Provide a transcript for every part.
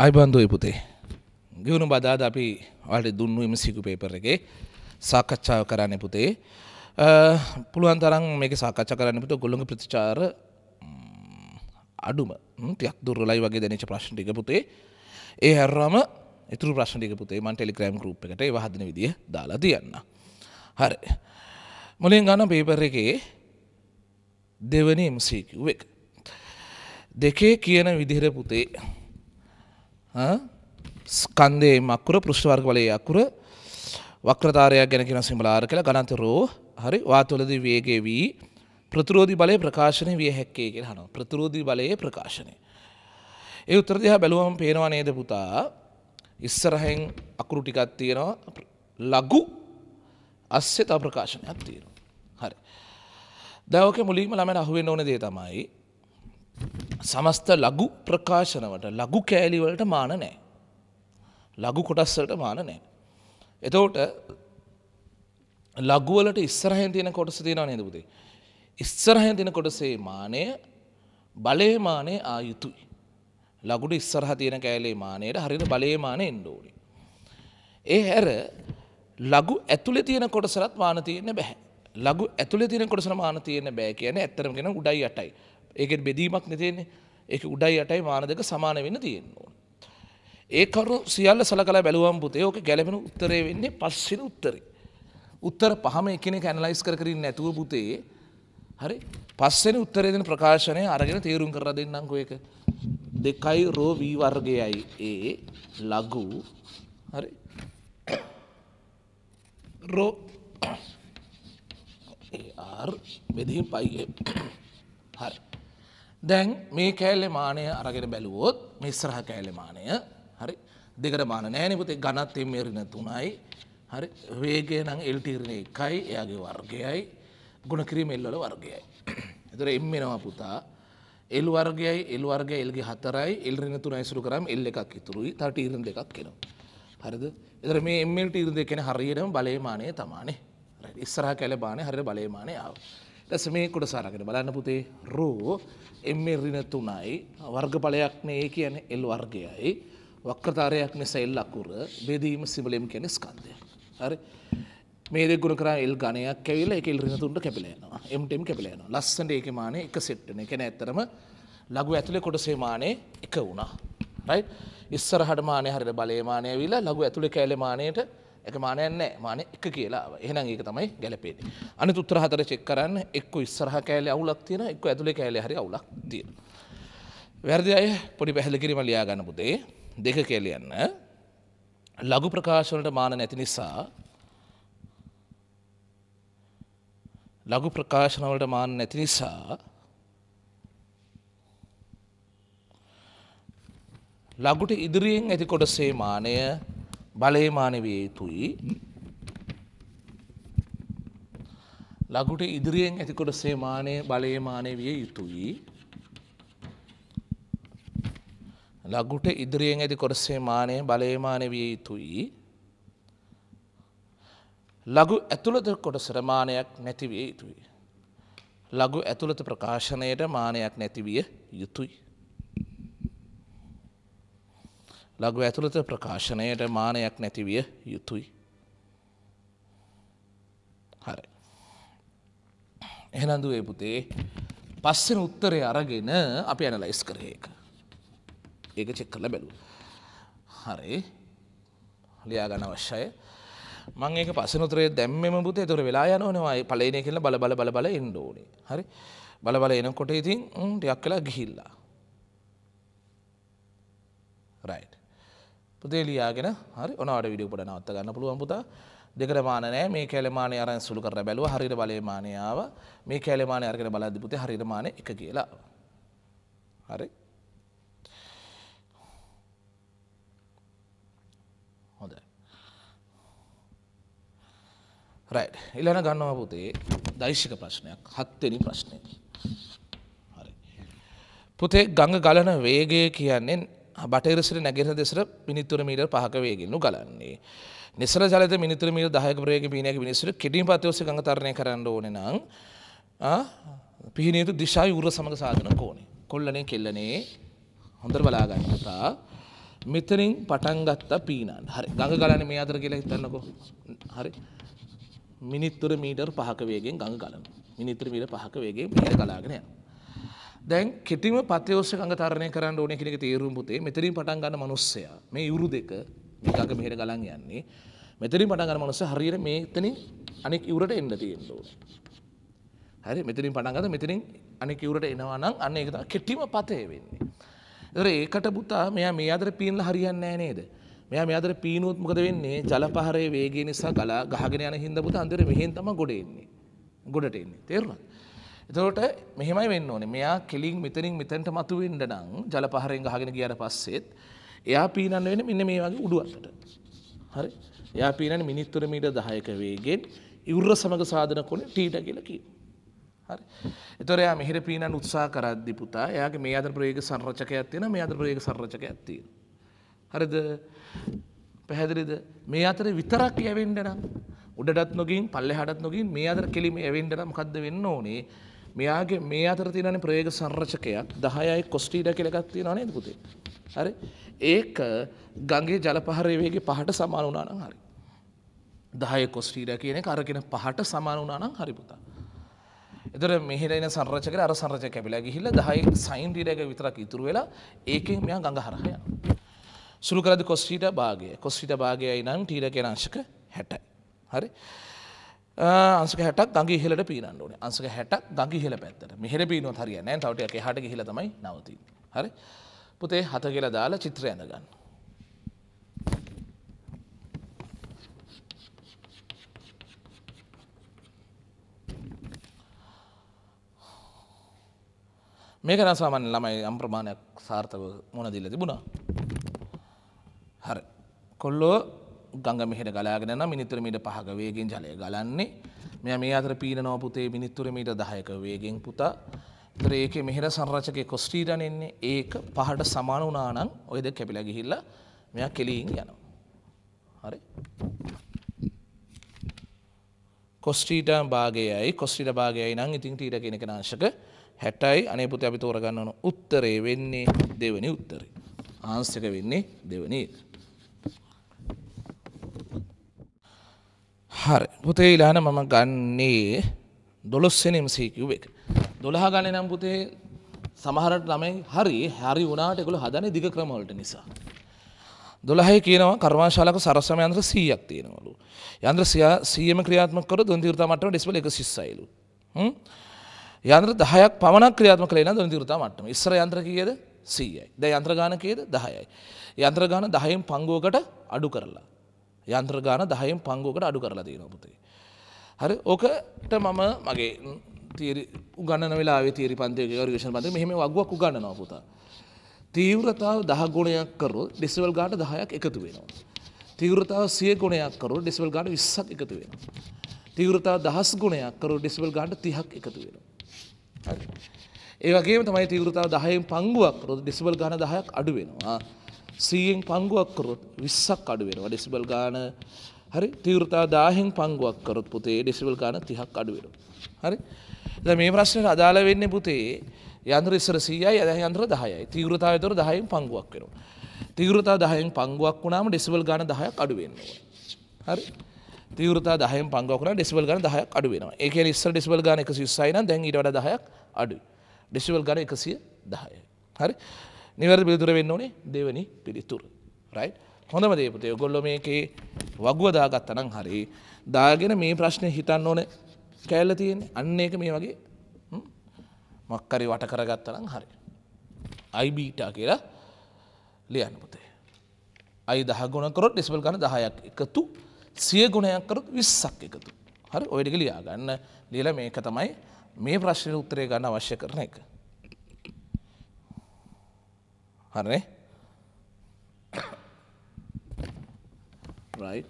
අයිබන්ධෝය පුතේ ගෙවුණු බදාද අපි ට දුන්නු එම සිකු පේපර එකේ සාකච්ඡාව කරන්න පුතේ පුළුවන් තරම් මේක සාකච්ඡ කරන්න පුට ගොල්ලඟ ප්‍රතිචාර අඩුම තියක් දුරලයි වගේ දැනච ප්‍රශ්ටික පුතේ ඒ හැරවාම ඉතුර ප්‍රශ්ටික පුතේ මන් ටෙලිග්‍රම් ගරුප් එකට හදන විදිිය දාලා තියන්න හරි මුලින් ගන්න පේපර එකේ දෙවනි එමසීකිව් එක දෙකේ කියන විදිහර පුතේ ස්කන්දේ මක්කුර පෘෂ්වර්ග වලේ අකුර වක්‍රතාරයක් ගැන කෙන සිමලාර කළ ගනන්තරෝ හරි වාතුලද වේගේ වී ප්‍රතුරෝධි බලය ප්‍රකාශනය විය හැක්කේ කියෙන හනු ප්‍රතුරෝධී බලයේ ප්‍රකාශනය. ඒ උත්තරදිහා බැලුවම පේනවා නේද පුතා ඉස්සරහෙන් අකුරු ටිකත් තියෙනවා ලගු අස්්‍යතා ප්‍රකාශනයක් තියෙනවා. හරි. දැවක මුලින්ම ළමට අහුවෙන් ඕන දේ තමයි සමස්ත ලඝු ප්‍රකාශනවට ලඝු කෑලිවලට මාන නෑ. ලඝු කොටස්වලට මාන නෑ. එතෝට ලගුවලට ඉස්සරහෙන් තියෙන කොටස තියෙනවා නේද පුතේ. ඉස්සරහෙන් තියෙන කොටසේ මානය බලේ මානය ආයුතුයි. ලගුට ඉස්සරහ තියෙන කෑලේ මානයට හරියට බලේ මාන එන්න ඕනේ. ඒ හැර ලඝු ඇතුලේ තියෙන කොටසලත් මාන තියෙන්න බෑ. ලඝු ඇතුලේ තියෙන කොටසල මාන තියෙන්න බෑ කියන්නේ ඇත්තටම කියන උඩයි යටයි. ඒකට බෙදීමක් නැතියෙන්නේ එක උඩයි යටයි මානදක සමාන වෙන්න තියෙන්නවා. ඒකරු සියල්ල සල කලා බැලුවම් පුතේ ඕක ගැලපෙන උත්තරේ වෙන්නේ පස්සෙන උත්තරේ. උත්තර පහම එකනෙ කැනලයිස් කරන්න නැතුව පුතේ හරි පස්සෙන උත්තරේ දෙන ප්‍රකාශනය අරගෙන තේරුම් කර දෙන්නංකු එක. දෙකයි රෝවී වර්ගයයි ඒ ලගු හරි රෝ ආර් බෙදීම් පයි හරි දැන් මේ කෑල්ලේ මානය අරගෙන බැලුවොත් මිස්රහ කෑලේ මානය හරි දෙකට මාන නෑනේ පුතේ ඝනත්වයෙන් මෙරින තුනයි හරි වේගය නම් L තීරණ එකයි එයාගේ වර්ගයයි ගුණ කිරීම L වල වර්ගයයි. ඒතර M වෙනවා පුතා L වර්ගයයි L වර්ගය L ගේ 4යි L ඍණ 3යි ඉසුරු කරාම L එකක් ඉතුරුයි. තව තීරණ දෙකක් එනවා. හරිද? ඒතර මේ ML තීරණ දෙක කියන්නේ හරියටම බලේ මානය තමානේ. හරි. ඉස්සරහා කැලේ මානය හරියට බලේ මානය ආවා. ඊට පස්සේ මේ කොටස අරගෙන බලන්න පුතේ රෝ එම්ඒ රින තුනයි වර්ගඵලයක්න ඒ කියන එල් වර්ගයයි වක්කතාරයක් නිස එල් අකුර බෙදීම සිමලම් කෙන ස්කන්දය. හරි මේද ගුණ කර එල් ගණයක් ඇවිල එක රිනතුන්ට කැපිලයනවා එමටම් කැපිලයන ලස්සට ඒක මාන එක සෙට්න එකන ඇතරම ලගු ඇතුළෙ කොටසේ මානය එක වුණා. රයි ඉස්සර හට මානය හරිට බලේමානය විලා ලගු ඇතුළි කෑලමානයට එක මානයන්නෑ මාන එක කියලා එහෙනම් ඒක තමයි ගැලපෙන්නේ. අනිත් උත්තර හතර චෙක් කරන්න එක්ක ඉස්සරහ කෑලේ අවුලක් තියෙනවා එක්ක ඇතුලේ කෑලේ හරි අවුලක් තියෙනවා. වැරදි අය පොඩි පැහැදිලි කිරීම ලියා ගන්න පුතේ දෙක කියලියන්න. ලඝු ප්‍රකාශ වලට මාන නැති නිසා ලඝු ප්‍රකාශන වලට මාන නැති නිසා ලඝුට ඉදිරියෙන් ඇති කොටසේ මානය බලයමානවිය යුතුයි ලගුට ඉදිරියෙන් ඇතිකොට සේමානය බලයමානය විය යුතුයි. ලගුට ඉදිරියෙන් ඇති කොටසේ මානය බලයමානය විය යුතුයි. ලගු ඇතුළත කොටසට මානයක් නැතිවිය යුතුයි. ලගු ඇතුළත ප්‍රකාශනයට මානයක් නැතිවිය යුතුයි. ලඝු ඇතුළත ප්‍රකාශනයට මානයක් නැතිවිය යුතුයි. හරි. එහෙනම් දුවේ පුතේ පස්සෙන උත්තරේ අරගෙන අපි ඇනලයිස් කරේ ඒක. ඒක චෙක් කරලා බලමු. හරි. ලියා ගන්න අවශ්‍යයි. මං ඒක පස්සෙන උත්තරේ දැම්මෙම පුතේ. ඒතර වෙලා යනවනවා. පළවෙනි එකෙන් බල බල බල බල එන්න ඕනේ. හරි. බල බල එනකොට ඉතින් ටිකක් වෙලා ගිහිල්ලා. පුතේලියයාගෙන හරි ඔනට විඩිය පට නවත්ත ගන්න පුළුවන් පුතා දෙකට මානෑ මේ කැලමානය අරන් සුළු කර බැලුව හරිර බලයමානයාව මේ කැලමානය අරගෙන බලධිපුතේ හරිරමාන එක කියලා හරි හොඳයි රයි් ඉලන ගන්නවා පුතේ දෛශික ප්‍රශ්නයක් හත්වෙනි ප්‍රශ්නය හරි පුතේ ගඟ ගලන වේගය කියන්නේ බටරසිට නැගෙන දෙසර මිනිත්තුර මීට පහක වේගෙන්නු ගලන්නේ. නිසර ජලත මිනිතුර මීට දහයක ප්‍රයේග පිනයක මිනිසුට කෙටින් පතයෝස ගඟ තරණය කරන්න ඕන නම් පිහිනේතු දිශා යුර සමඟ සාධන කෝනේ. කොල්ලනේ කෙල්ලනේ හොඳර බලාගන්නතා. මෙතනින් පටන් ගත්තා පීනන් හරි ගඟ ගලන මේ අතර කියලා හිතන්නකෝ හරි මිනිත්තුර මීටර් පහක වේගෙන් ගඟ ගලන මිනිත්තුර මීටර් පහක වේගෙන් මීට ගලාගෙන යනවා දැන් කෙටිම පතයෝස ගඟතරණය කරන්න ඕන කෙනෙක තේරුම් පුතේ මෙතරින් පටන් ගන්න මනුස්සයා මේ යුරු දෙක ගඟ මෙහෙට ගලන් යන්නේ මෙතරින් පටන් ගන්න මනුස්ස හරියට මේතන අනෙක් ඉවුරට එන්න තියෙන්න ඕනේ. හරි මෙතනින් පටන් ගන්න මෙතනින් අනෙක් ඉවුරට එනවා නම් අන්න ඒක තමයි කෙටිම පතේ වෙන්නේ. ඒතර ඒකට පුතා මෙයා මේ අතර පීනලා හරියන්නේ නැහැ නේද? මෙයා මේ අතර පීනුවොත් මොකද වෙන්නේ? ජලපහරේ වේගය නිසා ගලා ගහගෙන යන හින්දා පුතා අන්තිමට මෙහෙන් තමයි ගොඩ එන්නේ. ගොඩට එන්නේ. තේරුණාද? එතකොට මෙහෙමයි වෙන්න ඕනේ. මෙයා කෙලින් මෙතනින් මෙතනට මතු වෙන්න නම් ජල පහරෙන් ගහගෙන ගියාට පස්සෙත් එයා පීනන්න වෙන්නේ මෙන්න මේ වගේ උඩුවලට. හරි. එයා පීනන්නේ මිනිත් 3 මීටර් 10ක වේගෙන් ඉවුර සමග සාධන කොනේ ටීට කියලා කියනවා. හරි. එතකොට එයා මෙහෙර පීනන්න උත්සාහ කරද්දි පුතා එයාගේ මේ අතර ප්‍රවේග සංරචකයක් තියෙනවා මේ අතර ප්‍රවේග සංරචකයක් තියෙනවා. හරිද? පැහැදිලිද? මේ අතර විතරක් යවෙන්න නම් උඩටත් නොගින් පල්ලෙහාටත් නොගින් මේ අතර කෙලිම යවෙන්න නම් මොකද්ද වෙන්න ඕනේ? මෙයාගේ මේ අතර තියෙනනේ ප්‍රයෝග සංරචකයක් 10යි කොස්ටීඩා කියලා එකක් තියෙනවා නේද පුතේ? හරි. ඒක ගඟේ ජල පහරේ වේගය පහට සමාන වුණා නම් හරි. 10 කොස්ටීඩා කියන එක අරගෙන පහට සමාන වුණා නම් හරි පුතා. එතර මෙහෙට එන සංරචකේ අර සංරචක කැපිලා ගිහිල්ලා 10 සයින් ඩීඩා එක විතරක් ඉතුරු වෙලා ඒකෙන් මෙයා ගඟ හරහා යනවා. සුළු කරද්දී කොස්ටීඩා භාගය. කොස්ටීඩා භාගයයි නම් ටීඩා කියන අංශක 60යි. හරි. අන්සක හැටක් ගගේ හෙලට පීනන්න ඕන අන්සක හැටක් ගගේ හෙල පැත්තට මෙහර පීනො හරිය නෑ ටට හට හෙල තමයි නවති හරි පුතේ හත කියල දාලා චිත්‍රය ඇඳගන්න මේක නසාමන් ළමයි අම්ප්‍රමාණයක් සාර්ථක මොන දිල්ල තිබුණා හරි කොල්ලෝ ගඟ මෙහෙට ගලාගෙන යනවා මිනිත්තුරමීට පහක වේගෙන් ජලය ගලන්නේ මෙයා මේ අතර පීනනවා පුතේ මිනිත්තුරමීට 10ක වේගෙන් පුතා ඒතර ඒකේ මෙහෙර සංරචකයේ කොස්ට්‍රීඩන් එන්නේ ඒක පහට සමාන වුණා නම් ඔය දෙක කැපිලා ගිහිල්ලා මෙයා කෙලින් යනවා හරි කොස්ට්‍රීඩා භාගයයි කොස්ට්‍රීඩා භාගයයි නම් ඉතින් ටීඩා කියන එක අංශක 60යි අනේ පුතේ අපි තෝරගන්න ඕන උත්තරේ වෙන්නේ දෙවෙනි උත්තරේ ආන්සර් එක වෙන්නේ දෙවෙනි එක හරි පුතේ ඉලාන මම ගන්නේ දොළොස්සෙනම් සීකිව් එක. දොළහ ගණන නම් පුතේ සමහරට ළමයි හරි හරි වුණාට ඒගොල්ලෝ හදන්නේ දිග ක්‍රම වලට නිසා. 12 කියනවා කර්මාශාලාක සරසම යන්ත්‍ර 100ක් තියෙනවලු. යන්ත්‍ර 100ම ක්‍රියාත්මක කරොත් දොන්දිරතා මට්ටම ඩෙසිබල් 120යිලු. හ්ම්. යන්ත්‍ර 10ක් පමණක් ක්‍රියාත්මක කළේ නම් දොන්දිරතා මට්ටම. ඉස්සර යන්ත්‍ර කීයද? 100යි. දැන් යන්ත්‍ර ගාන කීයද? 10යි. යන්ත්‍ර ගාන 10න් පංගුවකට අඩු කරලා. යන්ත්‍ර ගාන දහයෙන් පංගුවකට අඩු කරලා තියෙන පුතේ. හරි ඕකට මම මගේ තීරි උගන්න වෙලා තීරි පන්තය ගර්ගේෂන් පන්ත මෙහෙම වගුවක් උගන්නනවා පුතා. තීව්‍රතාව දහ ගුණයක් කරු ඩෙසිවල් ගාට දහයක් එකතු වෙනවා. තීව්‍රතාව සිය ගුණයක් කරු ඩෙසිවල් ගාට විස්සක් එකතු වෙනවා. තීව්‍රතාව දහස් ගුණයක් කරු ඩෙසිවල් ගාට තිහක් එකතු වෙනවා. ඒවගේ තමයි තීවෘතාව දහයෙන් පංගුවක් රො ඩිසිවල් ගන දහයක් අඩුවෙනවා සීයෙන් පංගුවක් කරොත් විස්සක් අඩුවෙනවා ඩෙසිබල් ගාන හරි තීවෘතා දාහෙන් පංගුවක් කරොත් පුතේ ඩෙසිබල් ගාන තිහක් අඩුවෙන. හරි ද මේ ප්‍රශ්නයට අදාළ වෙන්න පුතේ යන්ත්‍ර ඉස්සර සීයයි ඇද යන්ත්‍ර දහයයි තීවෘතාව තොර දහයෙන් පංගුවක් වෙනවා. තීවෘතා දහයෙන් පංගුවක් වුණාම ඩෙසිබල් ගාන දහයක් අඩුවෙන්නවා. හරි තීවෘතා දහයෙන් පංගුවක්න ඩෙසිබල් ගන දහයක් අඩුවෙනවා ඒක ඉස්සර ඩෙසිබල් ගන එක සිස්සයින දැන් ඉට දහයක් අඩු ඩෙසිවල් ගන එකසිය දහයයි. හරි නිවැරදි පිළිතුර වෙන්න ඕනේ දෙවනි පිළිතුර. රයිට්. හොඳම දේපතේ ඔගොල්ලො මේකේ වගුව දාගත්ත නම් හරි දාගෙන මේ ප්‍රශ්නය හිතන්න ඕන කෑල්ල තියෙන අන්න ඒක මේ වගේ මක්කරි වට කරගත්ත නම් හරි. අයිබීටා කියලා ලියන්න පුතේ. අයි දහ ගුණකරොත් ඩෙස්බල් ගන දහයක් එකතු සිය ගුණයක් කරොත් විස්සක් එකතු. හරි ඔයඩික ලියාගන්න ලියල මේක තමයි මේ ප්‍රශ්නයට උත්තරේ ගන්න අවශ්‍ය කරන එක. හරනේ right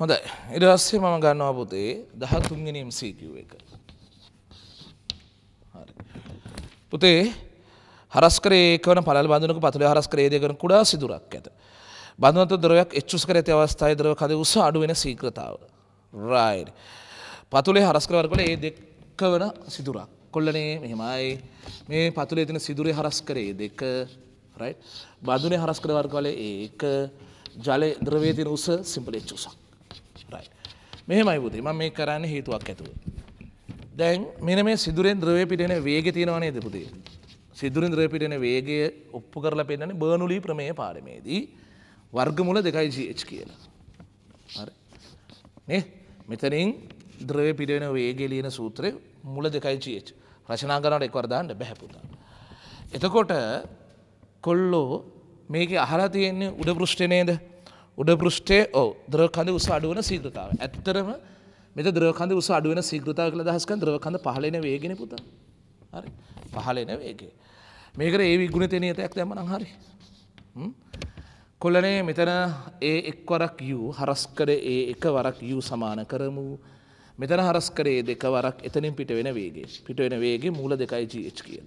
හොඳයි ඊට පස්සේ මම ගන්නවා පුතේ 13 වෙනි MCQ එක. හරි. පුතේ හරස්කරේ ඒකවන පළල් බඳුනක පතුලේ හරස්කරේ දෙකන කුඩා සිදුරක් ඇත. බඳුනත ද්‍රවයක් එච්චුස් කර ඇති අවස්ථාවේ ද්‍රව කද උස අඩු වෙන ශීඝ්‍රතාව. right. පතුලේ හරස්කරවර කළ ඒ දෙක්ක වන සිදුරක් කොල්ලනේ මෙහෙමයි මේ පතුලේ තින සිදුරේ හරස් කරේ දෙක රයි බදුනේ හරස් කරවර කලේ ඒක ජලය ද්‍රවේ තින උස සිම්පලෙච් උසක් රයි මෙහෙමයි බුදේ මම මේ කරන්න හේතුවක් ඇතුව දැන් මෙන මේ සිදුරෙන් ද්‍රවය පිටෙන වේග තියෙනවනේ දෙපුතේ සිදුරින් ද්‍රවය පිටෙන වේගය ඔප්පු කරලා පෙන්නන්නේ බර්නුලි ප්‍රමේය පාඩමේදී වර්ගමූල 2 GH කියලා හරි නේ මෙතනින් ද්‍රව පිරවෙන වේගෙලියන සූත්‍රය මුල දෙකයිචයච් රශනා කරනට එක්වරදාන්න බැහැපුතා. එතකොට කොල්ලෝ මේක අහලා තියෙන්නේ උඩ පෘෂ්ටනේද උඩ පෘෂ්ටේ ඕ ද්‍රකඳ උස අඩුවන සීග්‍රතාව. ඇත්තරම මෙත ද්‍රකඳ උස අඩුවන සීග්‍රතාව කළ දහස්කන් ද්‍රකඳ පහලන වේගෙන පුත හරි පහලන වේගේ. මේකට ඒ විගුණ තනීත ඇක් ඇමන හරි. කොල්ලනේ මෙතන ඒ එක්වරක් යූ හරස්කර ඒ එක වරක් යූ සමාන කරමූ මෙතන හරස් කරේ දෙකවරක් එතනින් පිට වෙන වේගේ පිට වෙන වේගේ මූල දෙකයි GH කියන.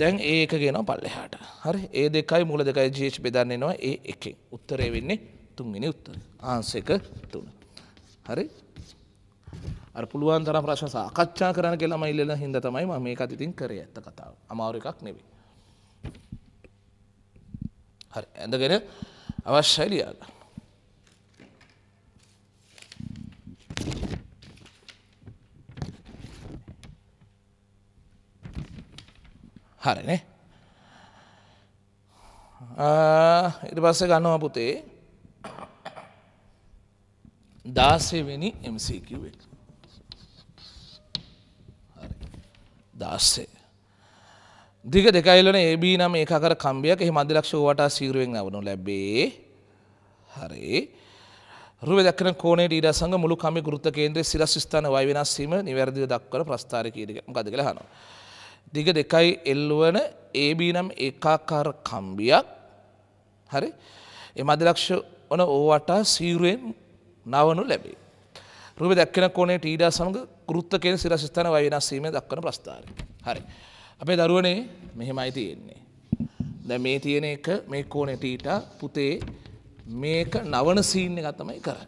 දැන් ඒක ගෙනවා පල්ලෙහාට. හරි. ඒ දෙකයි මූල දෙකයි GH බෙදන්නේනවා ඒ එකෙන්. උත්තරේ වෙන්නේ තුන්වෙනි උත්තරය. ආන්සර් එක 3. හරි. අර පුළුවන් තරම් ප්‍රශ්න සාකච්ඡා කරන්න කියලා මම ඉල්ලන හින්දා තමයි මම මේකත් ඉතින් කරේ ඇත්ත කතාව. අමාරු එකක් නෙවෙයි. හරි. ඇඳගෙන අවශ්‍යයි ලියලා. හරිනේ. ඉට පස්ස ගන්නවා පුතේ දාසේවෙනි MCQ එක. දාස්සේ. දිග දෙකයිලන AB නම් ඒකර කම්බියක් එහි මධ්‍යලක්ෂ වටා සීරුවෙන් අවනු ලැබේ. හරි. රුව දක්න කෝනේ ඊඩ සංග මුළු කමි ගෘත කේන්ද්‍රයේ සිරස් ස්ථාන වය වෙනස් වීම නිවැරදිව දක්වන ප්‍රස්ථාරකීරික මොකද කියලා අහනවා. දිග දෙකයි එල්වන AB නම් ඒකාකාර කම්බියක් හරි එම අධිලක්ෂ වන ඕවටා සීරුවෙන් නවනු ලැබේ. රුව දැක්කෙන කෝනේ ටීඩා සමඟ ගෘත්තකෙන් සිරශස්ථාන වයනස්සීම දක්වන ප්‍රස්ථාරය. හරි. අපේ දරුවනේ මෙහෙමයි තියෙන්නේ. දැ මේ තියෙන එක මේ කෝනෙටීට පුතේ මේක නවන සීන්න ගතමයි කරන්න.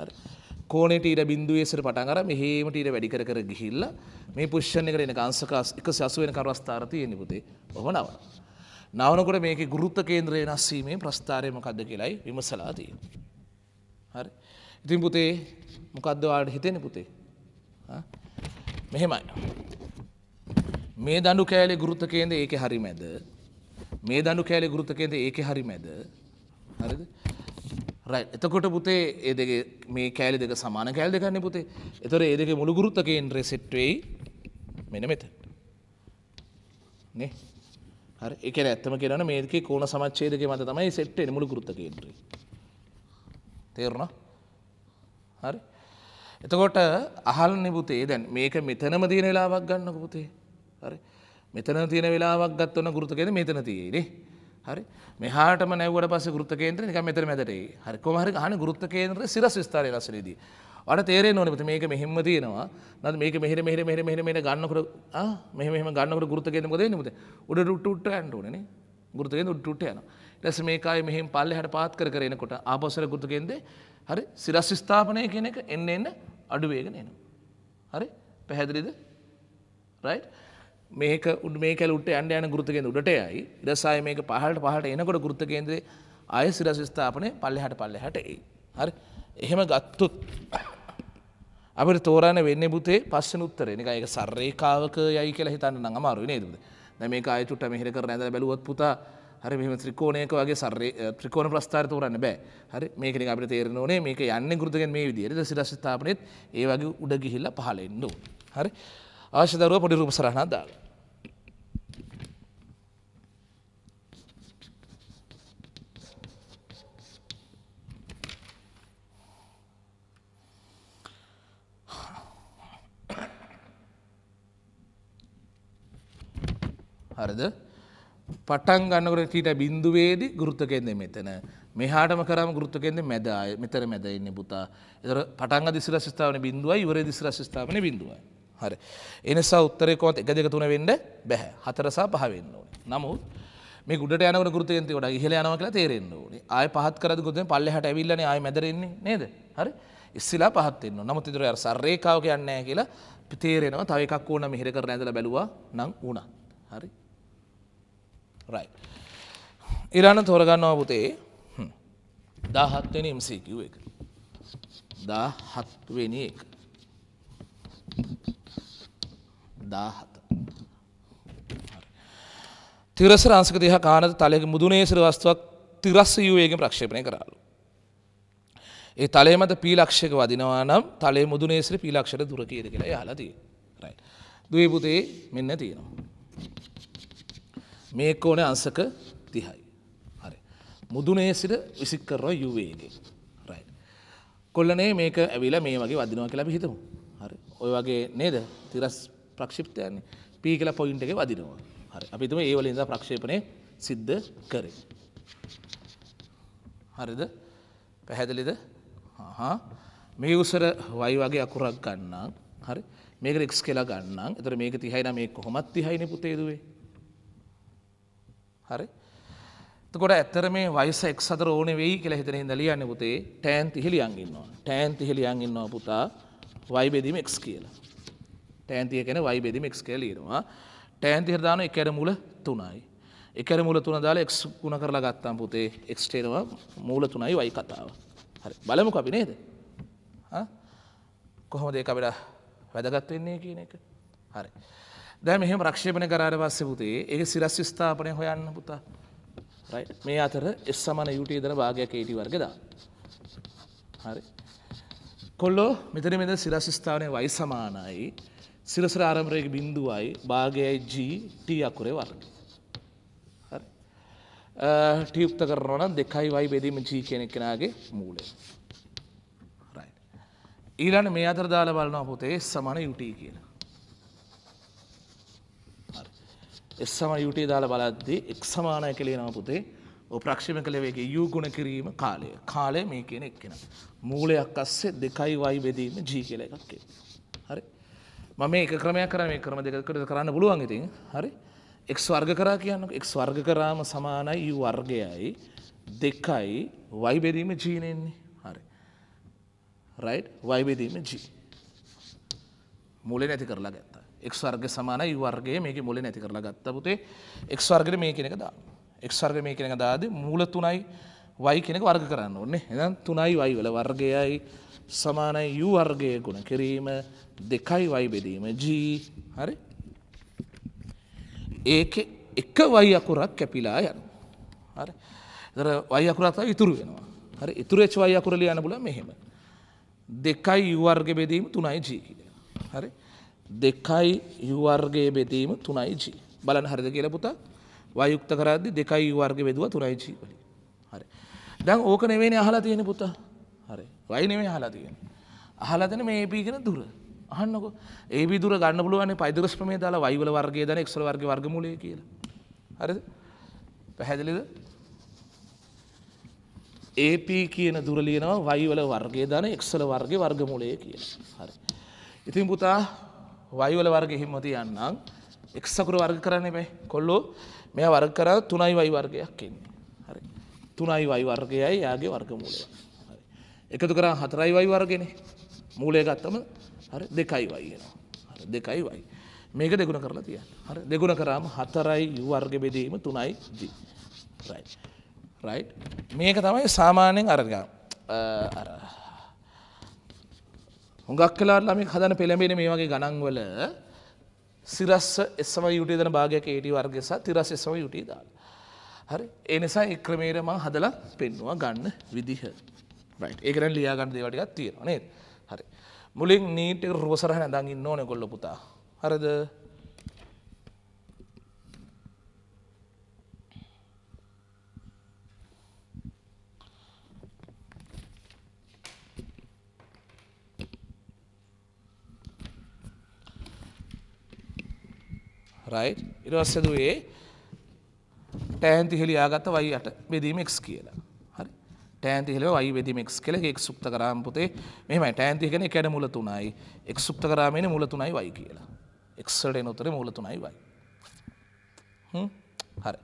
හරි. කෝනට ඊට බින්දුවේසට පටන් අර මෙහෙමට ඊට වැඩි කර කර ගිහිල්ලා මේ පුෂ්ෂන් එකට එන කාංශකාස් 180 වෙන කරවස්ථාර තියෙන පුතේ. ඔහොම නවන. නවනකොට මේකේ ගුරුත්ව කේන්ද්‍රය වෙනස් වීමේ ප්‍රස්ථාරය මොකද්ද කියලායි විමසලා තියෙන්නේ. හරි. ඉතින් පුතේ මොකද්ද ඔයාලට හිතෙන්නේ පුතේ? මෙහෙමයි. මේ දඬු කෑලේ ගුරුත්ව කේන්ද්‍රය ඒකේ හරි මැද. මේ දඬු කෑලේ ගුරුත්ව කේන්ද්‍රය ඒකේ හරි මැද. හරිද? එතකොට පුතේ ඒ දෙගේ මේ කෑලි දෙක සමාන කෑල් දෙකන්න පුතේ එතොර ඒ දෙක මුළු ගුරුත්තකෙන් රෙසෙට්වෙයි මෙන මෙත හරි එක ඇත්තම කරන මේක කෝන සමච්චේදක මත තමයි සෙට් මුළු ගුරුත්තකෙන්ට තේරුණා හරි එතකොට අහල් නිබුතේ දැන් මේක මෙතනම තියෙන වෙලාවක් ගන්නක පුතේ හරි මෙතන තියෙන වෙලාවක් ගත්තවන ගුරුතකෙද මෙතන තියෙන්නේ හරි මෙහාටම නැවට පස ගෘත්තකේන්ද්‍ර නික මෙතර මැදටේ හරි කොමහරි හන ගෘත්තකේන්ද්‍ර සිරස් විස්ථාරය ලස්සනේදී අට තේරේ නොනපත මේක මෙහෙම තියෙනවා නද මේක මෙහිර මෙහිර මෙහිර මෙහිර මෙහිර ගන්නකොට මෙහෙම මෙහෙම ගන්නකොට ගෘත්තකේන්ද්‍ර මොකද වෙන්නේ මොකද උඩට උට්ට උට්ට යන්න ඕනේ ගෘත්තකේන්ද්‍ර උට්ට උට්ට යනවා ඊට පස්සේ මේකයි මෙහෙම පල්ලෙහාට පාත් කර කර එනකොට ආපස්සට ගෘත්තකේන්ද්‍රේ හරි සිරස් ස්ථාපනය කියන එක එන්න එන්න අඩු වේගෙන එනවා හරි පැහැදිලිද රයිට් මේක උඩ මේ කැලුට අන්ඩ යන ගෘතකෙන් උඩට යයි ඉරසාය මේක පහලට පහට එනකොට ගෘත්තකේන්දේ අය සිරස් ස්ථාපනය පල්ලෙහට පල්ල හට එයි. හරි එහෙම ගත්තුත් අපට තෝරණ වෙන්න පුතේ පස්සන උත්තර එක එක සර්රේකාවක යයි කියලා හිතන්න නම් අමාරු නේද. දැන් මේක ආයතුට මෙහෙර කරන ඇඳලා බැලුවොත් පුතා හරි මෙහෙම ත්‍රිකෝණයක වගේ සර්රේ ත්‍රිකෝණ ප්‍රස්ථාරය තෝරන්න බෑ. හරි මේකෙන් අපිට තේරෙන්න ඕනේ මේක යන්නේ ගෘතකෙන් මේ විදියට. ඊට සිරස් ස්ථාපනෙත් ඒ වගේ උඩ ගිහිල්ලා පහළ එන්න ඕනේ. හරි අවශ්‍ය දරුවා පොඩි රූප සරහනක් දාලා හරිද පටන් ගන්නකට ටීට බින්දුවේදී ගෘත්තකෙන්ද මෙතන මෙහාටම කරම ගෘත්තකෙන්ද මැද මෙතර මැද ඉන්න පුතා එතර පටන් දිසිර ස්ථාවන බින්දුවයි ඉවර දිසිර ස්ථාවන බින්දුවයි හරි එනිසා උත්තරේ කොත් එක දෙක තුන වෙන්න බැහැ හතරසා පහ වෙන්න ඕනේ නමුත් මේ ගුඩට යනකට ගෘත්තකෙන්ති කොට ඉහළ යනවා කියලා තේරෙන්න ඕනේ ආය පහත් කරද ගෘත්තෙන් පල්ලෙහාට ඇවිල්ලානේ ආය මැද ඉන්නේ නේද හරි ඉස්සලා පහත් වෙන්න නමුත් ඉදිරිය අර සර්රේකාව කියන්නේ නැහැ කියලා තේරෙනවා තව එකක් ඕන මෙහෙර කරලා ඇඳලා බැලුවා නම් වුණා හරි රයි. ඉරන්න තෝරගන්නවා පුතේ දාහත්වෙන එම්සකිව් එක. දා හත්වෙනි එක. දාහත. තිරස රංසක දෙහ කානත තලයක මුදුනේසිර වස්තුවක් තිරස් වූයගෙන් ප්‍රක්ෂපණය කරාලු. ඒ තලේ මත පීලක්ෂක වදිනවා නම් තලේ මුදුනේසිර පීලක්ෂර දුර කියද කියලා යාලදී. දුවපුතේ මෙන්න තියෙනවා. මේක ඕන අංසක තිහයි. හරි. මුදුනේ සිට විසික් කරනවා යුවේගේ. රයිට්. කොල්ලනේ මේක ඇවිලා මේ වගේ වදිනවා කියලා අපි හිතමු. හරි. ඔය වගේ නේද? තිරස් ප්‍රක්ෂිප්තයන්නේ. P කියලා පොයින්ට් එකේ වදිනවා. හරි. අපි හිතමු ඒ වලින් ඉඳලා ප්‍රක්ෂේපණය සිද්ධ කරේ. හරිද? පැහැදිලිද? හා මේ උසර වයි වගේ අකුරක් ගන්නම්. හරි. මේක x කියලා ගන්නම්. එතකොට මේක 30යි නම් මේක කොහොමද 30යිනේ පුතේ දුවේ. හරි තකොට ඇත්තර මේ වයිස එක් සතර ඕන වෙයි කියලා හිතන හිද ලියන්න පුතේ ටෑන් තිහිලියන් ඉන්නවා ටෑන් තිහිලියන් ඉන්නවා පුතා වයිබෙදිම එක් කියලා ටෑන්තිය කෙන වයිබෙදිම එක් කියලීනවා ටෑන්තිහර දාන එකර මුල තුනයි එකර මුල තුන දාලා එක් ගුණ කරලා ගත්තම් පුතේ එක්ස්ටේනවා මූල තුනයි වයි කතාව හරි බලමු අපි නේද කොහොමද ඒ අපිට වැදගත් වෙන්නේ කියන එක හරි දැ මෙහෙම රක්ෂපන කරාර පස්ස පුතේ ඒ සිරස් ස්ථාපනය හොයන්න පුතා මේ අතර එස් සමන යුටේ දන භාගයක් ඒටි වර්ගදා හරි කොල්ලෝ මෙතන මෙද සිරස් ස්ථානය වයි සමානයි සිරසර ආරම්භරයක බිඳුවයි භාගයයි ජීට අකුරේ වර්ග ටියුක්ත කරනවන දෙකයි වයි බෙදීම ජී කෙනෙක් කෙනගේ මූලේ ඊරන්න මේ අතර දාල බලන පොතේ සමන යුටී කියලා S සම යුට දාලා බලද්දී එක් සමානය කළේ නව පුතේ ප්‍රක්ෂිම කළවේගේ යු ගුණ කිරීම කාලය කාලය මේ කියන එක්කෙන. මූලයක් අස්සේ දෙකයි වයි බෙදීම ජී කියල එකක්කේ. හරි මම ඒ ක්‍රමය කරම මේ ක්‍රම දෙකට කරන්න පුළුවන් ඉතින් හරි එක් වර්ග කරා කියන්න එක් වර්ග කරාම සමානයි යු වර්ගයයි දෙකයි වයිබෙදීම ජීනෙන්නේ හරි රයි් වයිබෙදීම ජී මූලෙ නැති කරලා ගැත්තා එක් වර්ග සමානයි වර්ගය මේක මුල නැති කරලා ගත්ත පුතේ එක් වර්ගට මේ කෙනෙක දා එක් වර්ග මේ කෙනෙක දාද මූල තුනයි වයි කෙනෙක වර්ග කරන්න ඕන්නේ එනම් තුනයි වයි වල වර්ගයයි සමානයි යු වර්ගය ගුණ කිරීම දෙකයි වයි බෙදීම ජී හරි ඒක එක වයි අකුරක් කැපිලා යන හරි දර වයි අකුරත් ඉතුරු වෙනවා හරි ඉතුරේච් වයි අකුර ලියන්න බුල මෙහෙම දෙකයි යු වර්ග බෙදීම තුනයි ජී හරි දෙකයි යුවර්ගේ බෙදීම තුනයිජි බලන් හරිද කියල පුතා වයුක්ත කරද්දි දෙකයි වර්ග බෙදුව තුනයිජී වල හරි දැන් ඕක නෙවෙන අහලා තියෙන පුතා හරි වයි නෙවේ හලා තියෙන අහලතන මේ ඒපීගෙන දුර අහන්නකො ඒ දුර ගන්න පුළුවන් පයිදුරස්පමේ දාලා වයිවල වර්ගය දන එක්සල වර්ග වර්ගමූලය කියලා හරිද පැහැදිලිද AP කියන දුර ලියනවා වයිවල වර්ගය දන එක්සල වර්ග වර්ගමූලය කියලා හරි ඉතින් පුතා වයිවල වර්ග හිම තියන්නම් එක්සකුරු වර්ග කරන්න එබැයි කොල්ලෝ මෙය වර්ග කර තුනයි වයි වර්ගයක් එන්නේ හරි තුනයි වයි වර්ගයයි යාගේ වර්ග මූලය එකතු කරා හතරයි වයි වර්ගෙන මූලය ගත්තම හරි දෙකයි වයි වෙනවා දෙකයි වයි මේක දෙගුණ කරලා තිය හරි දෙගුණ කරාම හතරයි වර්ග බෙදීම තුනයි දී රයි මේක තමයි සාමාන්‍යයෙන් අරගා අර හොඟක් කලා ළමෙක් හදන පෙළඹෙන මේ වගේ ගණන්වල සිරස්ස එස්සම යුටේ දන භාගයක් ඒටි වර්ගෙස තිරස් එසම යුටී දාල. හරි එනිසා එක්‍රමේරම හදලා පෙන්වා ගන්න විදිහ. ඒකරන් ලියාගන්න දේවටිකක් තියෙනවා නේද හරි මුලින් නීට රෝසරහ නැදඟින් ඕන කොල්ල පුතා හරද රයි් ඉරවස්සදුවේ ටෑන්ති හෙළි ආගත්ත වයි අට බෙදීමක් කියලා හරි ටෑන්ති හෙල වයි වෙදිමක් කෙල එක් සුක්ත කරාම් පුතේ මෙමයි ටෑන්තිගෙන කැඩ මුල තුනයි එක් සුක්ත කරාමෙන මුල තුනයි වයි කියලා එක්සට නොතර මුල තුනයි වයි හරි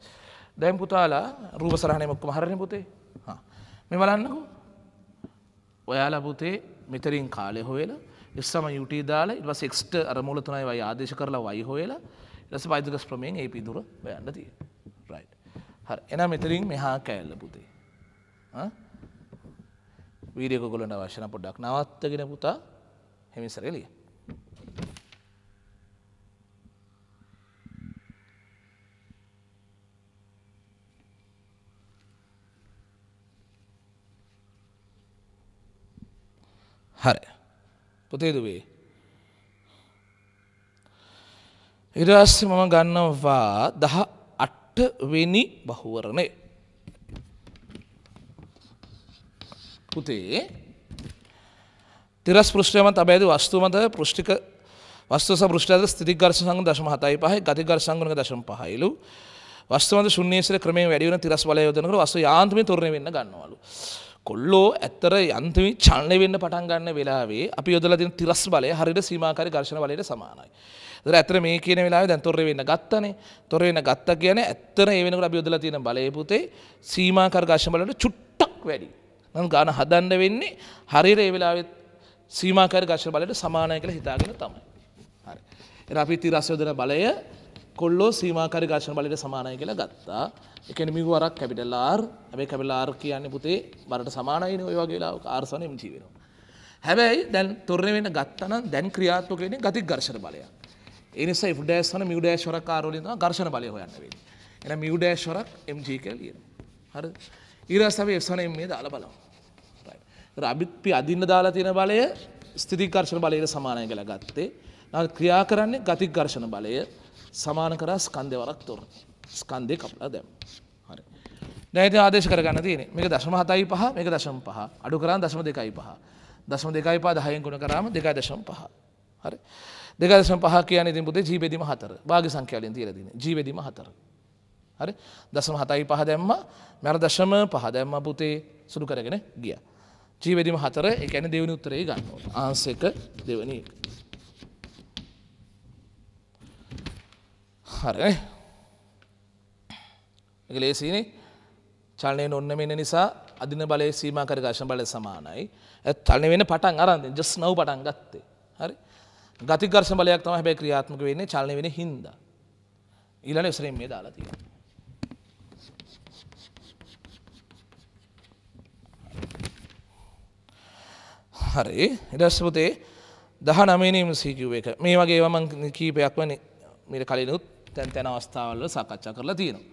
දැම් පුතාලා රූප සරහණය මොක්කම හරණ පුතේ මෙ බලන්නකු ඔයාලා පුතේ මෙතරින් කාලය හොයලා ඉස්සම යුටී දාලා ඉවස එක්ට අරමුලතුනයි වයි ආදේශ කරලා වයි හොයලා ලස පයිදුකස් ප්‍රමයෙන් ඒ පිදුර බයන්න තිය රයි් හ එන මෙතරින් මෙහා කෑල්ල පුතේ වීරයකොගොලට වශන පොඩ්ඩක් නවත්තගෙන පුතා හෙමිසරලිය හරි පොතේදුවේ ඉරස්සේ මම ගන්නවා දහ අට්ටවෙනි බහුවරණය. පුතේ තිරස් පෘෂ්ටයමත් අබැද වස්තුමත පෘෂ්ටික වස්තු සෘෂ්ටද ස්තිරිගර් සංග දශම හතයි පහ ගතිගර් සංගන දශම පහයිලු වස්තුමද ශුන්‍යේසර ක්‍රමේ වැඩිවන තිරස් වලයෝදනකට වස්තු යාන්තම තොරණ වෙන්න ගන්නවලු. කොල්ලෝ ඇත්තර යන්තම චලනය වෙන්න පටන් ගන්න වෙලාවේ අපි යොදලා තින තිරස් බලය හරිට සීමාකාරි ගර්ශන වලට සමානයි. දර ඇතර මේ කියන වෙලා දැන් තොර වෙන්න ගත්තනේ තොර වෙන්න ගත්ත කියන ඇත්තර ඒ වෙනකට අපි යොදලා තියෙන බලයපුතේ සීමාකර ඝර්ෂණ බලයට චුට්ටක් වැඩි. නම් ගාන හදන්න වෙන්නේ හරියට ඒ වෙලාවේ සීමාකර ඝර්ෂණ බලයට සමානයි කියලා හිතාගෙන තමයි. හරි. එහෙනම් අපි තිරස් යොදන බලය කොල්ලෝ සීමාකාරී ඝර්ෂණ බලයට සමානයි කියලා ගත්තා. ඒ කියන්නේ මිගු වරක් කැපිටල් R. හැබැයි කැපිටල් R කියන්නේ පුතේ බලට සමානයිනේ ඔය වගේ වෙලාවක R සමාන MG වෙනවා. හැබැයි දැන් තොරණ වෙන්න ගත්තා නම් දැන් ක්‍රියාත්මක වෙන්නේ ගති ඝර්ෂණ බලයක්. එනිසා ඉෆ්ඩෑස්හන මියුඩෑශ්වරක් කාරෝලින් ගර්ශන බලය හොයන්න වේ එන මියුඩෑශ්වරක් MG කැලිය හර ඊරස්සම එක්සන මේ දාල බලව අභිත්පි අදින්න දාලා තියෙන බලය ස්තිතිකර්ශණ බලයට සමානය කළ ගත්තේ න ක්‍රියා කරන්නේ ගතිකර්ශණ බලය සමාන කරා ස්කන්දවරක් තොර ස්කන්දය කපලා දැම් හරි නැති ආදේශ කරගන්න තියෙන මේක දශම හතයි පහ මේක දශම පහ අඩු කරන්න දශම දෙකයි පහ දශම දෙකයි පා දහයෙන් ගුණ කරාම දෙකයි දශම පහ හරි දෙකදශම පහ කියන ඉතින් පුතේ ජීවේදීම හතර. භාග්‍ය සංඛ්‍යාවලින් තියලා තියෙන. ජීවේදීම හතර. හරි? දශම 7යි 5 දැම්මා. මර දශම 5 දැම්මා පුතේ සුදු කරගෙන ගියා. ජීවේදීම හතර ඒ කියන්නේ දෙවෙනි උත්තරේ ගන්න ඕන. ආන්ස් එක දෙවෙනි එක. හරි. ඒක ලේසියිනේ. චලනය නොන්න මෙන්න නිසා අධින බලය සීමා කරගශන බල සමානයි. ඇත් තලන වෙන පටන් අරන්ද ජස් නව් පටන් ගත්තේ. හරි. ගතිකර්ෂ බලයක් තම හැබැ ක්‍රියාත්මක වෙන්නේ චලන වෙන හින්ද. ඊළන එසරෙන් මේ දාලා තියෙන. හරි ඉඩස්පුතේ දහ නමේනීම සීකිව් එක මේ වගේ වමන් කීපයක් වන මිට කලිනුත් තැන් තැන අවස්ථාවල්ල සාකච්ඡා කරලා තියෙනවා.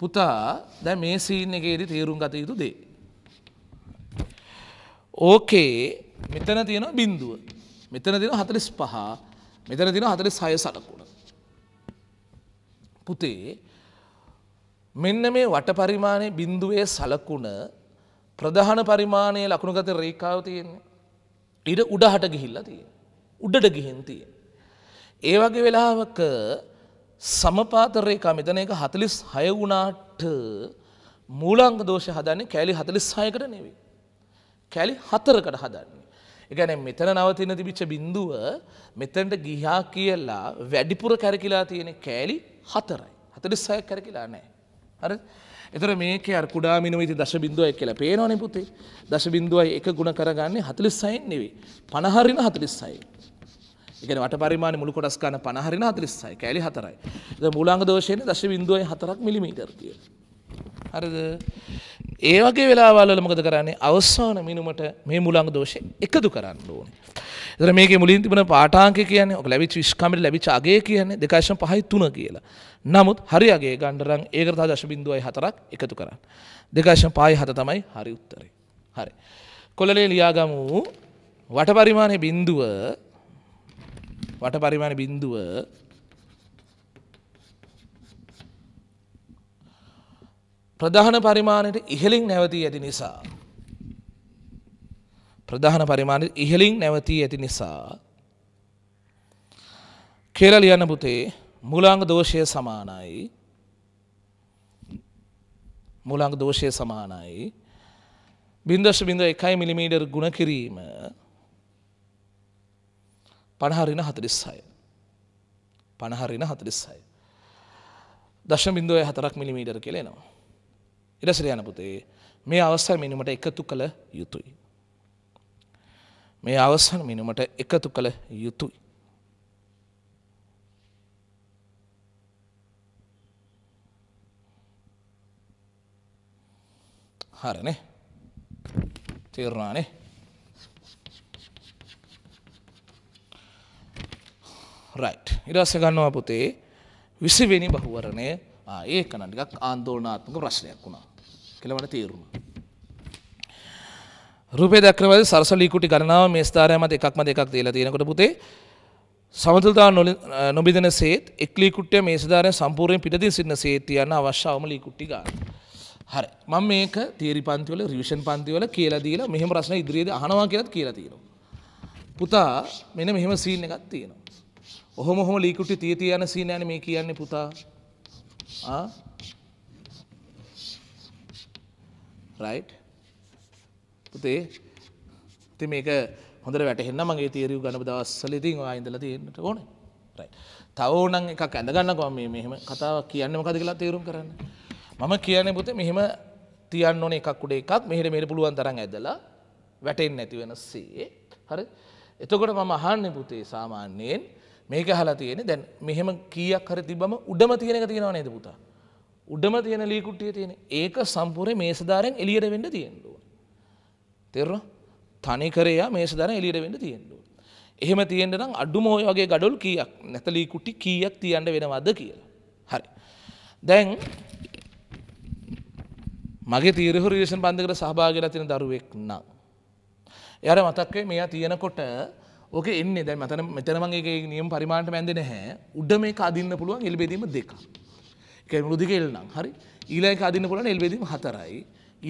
පුතා දැ මේ සීන් එකේදී තේරුම් ගත යුතු දේ. ඕකේ මෙතන තියෙන බින්දුව මෙතන දෙන හතලිස් පහ මෙතන දින හතලි සය සලකුණ. පුතේ මෙන්න මේ වට පරිමාණය බින්දුවේ සලකුණ ප්‍රධාන පරිමාණය ලකුණුගත රේකාව තියෙන්නේ. ඉඩ උඩහට ගිහිල්ලා තිය. උඩට ගිහින් තිය. ඒ වගේ වෙලාවක සමපාතරේකා මෙතන එක හතලිස් හය වුණාට මූලංග දෝෂය හදන්නේ කෑලි හතලිස් සයකට නෙවෙයි. කෑලි හතරකට හදන්නේ. එකන මෙතන නවතින තිබිච්ච බිඳුව මෙතැන්ට ගිහා කියලා වැඩිපුර කැරකිලා තියෙන කෑලි හතරයි. හතරි සය කැරකිලා නෑ. හර එතර මේක අර කුඩා මිනුවති දශ බිඳුවයි කියලා පේනවන පුතේ දශ බිඳුවයි එක ගුණ කරගන්නේ හතලිස් සයින් නෙවේ පණහරින හතලිස් සයි. එකන වට පරිමාණ මුළු කොටස්කාන පණහරින හතලිස්සයි කෑලි හතරයි. ද මුලාංග දෝෂයෙන් දශ බිඳුවයි හතරක් මිලිමීටර්තිය. හරිද ඒ වගේ වෙලාවල්වල මොකද කරන්නේ අවසාන මිනුමට මේ මුලංග දෝෂය එකතු කරන්න ඕනේ. ඒතර මේකේ මුලින් තිබුණ පාඨාංක කියන්නේ ඔක ලැබිච්ච විස්කම්බිල ලැබිච්ච අගය කියන්නේ 2.53 කියලා. නමුත් හරි අගය ගන්න නම් ඒකට තව 0.4ක් එකතු කරන්න. 2.57 තමයි හරි උත්තරේ. හරි. කොළලේ ලියාගමු වට පරිමාණයේ බිඳුව වට පරිමාණයේ බිඳුව ප්‍රධාන පරිමාණයට ඉහලින් නැවතී ඇති නිසා. ප්‍රධාන පරිමාණයට ඉහලින් නැවතී ඇති නිසා. කියලා ලියන්න පුතේ මුලාංග දෝෂය සමානයි. මුලාංග දෝෂය සමානයි. බින්දශ බිඳ එකයි මිලිමීටර් ගුණ කිරීම පණහරින හතරිස්සය. පණහරින හතරිස්සයි. දශ බින්දුවය හතරක් මිලිමීටර් කෙලෙනවා. ඉරසර යන පුතේ මේ අවසන් මිනිමට එකතු කළ යුතුයි. මේ අවසන් මිනිමට එකතු කළ යුතුයි. හරනේ තේරුණානේ රයිට් ඉරස ගන්නවා පුතේ විසිවෙනි බහුවරණය ඒක නම් ටිකක් ආන්දෝලනාත්මක ප්‍රශ්නයක් වුණා කියලා මට තේරුණා. රූපේ දක්වවල සරසලී කුටි ගණනාව මේ ස්ථාරය මත එකක් මත එකක් දීලා තියෙනකොට පුතේ සමතුලතාව නොබිදෙනසේත් එක් ලී කුට්ටිය මේ ස්ථාරයෙන් සම්පූර්ණයෙන් පිටතින් සිටිනසේත් තියන්න අවශ්‍ය අවම ලී කුට්ටි ගන්න. හරි. මම මේක තියරි පන්ති වල රිවිෂන් පන්ති වල කියලා දීලා මෙහෙම ප්‍රශ්න ඉදිරියේදී අහනවා කියලාත් කියලා තියෙනවා. පුතා මෙන්න මෙහෙම සීන් එකක් තියෙනවා. ඔහොම ඔහොම ලී කුට්ටි තිය තියන සීන් යන්නේ මේ කියන්නේ පුතා. uh, right පුතේ ඉතින් මේක හොඳට වැටහෙන්න මගේ තීරියු ගණප දවස්වල ඉතින් ඔයා ඉඳලා තියෙන්නට ඕනේ right තව ඕනම් එකක් ඇඳගන්නකෝ මේ මෙහෙම කතාවක් කියන්නේ මොකද කියලා තීරුම් කරන්න මම කියන්නේ පුතේ මෙහෙම තියන්න ඕනේ එකක් උඩ එකක් මෙහෙට මෙහෙට පුළුවන් තරම් ඇදලා වැටෙන්නේ නැති වෙනසේ හරි එතකොට මම අහන්නේ පුතේ සාමාන්‍යයෙන් මේක හලා තියෙන දැන් මෙහෙම කියක් හර තිබම උඩම තියෙනක තියෙනවා නේද පුතා උඩම තියෙන ලීකුට්ටිය තියෙන ඒක සම්පූර්ය මේසධාරෙන් එලියට වෙන්න තියෙන්ඩුව තෙර තනිකරයා මේසධර එලියට වෙන්න තියෙන්ඩුව එහෙම තියෙන්ට නම් අඩුමෝය වගේ ගඩොල් කියක් නැතලීකුටි කියක් තියන්න වෙනවද කියලා හරි දැන් මගේ තීරහු රේෂන් පන්ධකට සහභාගලා තින දරුවෙක් නම් යට මතක්වේ මෙයා තියෙනකොට ඕක එන්නේ දැන් මතන මෙතන මම ඒකේ නියම පරිමාණයට බැඳෙන්නේ නැහැ. උඩ මේක අදින්න පුළුවන් එල් බෙදීම දෙකක්. ඒ කියන්නේ මුළු දිගේ එල්ලනම්. හරි. ඊළඟ එක අදින්න පුළුවන් එල් බෙදීම හතරයි.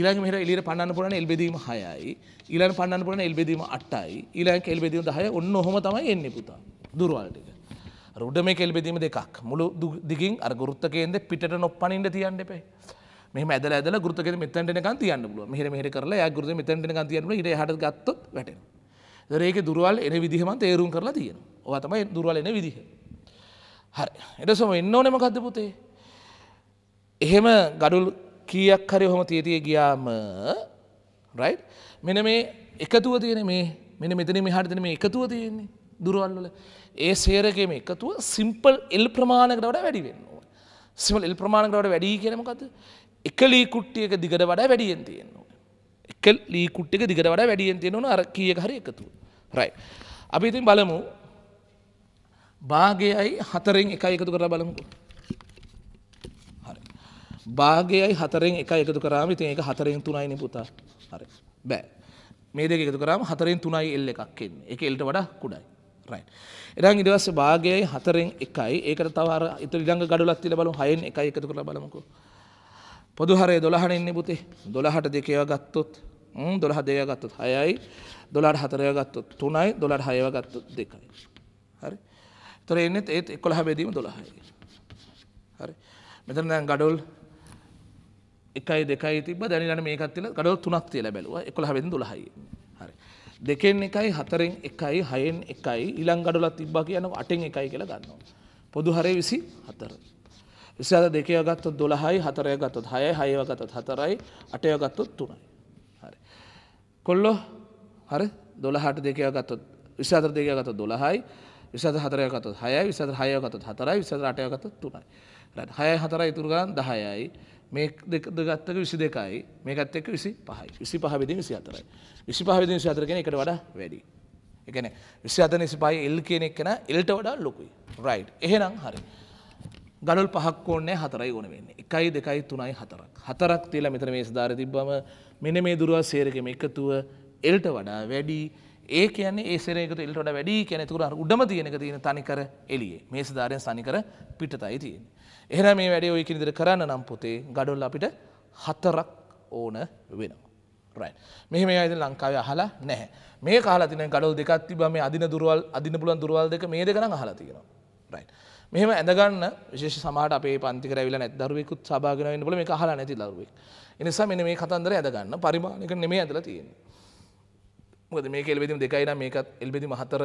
ඊළඟ මෙහෙර එළියට පන්නන්න පුළුවන් එල් බෙදීම හයයි. ඊළඟ පන්නන්න පුළුවන් එල් බෙදීම අටයි. ඊළඟ එල් බෙදීම 10යි. ඔන්න ඔහොම තමයි එන්නේ පුතා. දුරවල් ටික. අර උඩ මේක එල් බෙදීම දෙකක්. මුළු දිගින් අර ගුරුත්ව කේන්ද්‍රෙ පිටට නොපනින්න තියන්න එපේ. මෙහෙම ඇදලා ඇදලා ගුරුත්ව කේන්ද්‍රෙ මෙතනට එනකන් තියන්න පුළුවන්. මෙහෙර මෙහෙර කරලා එයා ගුරුත්ව මෙතනට එනකන් තියන්න පුළුවන්. ඊට එහාට ගත්තොත් වැටෙනවා. දරේක දුරුවල් එන විදිහම තේරුම් කරලා තියෙන ඔතමයි දුරුවල එන විදිහ. හරි එඩසම එන්න ඕනෙම කද පුතේ. එහෙම ගඩුල් කියක් හරි හොම තියතිය ගියාම රයි් මෙන මේ එකතුව තියෙන මේ මෙන මෙතන මිහරිතන මේ එකතුව තියෙන්නේ දුරුවල්ල ඒ සේරගේ මේ එකතුව සිම්පල් එල් ප්‍රමාණකට වඩ වැඩිවෙන්න සිමල් එල් ප්‍රමාණකට වැඩී කියනමකද එක ලී කුට්ටියක දිගට වඩා වැඩියෙන් තියෙන්නවා. එක ලීකුට්ටික දිගට වඩ වැඩියෙන් තියෙනවන අර කිය හරි එකතුව රයි. අපි ඉතින් බලමු භාගයයි හතරෙන් එක එකතු කර බලමුකු. භාගයයි හතරෙන් එක එකතු කරාම ඉතින් එක හතරෙන් තුනයි නිපුතා හරි බෑ මේ දෙක එකතු කරාම හතරෙන් තුනයි එල් එකක් එන්නේ එක එල්ට වඩා කුඩයි රයි. එරං ඉදවස්ස භාගයයි හතරෙන් එකයි ඒකට තවර ඉතුරිගංග ගඩුලත් තිල බලු හයෙන් එක එකතු කර බලමුකෝ පොදුහරය දොළහනෙන්නේ පුතේ දොළහට දෙකව ගත්තොත් දොළහ දෙය ගත්තොත් හයයි දොලාට හතරය ගත්තොත් තුනයි දොලට හයව ගත්තොත් දෙකයි. හරි තොර එන්නෙත් ඒත් එකොළහ බෙදීම දොළහයි. හරි මෙතන දැන් ගඩොල් එකයි දෙකයි තිබ දැනිලන මේකත් තිල ගඩොල් තුනක් තියලා බැලුවා එකොළහ බෙදින් දොළහයි. හරි දෙකෙන් එකයි හතරෙන් එකයි හයෙන් එකයි ඊළඟ ගඩොලක් තිබ්බා කියනවා අටෙන් එකයි කියලා ගන්නවා. පොදු හරය විසි හතර. එසාද දෙකය ගත්තොත් දොළහයි හතරය ගත්තොත් හයයි හයව ගතත් හතරයි අටය ගත්තොත් තුනයි. හරි. කොල්ලො හරි දොළහට දෙකය ගත්තොත් විසාතර දෙකය ගත දොළහයි විසාත හතරය ගතොත් හයයි විසාත හය ගතොත් හතරයි විසාත අටය ගතොත් තුනයි. හය හතරයි තුරගන් දහයයි මේ ගත්තක විසි දෙකයි මේකත් එක්ක විසි පහයි විසි පහවිදි විසි අතරයි විසි පහවිදි විසි අතරගෙන එකට වඩා වැඩි. එකන විසි අතන විසි පයි එල් කෙනෙක් කෙන එල්ට වඩා ලොකුයි රයි් එහෙනම් හරි. ගඩල් පහක් ඕන්නේ හතරයි ඕන වෙන්නේ එකයි දෙකයි තුනයි හතරක් හතරක් තියලා මෙතන මේ සදාර තිබ්බම මෙන්න මේ දුරවා සේරකම එකතුව එල්ට වඩා වැඩි ඒ කියන්නේ ඒ සේරයකට එල්ට වඩා වැඩි කියන්නේ ඒකට අර උඩම තියෙන එක තියෙන තනිකර එළියේ මේ සදාරෙන් තනිකර පිටතයි තියෙන්නේ එහෙනම් මේ වැඩේ ඔය කියන විදිහට කරන්න නම් පුතේ ගඩොල් අපිට හතරක් ඕන වෙනවා right මෙහෙම ඒවා ඉතින් ලංකාවේ අහලා නැහැ මේ කාලා තියෙන ගඩොල් දෙකක් තිබ්බා මේ අදින දුරවල් අදින පුළුවන් දුරවල් දෙක මේ දෙක නම් අහලා තියෙනවා right මෙහම ඇඳගන්න විශේෂ සමට අපේ පන්තික රැවිල නැත් දරුවෙකුත් සභාගෙනවෙන් බල මේ කහලා නැති දරුවෙක් එනිසා මෙන මේ කතන්දර ඇදගන්න පරිමාණක නෙමේ ඇදල තියෙන මොද මේ කෙල්බෙදිම දෙකයින මේකත් එල්බෙදි මහතර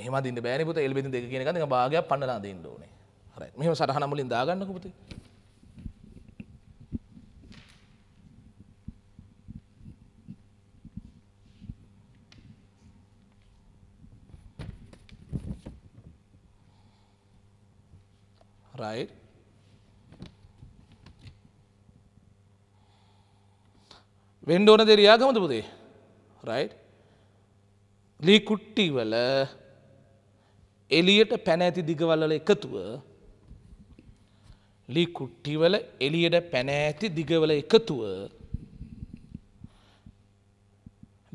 මෙහම දින්න බෑනිපුත එල්බෙදි දෙක කියෙනක භාගයක් පන්නලා දෙන්න ඕනේ හරයි මෙම සටහනමුලින් දාගන්න පුතේ right? වෙන්ඩ ඕන දෙරයා ගමද පුදේ රයි් ලී කුට්ටිවල එලියට පැන ඇති දිගවල්ලල එකතුව ලි කුට්ටිවල එලියට පැන ඇති දිගවල එකතුව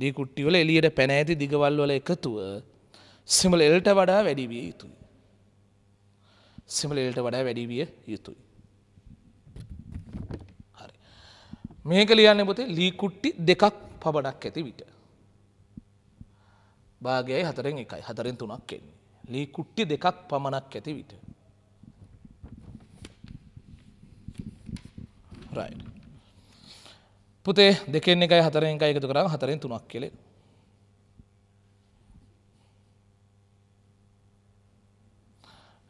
ලිකුට්ටිවල එලියට පැන ඇති දිගවල් වල එකතුව සිමල එල්ට වඩා වැඩිවිය යුතුයි සිමලට වඩා වැඩිවිය යුතුයි. හරි. මේක ලියන්න පොතේ ලීකුට්ටි දෙකක් පබඩක් ඇති විට. භාගයයි හතරෙන් එකයි හතරෙන් තුනක් එන්නේ. ලීකුට්ටි දෙකක් පමණක් ඇති විට. පුතේ දෙකෙන් එකයි හතරෙන් එකයි එකතු කරා හතරෙන් තුනක් කෙලේ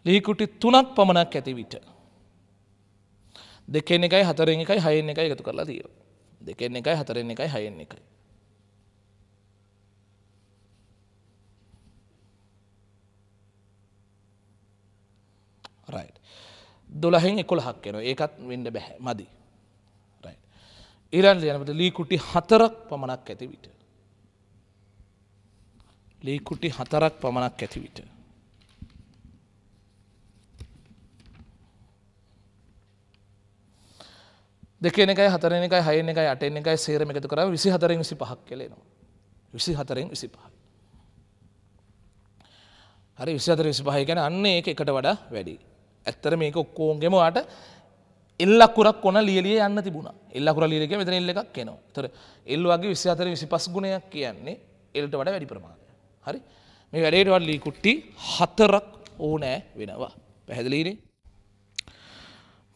ලීකුටි තුනක් පමණක් ඇතිවිට. දෙකෙන් එකයි හතරෙන් එකයි හයෙන් එකයි එකතු කරලා දීව. දෙකෙන් එකයි හතරෙන් එකයි හයෙන් එකයි. දොළහෙන් එකොළහක් එන ඒකත් වෙන්න බැහැ මදි. ඉරන් යනට ලීකුටි හතරක් පමණක් ඇතිවිට. ලීකුටි හතරක් පමණක් ඇතිවිට. දෙකන එකයි හතරන එකයි හයන එකයි අටන එකයි සේරම එකතු කරව විසි හතරෙන් විසි පහක් කෙලෙනවා විසි හතරෙන් විසි පහ හරි විසිහතර විසි පහහි ගැන අන්න ඒක එකට වඩා වැඩි ඇත්තර මේක ඔක්කෝන්ගෙමවාට එල්ලක්කුරක් කොන ලියලිය යන්න තිබුණ එල්ලකුර ලියලක මෙතන එල්ල එකක් කෙනවා තොර එල්වාගේ විසි අතර විසි පස් ගුණයක් කියන්නේ එල්ට වඩ වැඩි ප්‍රමාණය හරි මේ වැඩේටවල් ලී කුට්ටි හතරක් ඕනෑ වෙනවා පැහැදිලීනේ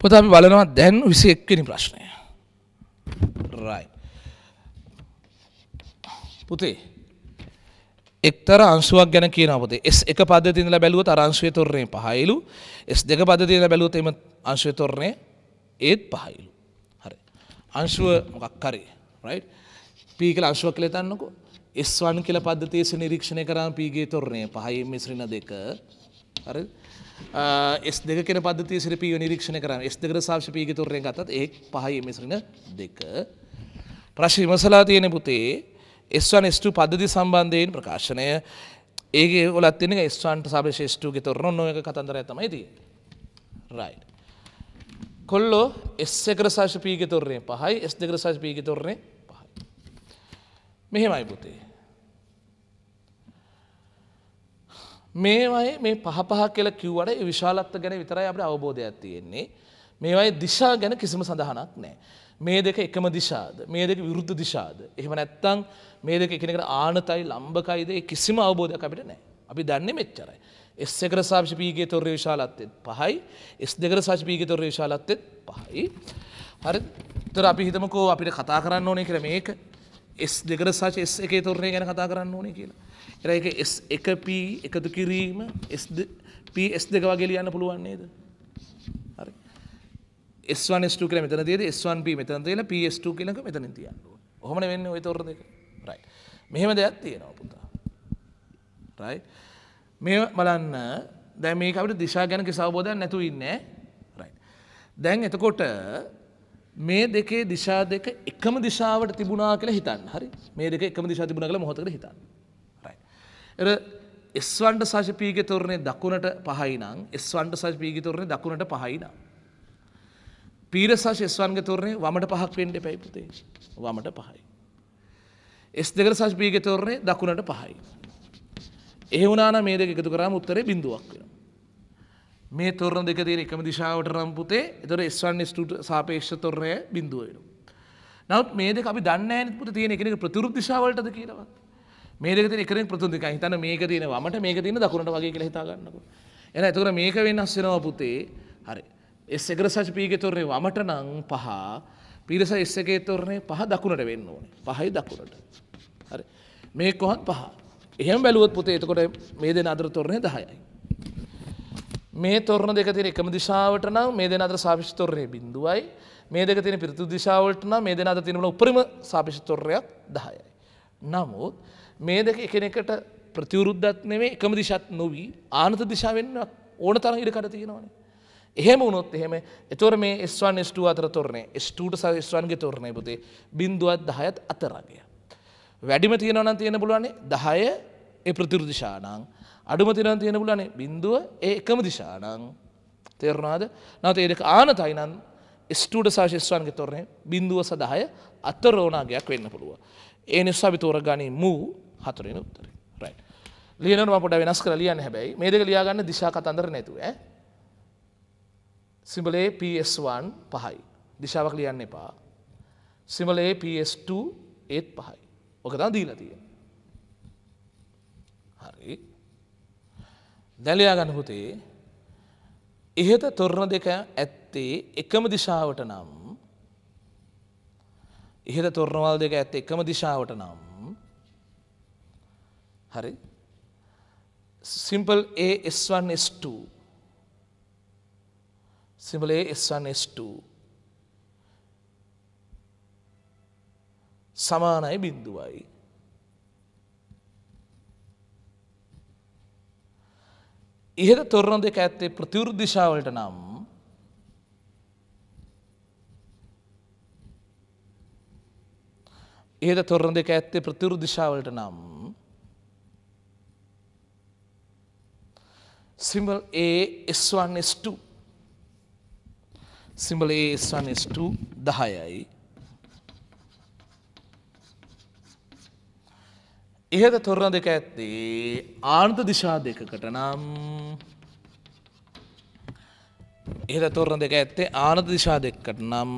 පොත අපි බලනවා දැන් විසි එක්වෙනි ප්‍රශ්නය රයි පුතේ එක්තර අංශුවක් ගැන කියන පොතේ S එක පද්ධතිය ඉඳලා බැලුවොත් අර අංශුවේ තොරණය පහයිලු S දෙක පද්ධතිය ඉඳලා බැලුවොත් එම අංශුවේ තොරණය ඒත් පහයිලු හරි අංශුව මොකක් හරි රයිට් P කියලා අංශුවක් කියලා හිතන්නකෝ S1 කියලා පද්ධතියේ නිරීක්ෂණය කරාම P ගේ තොරණය පහයි මිශ්‍රණ දෙක හරිද එස් දෙක කෙන පද්ධති සිරපී නිරීක්ෂණ කරන්න එස් දෙකට සාක්ෂපීග තුරෙන් ගතත් ඒ පහයි මිසරන දෙක. ප්‍රශ් විමසලා තියෙන පුතේ එස්වන් ස්ට පද්ධති සම්බන්ධයෙන් ප්‍රකාශනය ඒගේ ඔලත්තින ස්වන්ට සබ ශේෂ්ටුගේ තොරන නොක කතන්දර ඇතමයි දී. රයි. කොල්ලෝ එස්සකර සාශපීග තොරන්නේ පහයි එස් දෙකර සාශපීග තොරන්නේ පහයි. මෙහෙමයි පුතේ. මේවයි මේ පහපහ කියල කිව්වට විශාලත්ව ගැන විතරයි අපට අවබෝධයක් තියෙන්නේ. මේවයි දිශා ගැන කිසිම සඳහනක් නෑ. මේ දෙක එකම දිශාද මේ දෙක විරුද්ධ දිශාද. එහෙම නැත්තං මේ දෙක එකනකට ආනතයි ලම්බකයිදේ කිසිම අවබෝධයක් අපිට නෑ. අපි දන්නේ මෙච්චරයි. එස් එකර සාක්ෂිපීගේ තොර විශාලත්තෙත් පහයි එස් දෙකර සාශිපීගේ තොර විශාලත්තෙත් පහයි. හරි තොර අපි හිතමකෝ අපිට කතා කරන්න ඕනේ කර මේක එස් දෙකර සාච එස් එකේ තොරණය ගැන කතා කරන්න ඕනේ කියලා. එර එක එක P එකතු කිරීම P S දෙක වගේ ලියන්න පුළුවන් නේද? හරි. S1 S2 කියලා මෙතන තියදී S1P මෙතන තියලා PS2 කියලා එක මෙතනින් තියන්න ඕනේ. ඔහොමනේ වෙන්නේ ওই තොර දෙක. right. මෙහෙම දෙයක් තියෙනවා පුතා. right. මේ බලන්න දැන් මේක අපිට දිශා ගැන කිසි අවබෝධයක් නැතු ඉන්නේ. right. දැන් එතකොට මේ දෙකේ දිශා දෙක එකම දිශාවට තිබුණා කියලා හිතන්න. හරි. මේ දෙක එකම දිශාව තිබුණා කියලා මොහොතකට හිතන්න. එස්වන්ට සශපීග තොරණය දකුණට පහයිනං එස්වන්ට සශපීගි තොරණය දකුණට පහයින. පීර සශ ස්වන්ග තොරණය වමට පහක් පෙන්ඩ පැයිපුතේ වමට පහයි. එස් දෙකර සශපීග තොරණය දකුණට පහයි. එහවුනාන මේ දෙක එකතු කරාම උත්තරේ බිඳුවක් වෙන. මේ තොරණ දෙක දේ එකම දිශාවට රම්පුතේ එතොර ස්වන් ස්ටට සාපේක්ෂ තොරණය බිඳුවෙන. නවත් මේ දෙක අපි දන්න ඇනිපුට තියෙන එකෙන ප්‍රතුරු දිශාවලටද කියලවත්. මේක එකර ප්‍රතුන්දික හිතන මේක තියෙනවා මට මේක තියෙන දකුණට වගේ කියලා හිතා ගන්නකො එන එතකොට මේක වෙනස් වෙනවා පුතේ හරි S එක රසජ් P එකේ තොරණේ වමට නම් පහ P රස S එකේ තොරණේ පහ දකුණට වෙන්න ඕනේ පහයි දකුණට හරි මේ කොහොත් පහ එහෙම බැලුවොත් පුතේ එතකොට මේ දෙන අතර තොරණේ 10යි මේ තොරණ දෙක තියෙන එකම දිශාවට නම් මේ දෙන අතර සාපේක්ෂ තොරණේ බිඳුවයි මේ දෙක තියෙන පිරිතුරු දිශාවට නම් මේ දෙන අතර තියෙන උපරිම සාපේක්ෂ තොරණයක් 10යි නමුත් මේ දෙක එකනෙකට ප්‍රතිවරුද්ධත් නෙවේ එකම දිශත් නොවී ආනත දිශාවෙන්න ඕන තරම් ඉඩ කඩ තියෙනවනේ. එහෙම වුණොත් එහෙම එතොර මේ S1 S2 අතර තොරණේ S2ට සහ S1ගේ තොරණේ පුතේ බිංදුවත් 10ත් අතර අගය. වැඩිම තියෙනවා නම් තියෙන්න පුළුවන්නේ 10 ඒ ප්‍රතිවිරුද්ධ දිශා නම් අඩුම තියෙනවා නම් තියෙන්න පුළුවන්නේ බිංදුව ඒ එකම දිශා නම් තේරුණාද? නැවත ඒ දෙක ආනතයි නම් S2ට සහ S1ගේ තොරණේ බිංදුව සහ 10 අතර ඕනාගයක් වෙන්න පුළුවන්. ඒ නිසා අපි තෝරගනිමු හතුරෙන උත්තර රයි ලියනම පොට වෙනස් කර ලියන්න හැබැයි මේ දෙක ලියාගන්න දිශා කතන්දර නැතුව සිම්බලේ PS1 පහයි දිශාවක් ලියන්න එපා සිමලේ PS2 ඒත් පහයි ඕකතා දීල තිය හරි දැලයාගන්න හුතේ ඉහත තොරණ දෙක ඇත්තේ එකම දිශාවට නම් ඉහත තොරණවල් දෙක ඇත් එකම දිශාවට නම් හරි simple A S1 S2 simple A S1 S2 සමානයි බිඳුවයි ඉහත තොරණ දෙක ඇත්තේ ප්‍රතිවෘද්ධ දිශාවලට නම් ඉහත තොරණ දෙක ඇත්තේ ප්‍රතිවෘද්ධ දිශාවලට නම් symbol A S1 S2 symbol A S1 S2 10යි ඉහත තොරණ දෙක ඇත්තේ ආර්ථ දිශා දෙකකට නම් ඉහත තොරණ දෙක ඇත්තේ ආර්ථ දිශා දෙකකට නම්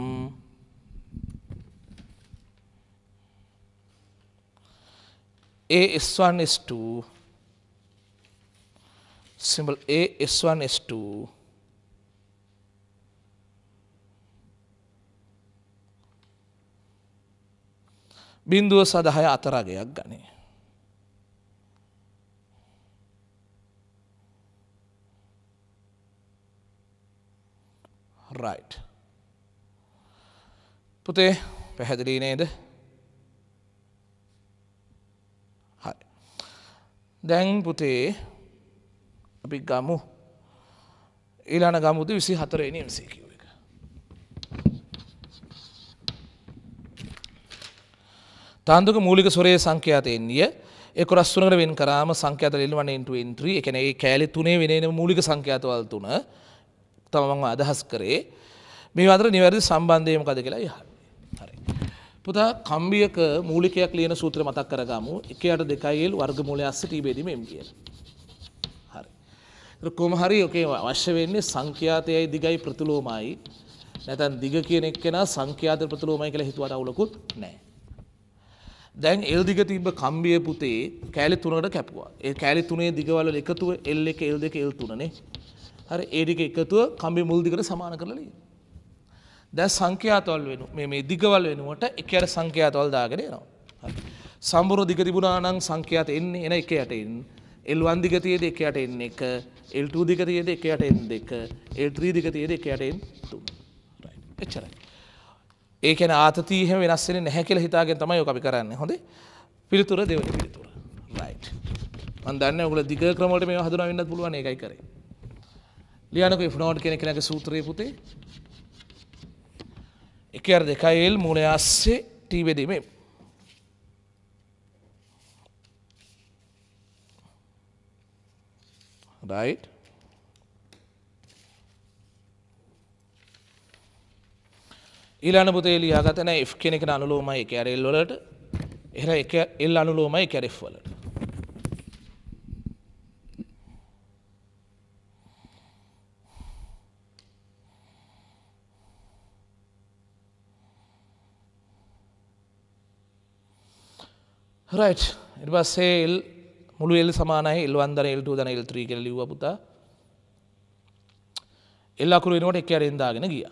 A S1 S2 symbol A, S1, S2. බින්දුව සදහය අතරගයක් ගනේ. රයිට්. පුතේ පැහැදිලී නේද? හරි. දැන් පුතේ අපි ගමු ඊලාන ගමුතු විසි හතරේනි එම්සේකිව එක. තාන්දුක මූලික සොරේ සංඛ්‍යාතයෙන්ිය එක රස්වනට වෙන් කරාම සංඛ්‍යාත ෙල්වන්නන්ටුවෙන්ත්‍රී එකන ඒ කෑලි තුනේ වෙනෙන මූලික සංඛ්‍යාතවල් තුන තමම අදහස් කරේ මේ අතර නිවැරදි සම්බන්ධයම කද කියලා යහ. පුතා කම්බියක මූලිකයක් ලියන සූත්‍ර මතක් කරගමු එකයට දෙකයිල් වර්ග මූලය අස්ස ටීබේදීම එම් කියලා. කොහොම හරි ඔකේ අවශ්‍ය වෙන්නේ සංඛ්‍යාතයයි දිගයි ප්‍රතිලෝමයි. නැතන් දිග කියන එක්කෙනා සංඛ්‍යාත ප්‍රතිලෝමයි කියලා හිතුවට අවුලකුත් නැහැ. දැන් එල් දිග තිබ්බ කම්බිය පුතේ කෑලි තුනකට කැපුවා. ඒ කෑලි තුනේ දිගවල එකතුව L1 L2 L3 නේ. හරි ඒ ටික එකතුව කම්බි මුල් දිගට සමාන කරලා ලියන. දැන් සංඛ්‍යාතවල වෙනු මේ මේ දිගවල වෙනුවට එකට සංඛ්‍යාතවල දාගෙන එනවා. හරි. සම්පූර්ණ දිග තිබුණා නම් සංඛ්‍යාත එන්නේ එන එක යට එන්නේ. එල්වන් දිගතියද එකයට එන්න එක එල්ටූ දිගතියද එකයට එන් දෙක එල්ත්‍රී දිගතියද එකයට එන් තුන් එච්චරයි. ඒකන ආතතියහ වෙනස්සෙන නැහැ කියල හිතාගෙන් තමයි යොකපි කරන්න හොඳ පිළිතුර දෙවන පිළිතුර අන්දන්න ඔල දිග ක්‍රමට මේ හදුන වෙන්න පුළුවන් එකයි කර ලියනක ෆ්නෝට් කෙනෙ කෙනක සූත්‍රය පුතේ එක අර දෙකයිල් මූලයස්සේ ටීවෙදීමේ right? ඊළඟ පුතේ ලියාගත නැහැ if කියන එකට අනුලෝමයි ඒක ඇරෙල් වලට එහෙනම් ඒක L අනුලෝමයි ඒක F වලට right ඊට පස්සේ මුළු එල් සමානයි එල්වන්දන එල්ටූ දන එල්ත්‍රී කර ලිව පුතා එල්ලකුරු වෙනකොට එක අරෙන්දාගෙන ගිය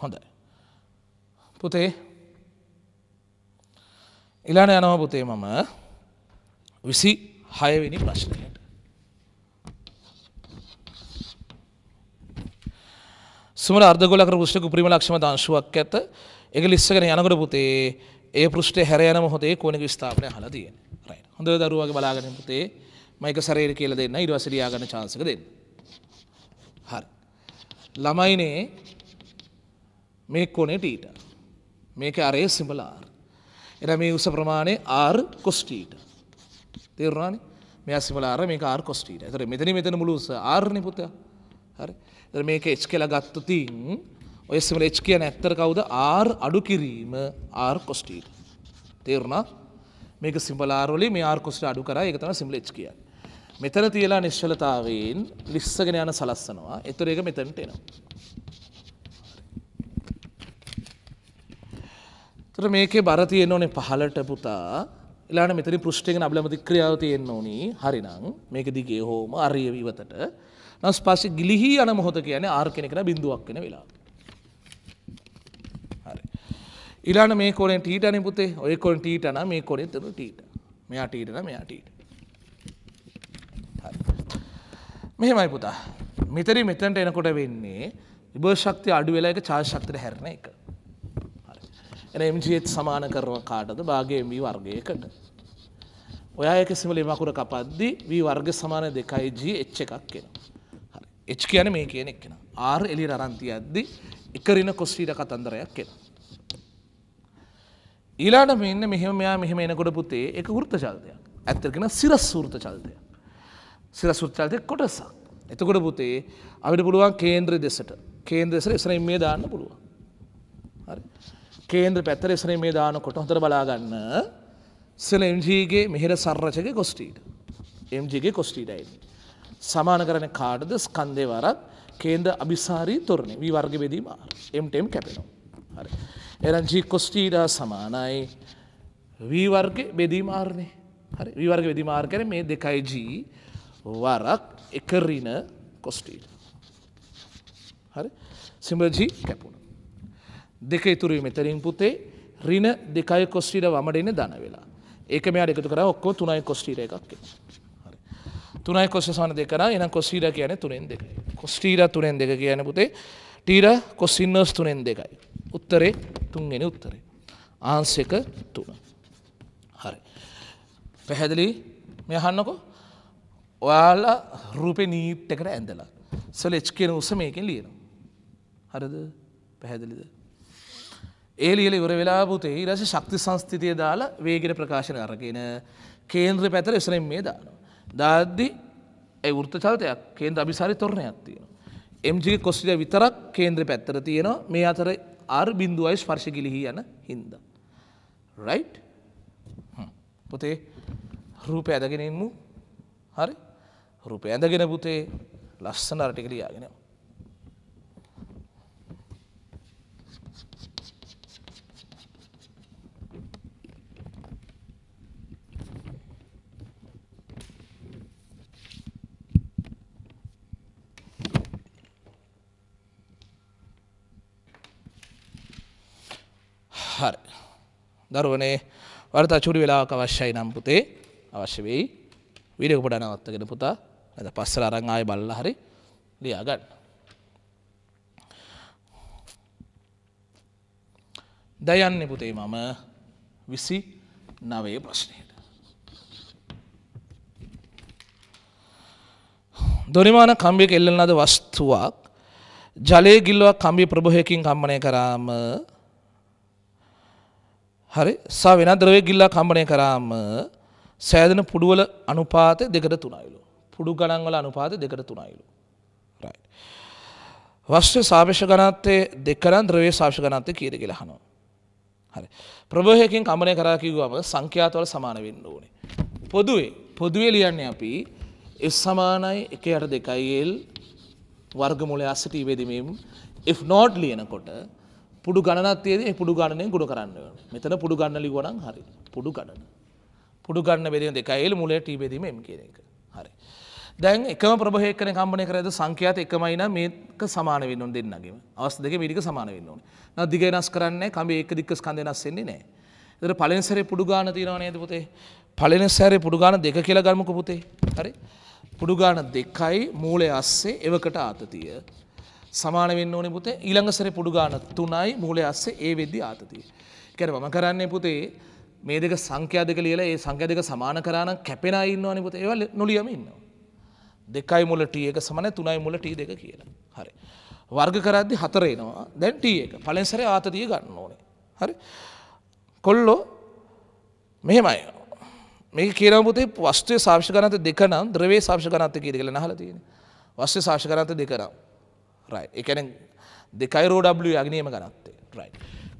හොඳයි පුතේ ඉලාන යනව පුතේ මම විසි හයවෙනි ප්‍රශ්නය සුමන අර්ධගොලකර පුෂ්ටක උපරිම ලක්ෂම දංශුවක් ඇත. ඒක ලිස්සගෙන යනකොට පුතේ ඒ පෘෂ්ඨය හැර යන මොහොතේ කෝණික විස්ථාපනය අහලා තියෙන. රයිට්. හොඳ දරුවාගේ බලාගෙන පුතේ මයික සරේර කියලා දෙන්න ඊට පස්සේ ලියා ගන්න chance එක දෙන්න. හරි. ළමයිනේ මේ කෝණේ ටීටා. මේක අරේ සිම්බල R. එනම් මේ උස ප්‍රමාණය R cos theta. තේරුණානේ? මෙයා සිම්බල R මේක R cos theta. ඒතර මෙතන මෙතන මුළු උස R නේ පුතා. හරි. මේක එච් කියලා ගත්තතින් ඔය සිමල එච් කියන ඇත්තර කවුද ආර් අඩු කිරීම ආර් කොස්ටීර් තේරුණා මේක සිම්බලාරොලි මේ ආර් කොස්ට අඩු කරා එක තම සිම්ල එච් කිය මෙතන තියලා නිශ්චලතාවයෙන් ලිස්සගෙන යන සලස්සනවා එතර එක මෙතැනට එනවා තර මේකේ බර තියෙන ඕනේ පහලට පුතා එලාන මෙතන පෘෂ්ටිගෙන් අබලමති ක්‍රියාව තියෙන්න ඕනි හරිනම් මේක දිගේ හෝම අරිය විවතට නස් පස්සේ ගිලිහි යන මොහොත කියන්නේ ආර් කෙනෙක් නෑ බිඳුවක් වෙන වෙලාව. හරි. ඊළඟ මේ කොරෙන් ටීටා නේ පුතේ. ඔය කොරෙන් ටීටා නම් මේ කොරෙන් තන ටීටා. මෙයා ටීටා නම් මෙයා ටීටා. හරි. මෙහෙමයි පුතා. මෙතන මෙතනට එනකොට වෙන්නේ රිවර්ස් ශක්තිය අඩු වෙලා එක චාර්ජ් ශක්තියට හැරෙන එක. හරි. එන MGH සමාන කරන කාටද? භාගය MV වර්ගයකට. ඔයා ඒක සිමලේ මකුර කපද්දි V වර්ග සමාන 2g h එකක් එනවා. එච් කියන මේ කියන එක් කෙන ආර් එලි රන්ති ඇද්දි එකරින කොස්්‍රීට කතන්දරයක් කෙන. ඊලාට මෙන්න මෙහම මෙයා මෙහම එනකොට පුතේ එක ෘත චල්තයක් ඇත්තකෙන සිරස් සූෘත චල්තය. සිරසුෘචල්තය කොටසක්. එතකොට පුතේ අපිට පුළුවන් කේන්ද්‍ර දෙසට කේන්ද්‍රෙසර ඉසරයි මේ දාන්න පුළුවන්. කේන්ද්‍ර පැත්තර ඉසරේ මේ දාන කොට හොතර බලාගන්න සෙල MGගේ මෙහෙර සර්රචක කොස්ටීට MGගේ කොස්ටීටයින්නේ. සමාන කරන කාඩද ස්කන්දේ වරක් කේන්ද අභිසාරී තොරණේ වී වර්ග බෙදීම එම්ටම් කැපෙනවා හරි එනම් ජී කොස්ටීඩා සමානයි වී වර්ග බෙදීමාරණය හරි වී වර්ග බෙදීමාර කර මේ දෙකයි ජී වරක් එකරින කොස්ටීඩ හරි සිම්බජී කැපුණ දෙක ඉතුරුයි මෙතරින් පුතේ රින දෙකයි කොස්ටීඩ වමඩෙන දන වෙලා ඒක මෙයාට එකතු කර ඔක්කෝ තුනයි කොස්ටීර එකක් කියලා තුනයි කොස්ස සහන දෙක කරා එහෙනම් cos θ කියන්නේ තුනෙන් දෙකයි cos θ තුනෙන් දෙක කියන්නේ පුතේ θ cos inverse තුනෙන් දෙකයි උත්තරේ තුන්වෙනි උත්තරේ ආන්ස් එක තුන හරි පැහැදිලි මේ අහන්නකෝ ඔයාලා රූපේ නීට් එකට ඇඳලා සල එච් කියන උස මේකෙන් ලියනවා හරිද පැහැදිලිද ඒ ලියල ඉවර වෙලා පුතේ ඊට පස්සේ ශක්ති සංස්ථිතිය දාලා වේගිර ප්‍රකාශන අරගෙන කේන්ද්‍ර පැතර ඉස්සරහින් මේ දානවා දාද්දි ඇයි වෘත චලතයක් කේන්ද්‍ර අභිසාරි තොරණයක් තියෙන. එම්ජගේ කොස්සිල විතරක් කේන්ද්‍ර පැත්තර තියෙනවා මේ අතර අර් බින්දුවයි ස්පර්ශගිලිහි යන හින්ද. රයි් පොතේ රූපය ඇදගෙනින්මු හරි රූපය ඇඳගෙන පුතේ ලස්සන අරටිකලියාගෙනවා. දරුවනේ වර්තා චුඩි වෙලාවක අවශ්‍යයි නම් පුතේ අවශ්‍ය වෙයි වීඩියෝ කොට නවත්තගෙන පුතා අද පස්සට අරන් ආයෙ බලලා හරි ලියා ගන්න. දැන් යන්නේ පුතේ මම 29 ප්‍රශ්නයට. දොරිමාන කම්බියක එල්ලන ලද වස්තුවක් ජලයේ ගිල්ලුවක් කම්බිය ප්‍රභවයකින් කම්පණය කරාම හරි ස වෙන ද්‍රවය ගිල්ලක් කම්බනය කරාම සෑදන පුඩුවල අනුපාතය දෙකට තුනයිලු. පුඩු ගණන්වල අනුපාත දෙකට තුනයිලු. වස්්‍ය සාභේෂ ගනත්තේ දෙකරන් ද්‍රවේ ශාෂ ගනත්තය කියර කියලහනවා. හරි ප්‍රභහයකින් කමනය කරකිවම සංඛ්‍යාතවල සමාන වෙන්න ඕනේ. පොදුවේ පොදුවේ ලියන්නේ අපි එස් සමානයි එක අට දෙකයිල් වර්ගමුල අස්සට ඉවේදමීම් එ නෝඩ් ලියනකොට පුඩු ගණනත්තේද පුඩු ගණනය ගුණ කරන්න මෙතන පුඩු ගන්න ලිවනන් හරි පුඩු ගණන පුඩු ගන්න බෙදෙන දෙකයිල් මුලට ටීබෙදීම එම කියන එක හරි. දැන් එකම ප්‍රභහය කන කම්පනය කරද සංඛ්‍යාත එකමයින මේක සමාන වෙන්නුන් දෙන්නගේම අවස් දෙක මිරික සමාන වෙන්න ඕන න දිග වෙනස් කරන්න කම ඒක දික්ක ස්කන්ද වෙනස්සෙන්නේ නෑ එතර පලෙන්සරේ පුඩු ගාන තියෙනවා නේද පුතේ පලෙන සැරේ පුඩු ගාන දෙක කියලා ගන්නකෝ පුතේ හරි පුඩු ගාන දෙකයි මූලය අස්සේ එවකට ආතතිය සමාන වෙන්න ඕනේ පුතේ ඊළඟ සැරේ පුඩු ගන්න 3යි මූලයේ අස්සේ ඒ වෙද්දි ආතතිය. කියන්නේ මම කරන්නේ පුතේ මේ දෙක සංඛ්‍යා දෙක ලියලා ඒ සංඛ්‍යා දෙක සමාන කරා නම් කැපෙන අය ඉන්නවනේ පුතේ. ඒවල නොලියම ඉන්නවා. 2යි මූල t එක සමානයි 3යි මූල t දෙක කියලා. හරි. වර්ග කරද්දි 4 එනවා. දැන් t එක. පළවෙනි සැරේ ආතතිය ගන්න ඕනේ. හරි. කොල්ලෝ මෙහෙමයි. මේක කියනවා පුතේ වස්තුවේ සාපේක්ෂ ඝනත්වය දෙක නම් ද්‍රවයේ සාපේක්ෂ ඝනත්වය කීයද කියලා නහලා තියෙන්නේ. වස්තුවේ සාපේක්ෂ ඝනත්වය දෙක නම් එකන දෙකයිරෝඩ්ලු අගනීම ගනත්තේ රයි.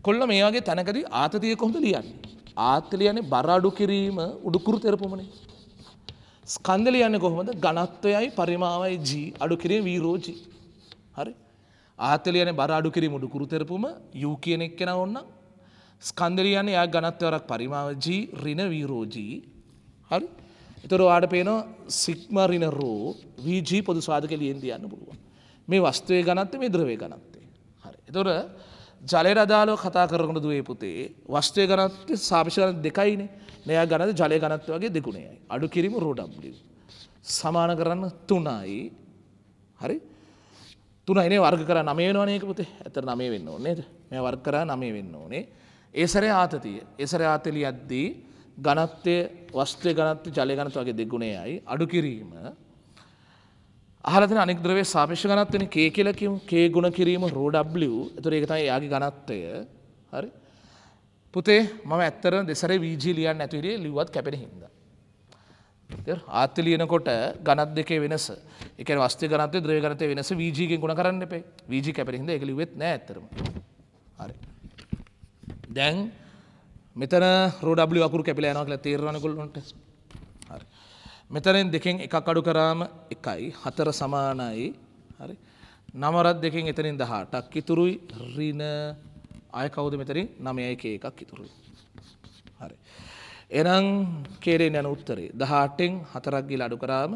කොල්ල මේගේ තැනකද ආතතිය කොහොඳ ලියන්න. ආතලියන බරාඩු කිරීම උඩුකුරු තෙරපුමණේ. ස්කන්දලියන්න කොහොමද ගනත්වයයි පරිමාවයි ජී අඩු කිරේ වීරෝජී. හරි ආතලියන බරාඩු කිරීම උඩුකුරු තෙරපුම යු කියනෙක් කෙන ඔන්න ස්කන්දලියන යා ගනත්වරක් පරිමාවජී රින වීරෝජී හරි එතොර ආඩ පේනවා සික්මරින රෝ වීජී පොදු සාධක ලියෙන් තියන්න පුළුවන්. මේ වස්තුවේ ගනත්තේ මේ ද්‍රවේ ගනත්තේ හරි එතොර ජලය රදාලෝ කතා කරනට දුවේ පුතේ වස්තුවය ගනත් සාපිශකන දෙකයිනේ නෑ ගනද ජලය ගනත්ව වගේ දෙකුණේයි අඩු කිරීම රෝඩම්ලි සමාන කරන්න තුනයි හරි තුනයිනේ වර්ග කර නමේනවානයක පුතේ ඇතර නමේ වෙන්න ඕනේද මේ වර් කරා නමේ වෙන්න ඕනේ ඒසර ආතතිය ඒසර ආතලි අද්දී ගනත්වය වස්ත්‍රය ගනත්ව ජලය ගනත් වගේ දෙගුණේයයි අඩු කිරීම හලතින අනික්ද්‍රව සාපේෂ ගනත්වන කේ කියලකින් කේ ගුණ කිරීම රෝඩ්ලි තුර එකතයි යාගේ ගනත්වය හරි පුතේ මම ඇත්තර දෙසර වීජී ලියන් ඇතුරේ ලිවත් කැපෙන හිද. ආත්ති ලියනකොට ගනත් දෙකේ වෙනස එක වස්ත ගනත ද්‍රගනත වෙනස වීජීගෙන් ගුණ කරන්න පේ වීජි කැපෙහිද එක ලිවෙත් නෑ ඇතරම හරි දැන් මෙතන රෝඩ්ලි අකුර කැපිලා යනකල තේරවනකොල්ලොන්ට මෙතරෙන් දෙකෙන් එකක් අඩු කරාම එකයි හතර සමානයි හරි නමරත් දෙකෙන් එතනින් දහටක් ඉතුරුයි රින අය කවුද මෙතරින් නමයයි එක එකක් ඉතුරුයි. හරි. එනම් කේරෙන් යන උත්තරේ දහටෙන් හතරක් ගිල අඩු කරාම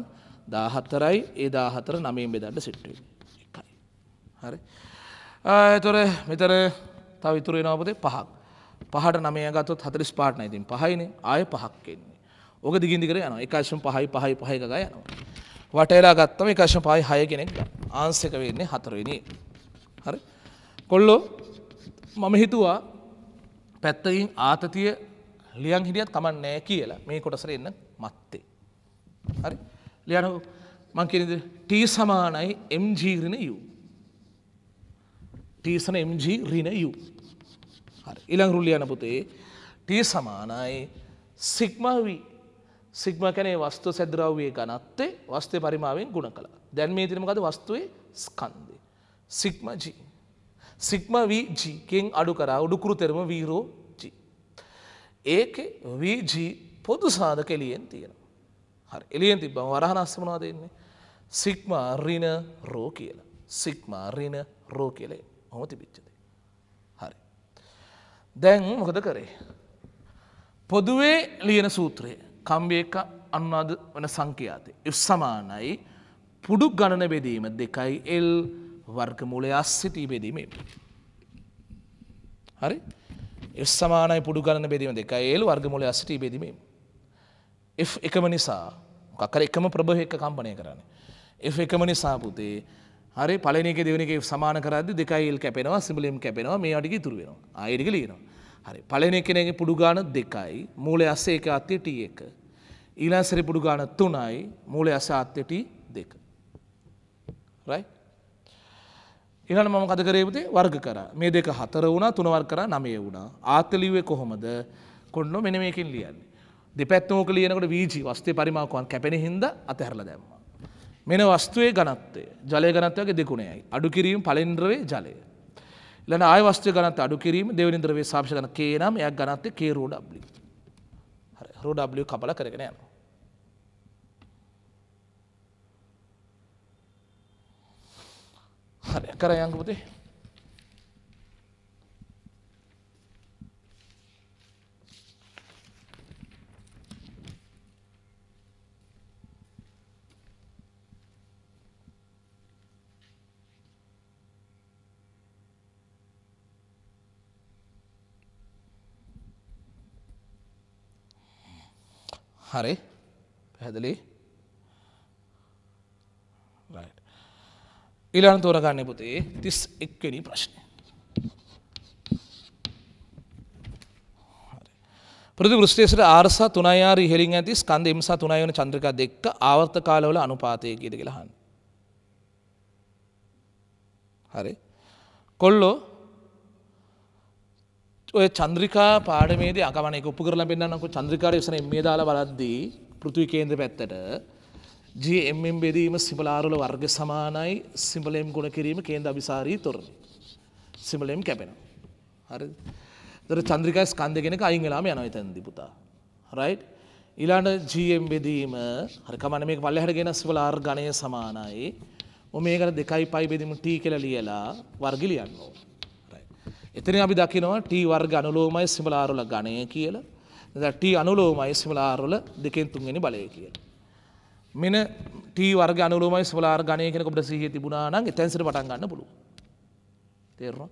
දාහත්තරයි ඒ දාහතර නමින් බෙදන්න සිට්ටුව එකයි. හරි. එතොර මෙතර තව ඉතුරේ නවපතේ පහක් පහට නමය ගතොත් හතරිස් පාට්න ඉතින් පහයින ආය පහක් කෙන්නේ. ඕක දිගින්දිකර යන එකශම් පහයි පහයි පහයක යනවා. වටලා ගත්තම එකශම් පහයි හය කෙනෙක් ආන්සක වෙන්නේ හතරවෙනි. හරි කොල්ලෝ මම හිතුවා පැත්තකින් ආතතිය ලියන් හිටියත් කමන් නෑ කියලා මේ කොටසර එන්න මත්තේ. හරි ලියන මංකිනද ටී සමානයි MGරණ යු. ටීසන MG රින යු. ඉළං රුල්ලියන පුතේ ටී සමානයි සික්මවී සිග්ම කැනේ වස්තු සැද්‍රව්වේ ගනත්තේ වස්තය පරිමාවෙන් ගුණ කළ. දැන් මේ තිරමකද වස්තුවේ ස්කන්දය. සික්ම ජී. සික්ම වීජීකෙන් අඩු කරා උඩුකුරු තෙරම වීරෝ ජී. ඒක වීජී පොදු සාධක එලියෙන් තියෙන. හරි එලියෙන් තිබම වරහන අස්සමනවා දෙන්නේ. සික්ම රින රෝ කියලා. සික්ම රින රෝ කියලේ හොම තිබිච්චදේ. හරි. දැන් මොකද කරේ. පොදුවේ ලියන සූත්‍රයේ කම්බේක අන්වාද වන සංකයාතය. එ සමානයි පුඩු ගණන බෙදීම දෙකයි එල් වර්ගමූලය අස්සිටී බෙදීමේ. හරි එස් සමානයි පුඩු ගණන බෙදීම දෙකයි එල් වර්ගමූලය අස්සිටී බෙදීමේ. එ එකම නිසා කකර එකම ප්‍රභහ එක කම්පනය කරන්න. එ එකම නිසා පුතේ හරි පලනක දෙවනිගේ සමාන කරද දෙකයිල් කැපෙනවා සිඹලිම් කැපෙනවා මේ අඩිගේ තුරුවෙනවා අයඩිග ලීනවා. හරි පලන කෙනෙගේ පුඩු ගාන දෙකයි මූල අස එක අත්්‍යයට එක. ඊලාසරි පුඩු ගාන තුනයි මූල අස අත්්‍යයට දෙක. රයි. ඉහන මම කදකරේපතේ වර්ග කර මේ දෙක හතර වුණා තුනවර් කර නමය වුණා ආතලිවේ කොහොමද කොන්නො මෙන මේකින් ලියන්නේ. දෙපැත්නෝක ලියනකට වීජී වස්තේ පරිමාකුවන් කැපෙන හිද අතහැරල දැම්ම. මෙන වස්තුවේ ගනත්තේ ජලය ගනත්වගේ දෙකුණේයි අඩු කිරීම පලෙන්ද්‍රවේ ජලය. ලන අයවස්ත්‍රය ගනත අඩු කිරීම දෙවනි ද්‍රවේ සාක්ෂ ගන කේනම් එයක් ගනත්තේ කේ රෝඩ්ලි රෝඩ්ලි කපල කරගෙන යන හරි කර යංගපතේ හරි පැහැදිලි ඉලන් තෝරගන්න පුතේ තිස් එක්වනි ප්‍රශ්නය ප්‍රතිෘෂ්ටේසට ආර්සා තුනයා රිහෙරින් ඇති ස්කන්ධ එමසා තුනය වන චන්ද්‍රක දෙක්ක ආවර්ත කාලවල අනුපාතය කියද කියලහන්. හරි. කොල්ලෝ ඔය චන්ද්‍රිකා පාඩමේද අගමනය උපපු කරල පෙන්න්නක චන්ද්‍රිකාර යසන මේ දාල බලද්දී පෘතිවි කේන්ද පැත්තට ජම්ම් බෙදීම සිඹලාරුල වර්ග සමානයි සිඹලයම් ගුණ කිරීම කේන්ද අභිසාරී තොරණ සිඹලයම් කැපෙන හරි දර චන්ද්‍රිකා ස්කන්දගෙනක අයිංගලාම යනයි තැන්දි පුතා රයි් ඉලාට ජම් බෙදීම හරිකමන මේ පල්ලහට ගෙන සිවලාර් ගණය සමානයි ඔ මේකට දෙකයි පයි බෙදීම ටී කෙල ලියලා වර්ගිලියන්නවා එතන අපි දකිනවා T වර්ග අනුලෝමයි සිමලාරුල ගණය කියලා. එතන T අනුලෝමයි සිමලාරුල දෙකෙන් තුන්වෙනි බලය කියලා. මෙන T වර්ග අනුලෝමයි සිමලාර ගණය කියන අපිට සිහිය තිබුණා නම් එතෙන් සිට පටන් ගන්න පුළුවන්. තේරුණා?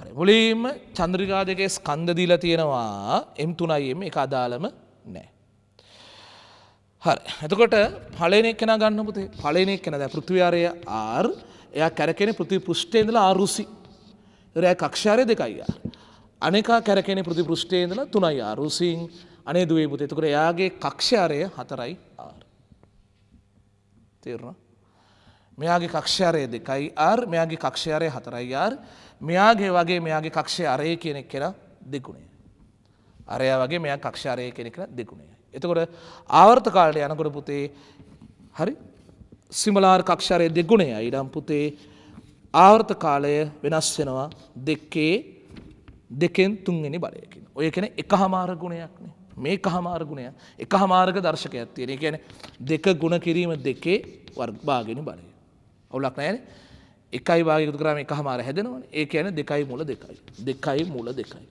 හරි. මුලින්ම චන්ද්‍රිකා දෙකේ ස්කන්ධ දීලා තියෙනවා M3යි M එක අදාළම නැහැ. හරි. එතකොට පළවෙනි එක කෙනා ගන්න පුතේ. පළවෙනි එක කෙනා දැන් පෘථිවිආරය R එයා කැරකෙන පෘථිවි පෘෂ්ඨයේ ඉඳලා R උසි රෑ කක්ෂාරය දෙකයි යාර. අනෙකා කැරකෙන ප්‍රතිපෘෂ්ටයේදල තුනයි ආරුසින් අනේ දුවේ පුත එතකට එයාගේ කක්ෂාරය හතරයි ආර්. තේරවා. මෙයාගේ කක්ෂාරය දෙකයි ආර් මෙයාගේ කක්ෂාරය හතරයි ආර් මෙයාගේ වගේ මෙයාගේ කක්ෂය අරය කියනෙක් කෙන දෙකුණේ. අරය වගේ මෙයා කක්ෂාරය කෙනෙක දෙකුණේ. එතකොට ආවර්ත කාලය යනකොට පුතේ හරි සිමලාර් කක්ෂාරය දෙගුණේ ඉඩම් පුතේ ආවර්ත කාලය වෙනස් වෙනවා දෙකේ දෙකෙන් තුන්වෙනි බලයකින්. ඔය කෙන එක හමාරගුණයක්නේ මේ කහමාරගුණය එක හමාරග දර්ශක ඇත්තියෙන ගැන දෙක ගුණ කිරීම දෙකේ වර්භාගෙන බලය. ඔවුලක් නෑන එකයි වාගතු කරම එක හමාර හැදෙනවන ඒ ඇන දෙකයි මුල දෙකයි. දෙකයි මුල දෙකයි.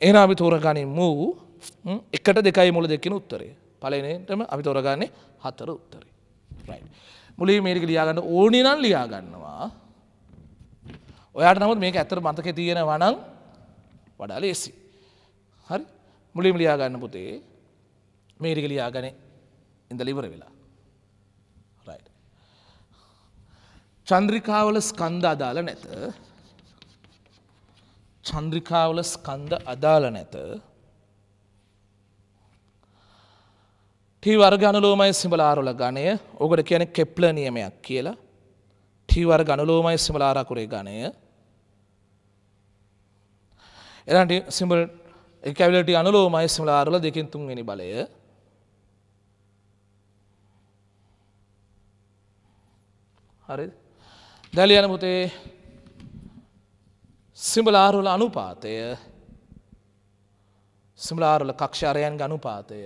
එන අපි තෝරගනින් මූ එකට දෙකයි මුල දෙකින උත්තරේ පලනටම අපි තෝරගන්නේ හතර උත්තරේ. මුලින් මේක ලියාගන්න ඕනි නම් ලියා ගන්නවා. ඔයාට නමුත් මේක ඇත්තට මතකේ තියෙනවා නම් වඩා ලේසි. හරි? මුලින්ම ලියා ගන්න පුතේ. මේ ටික ලියාගෙන ඉඳලා ඉවර වෙලා. රයිට්. චන්ද්‍රිකාවල ස්කන්ධ අදාළ නැත. චන්ද්‍රිකාවල ස්කන්ධ අදාළ නැත. ටීවර් ගණලෝමයි සිඹලාරුල ගණය ඔකට කියන කෙප්ල නියමයක් කියලා ටීවර් ගණලෝමයි සිඹලාරකුරේ ගණය එරට සිම්බල් එකැවිලට අනුලෝමයි සිමලාරුල දෙකින් තුන්වෙනි බලය හරි දැලි යනමුතේ සිම්බලාරුල අනුපාතය සිම්ලාරුල කක්ෂාරයන් ගනුපාතය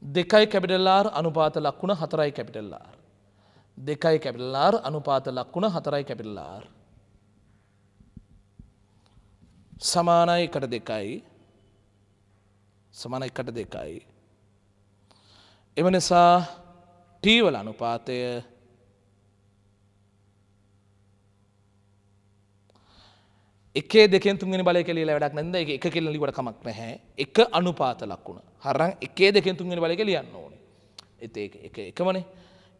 දෙකයි කැපිටල්ලාර් අනුපාත ලක්වුණ හතරයි කැපිටල්ලාර්. දෙකයි කැපිටල්ලාර් අනුපාත ලක්වුණ හතරයි කැපිටල්ලාර්. සමානයි එකට දෙකයි සමන එකට දෙකයි. එම නිසා ටීවල අනුපාතය එකේ දෙකෙන් තුන්ගෙන බලය කෙලීලා වැඩක් නැද එක කෙල්ලිවට කමක් නැහැ එක අනුපාත ලක්වුණ හරං එකේ දෙකෙන් තුන්ගෙන බලක ලියන්න ඕනේ. එති එකමනේ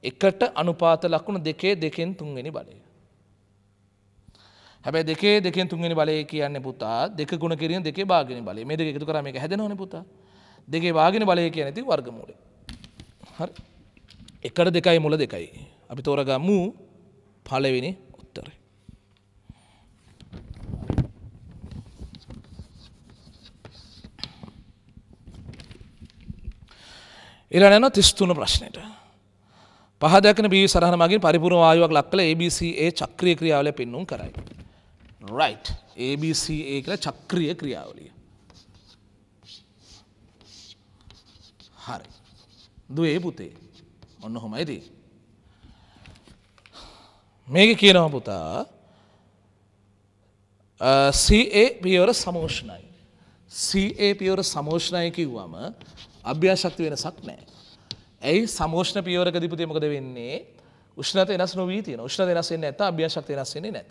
එකට අනුපාත ලක්ුණු දෙකේ දෙකෙන් තුන්ගෙන බලය. හැබැ දෙකේ දෙකෙන් තුන්ගෙන බලය කියන්න පුතා දෙක ගුණ කිරින් දෙක බාගෙන බලය මේ දෙක එකතු කරම එක හැදනවන පුතා දෙකේ බාගෙන බලය කිය නැති වර්ගමූලේ. හරි එකට දෙකයි මුල දෙකයි. අපි තෝරගම්මූ පලවෙනි එලා යන තිස්තුන ප්‍රශ්නයට පහදැකන බී සරහන මගින් පරිපුර වායුවක් ලක් කළ ABCA චක්‍රිය ක්‍රියාවල පෙන්නුම් කරයි. right ABCA කියලා චක්‍රිය ක්‍රියාවලිය. හරි. දුවේ පුතේ. ඔන්න හොමයිද. මේක කියනව පුතා CA පියවර සමෝෂණයි. CA පියවර සමෝෂණය කිව්වම අභ්‍යාශක්ති වෙනසක් නෑ. ඇයි සමෝෂ්ණ පියවරක දිපුතේ මොකද වෙන්නේ උෂ්ණත වෙනස් නොවී තියෙන උෂ්ණ වෙනස් වෙන්නේ නැත්නම් අභ්‍යාශක්ති වෙනස් වෙන්නේ නැත.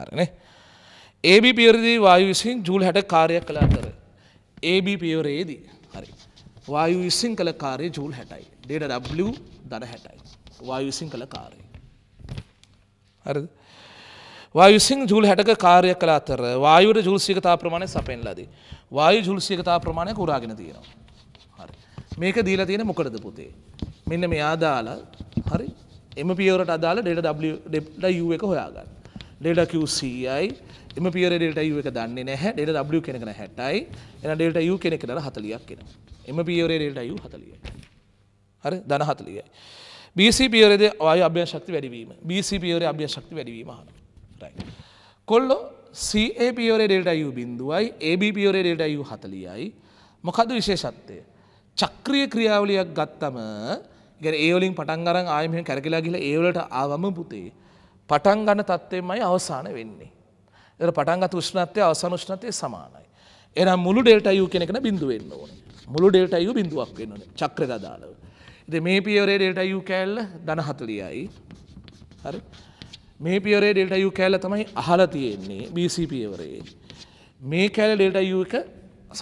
හරිනේ. AB පියවරේදී වායු විසින් ජූල් 60 කාර්යයක් කළා කර. AB පියවරේදී හරි. වායු විසින් කළ කාර්යය ජූල් 60යි. ඩේටා W දර 60යි. වායු විසින් කළ කාර්යය. හරිද? වායු විසින් ජූල් 60ක කාර්යයක් කළ අතර වායුවේ ජූල් සීගතා ප්‍රමාණය සපෙන්ලාදී. වායු ජූල් සීගතා ප්‍රමාණය කුරාගෙන තියෙනවා. මේක දීලා තියෙන මොකටද පුතේ මෙන්න මෙයා දාලා හරි එම පියවරට අදාළ ඩෙල්ටා W ඩෙල්ටා U එක හොයාගන්න ඩෙල්ටා QCi එම පියවරේ ඩෙල්ටා U එක දන්නේ නැහැ ඩෙල්ටා W කෙනෙක් නෑ 60යි එහෙනම් ඩෙල්ටා U කෙනෙක් දාලා 40ක් එනවා එම පියවරේ ඩෙල්ටා U 40යි හරි ධන 40යි BC පියවරේදී වායු අභ්‍යන් ශක්ති වැඩිවීම BC පියවරේ අභ්‍යන් ශක්ති වැඩිවීම අහනවා right කොල්ලෝ CA පියවරේ ඩෙල්ටා U බිඳුවයි AB පියවරේ ඩෙල්ටා U 40යි මොකද විශේෂත්වය චක්‍රිය ක්‍රියාවලියක් ගත්තම ගැන ඒවලින් පටන් අරන් ආයමෙන් කැරකිලා ගිල ඒවලට ආවම පුතේ පටන් ගන්න තත්ත්වෙමයි අවසාන වෙන්නේ. එර පටන්ගත් උෂ්ණත්වය අවසාන උෂ්ණත්වය සමානයි. එනම් මුළු ඩෙල්ට අයු කෙනෙකන බිඳුව වෙන්න ඕන මුළු ඩෙල්ට අයු බිඳුවක් වෙන්න ඕන චක්‍ර දාලව. ඉතින් මේ පියවරේ ඩෙල්ට අයු කෑල්ල ධන 40යි. හරි. මේ පියවරේ ඩෙල්ට අයු කෑල්ල තමයි අහලා තියෙන්නේ BC පියවරේ. මේ කෑල්ල ඩෙල්ට අයු එක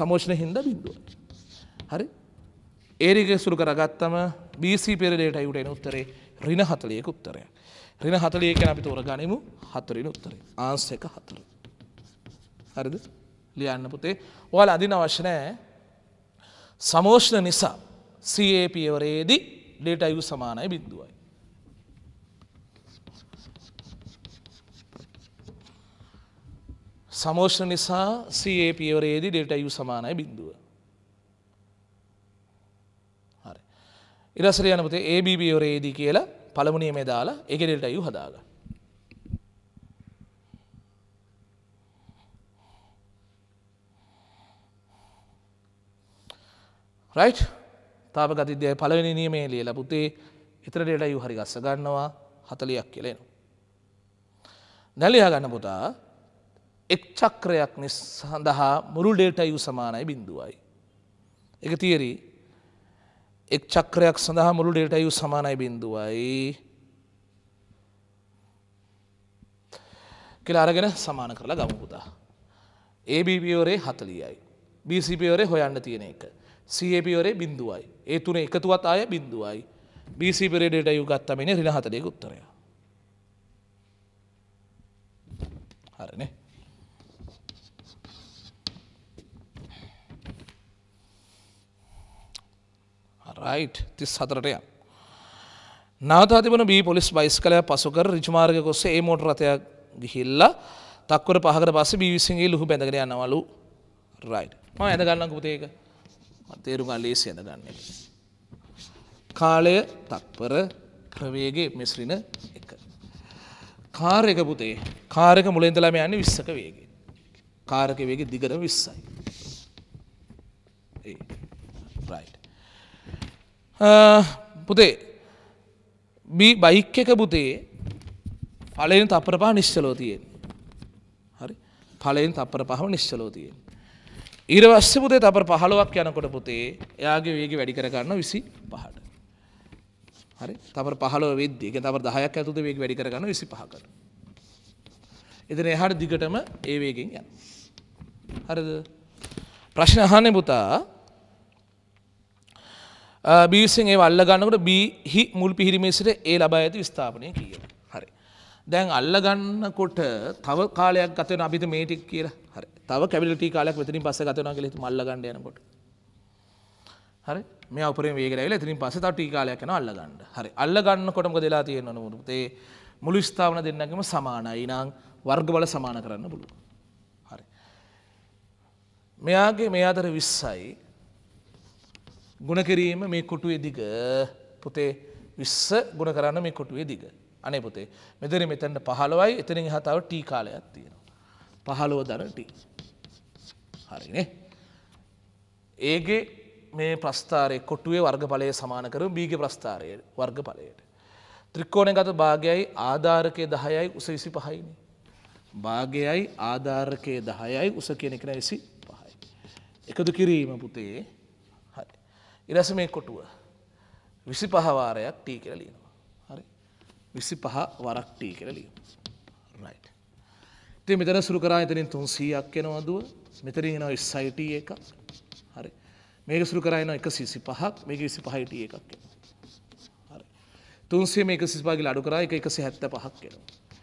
සමෝෂණ හින්දා බිඳුව. හරි. ඒරිගේ සුළු කරගත්තම BC පෙරඩේට අයුට එන උත්තරේ රින හතලයක උත්තරය. රින හතලයකෙන අපි තෝර ගනිමු හතරින උත්තරේ ආන්ස එක හතර. හරිද ලියන්න පුතේ ඔයාල අදින අවශ්‍යනෑ සමෝෂණ නිසා CA පියවරේදී ඩේට අයු සමානයි බිද්දුවයි. සමෝෂණ නිසා CA පියවරේදී ඩේට අයු සමානයි බිද්දුවයි. ඉරසර යනපතේ ඒබිබියෝරේදී කියලා පළමුනියමේ දාලා ඒකෙඩෙල්ට අයු හදාගන්න. රයි් තාප ගතිද්‍යය පලවෙනි නියමේ ලියල පුතේ එතරට යු හරි ගස්ස ගන්නවා හතලියක් කියලෙන. නැලියා ගන්න පුතා එක් චක්‍රයක් සඳහා මුරු ඩේට යු සමානයි බිඳුවයි. එක තියරී එක් චක්‍රයක් සඳහා මුළු ඩේටයු සමානයි බිඳුවයි කියලා අරගෙන සමාන කරලා ගමුපුතා. ABBෝරේ හතලියයි. BCPෝරේ හොයන්න තියෙන එක. CAPෝරේ බිඳුවයි. ඒ තුන එකතුවත් ආය බිඳුවයි. BCපරේ ඩේටයු ගත්තමෙන රින හතලයක උත්තරයා. රයිට් තිස් හතරට යන්. නවතාතිබන බී පොලිස් බයිස්කලය පසුකර රිජමාර්ග කොස්ස ඒ මෝට රථයක් ගිහිල්ල තක්වර පහකට පස බිවිසිගේ ලොහු බැඳගෙන යන්නවලු රයිට් ම ඇඳගන්න පුතේක තේරුම් අල්ලේසි ඇඳගන්න. කාලය තක්පර ක්‍රවේගේ මෙස්රින එක. කාරයක පුතේ කාරක මුලෙන්දලම යන්න විස්සක වේගේ. කාරක වේගේ දිගට විස්සයි. right පුතේ බී බයික් එක පුතේ පලයෙන් තපර පහ නිශ්චලෝ තියෙන් හරි පලයෙන් තපර පහම නිශ්චලෝ තියෙන් ඊරවස්්‍ය පුතේ තපර පහළුවක් යනකොට පුතේ එයාගේ වේග වැඩි කරගන්න විසි පහට හරි තපර පහල වෙද්දික තව දහයක් ඇතුද වේග වැඩි කරගන්න විසි පහකට එතන එහට දිගටම ඒ වේගෙන් යන හරිද ප්‍රශ්න අහන්න පුතා බීසින් ඒ අල්ලගන්නකට බිහි මුල් පිහිරීමේසිට ඒ ලබා ඇති ස්ථාපනය කිය. හරි. දැන් අල්ලගන්නකොට තව කාලයක් ගතන අපිත මේටික් කියල හරි තව කැවිලට කාලයක් වෙතින් පස ගතන ගෙ මල්ලගන්න යනකොට. හරි මේ අපර වේගරල තිරින් පස ටි කාලයක් යන අල්ලගන්න හරි අල්ලගන්න කොටම දෙලා තියෙන නොනුතේ මුළු ස්ථාවන දෙන්නගම සමානයි නං වර්ගවල සමාන කරන්න පුළුව. හරි. මෙයාගේ මේ අතර විස්සයි ගුණකිරීම මේ කොටුවේ දිග පුතේ විස්ස ගුණ කරන්න මේ කොටුවේ දිග. අනේ පුතේ මෙදර මෙතැන්ට පහළවයි එතනින් හතාව ටී කාලයක් තියෙනවා. පහළොව දරට හරිනේ. ඒගේ මේ ප්‍රස්ථාරය කොටුවේ වර්ගඵලය සමානකරු බීග ප්‍රස්ථාරය වර්ග පලයට. ත්‍රික්කෝණ ගත භාගයයි ආධාරකය දහයයි උස විසි පහයිනි. භාගයයි ආධාරකය දහයයි උස කියෙනෙකෙන විසි පහයි. එකදු කිරීම පුතේ ඉරස මේ කොටුව විසි පහවාරයක් ටී කරලීනවා හරි විසි පහ වරක් ටී කරලීම ති මෙතන සුරු කරා එතනින් තුන් සීයක් කෙනවදුව මෙතරින් එනවා ඉස්සයිට එකක් හරි මේක සුරු කරයන එක සිසි පහක් මේක විසි පහයිට එකක් හරි තුන්සේ මේක සිස්පාගිල අඩු කරා එක එකසි හැත්ත පහක් කෙනවා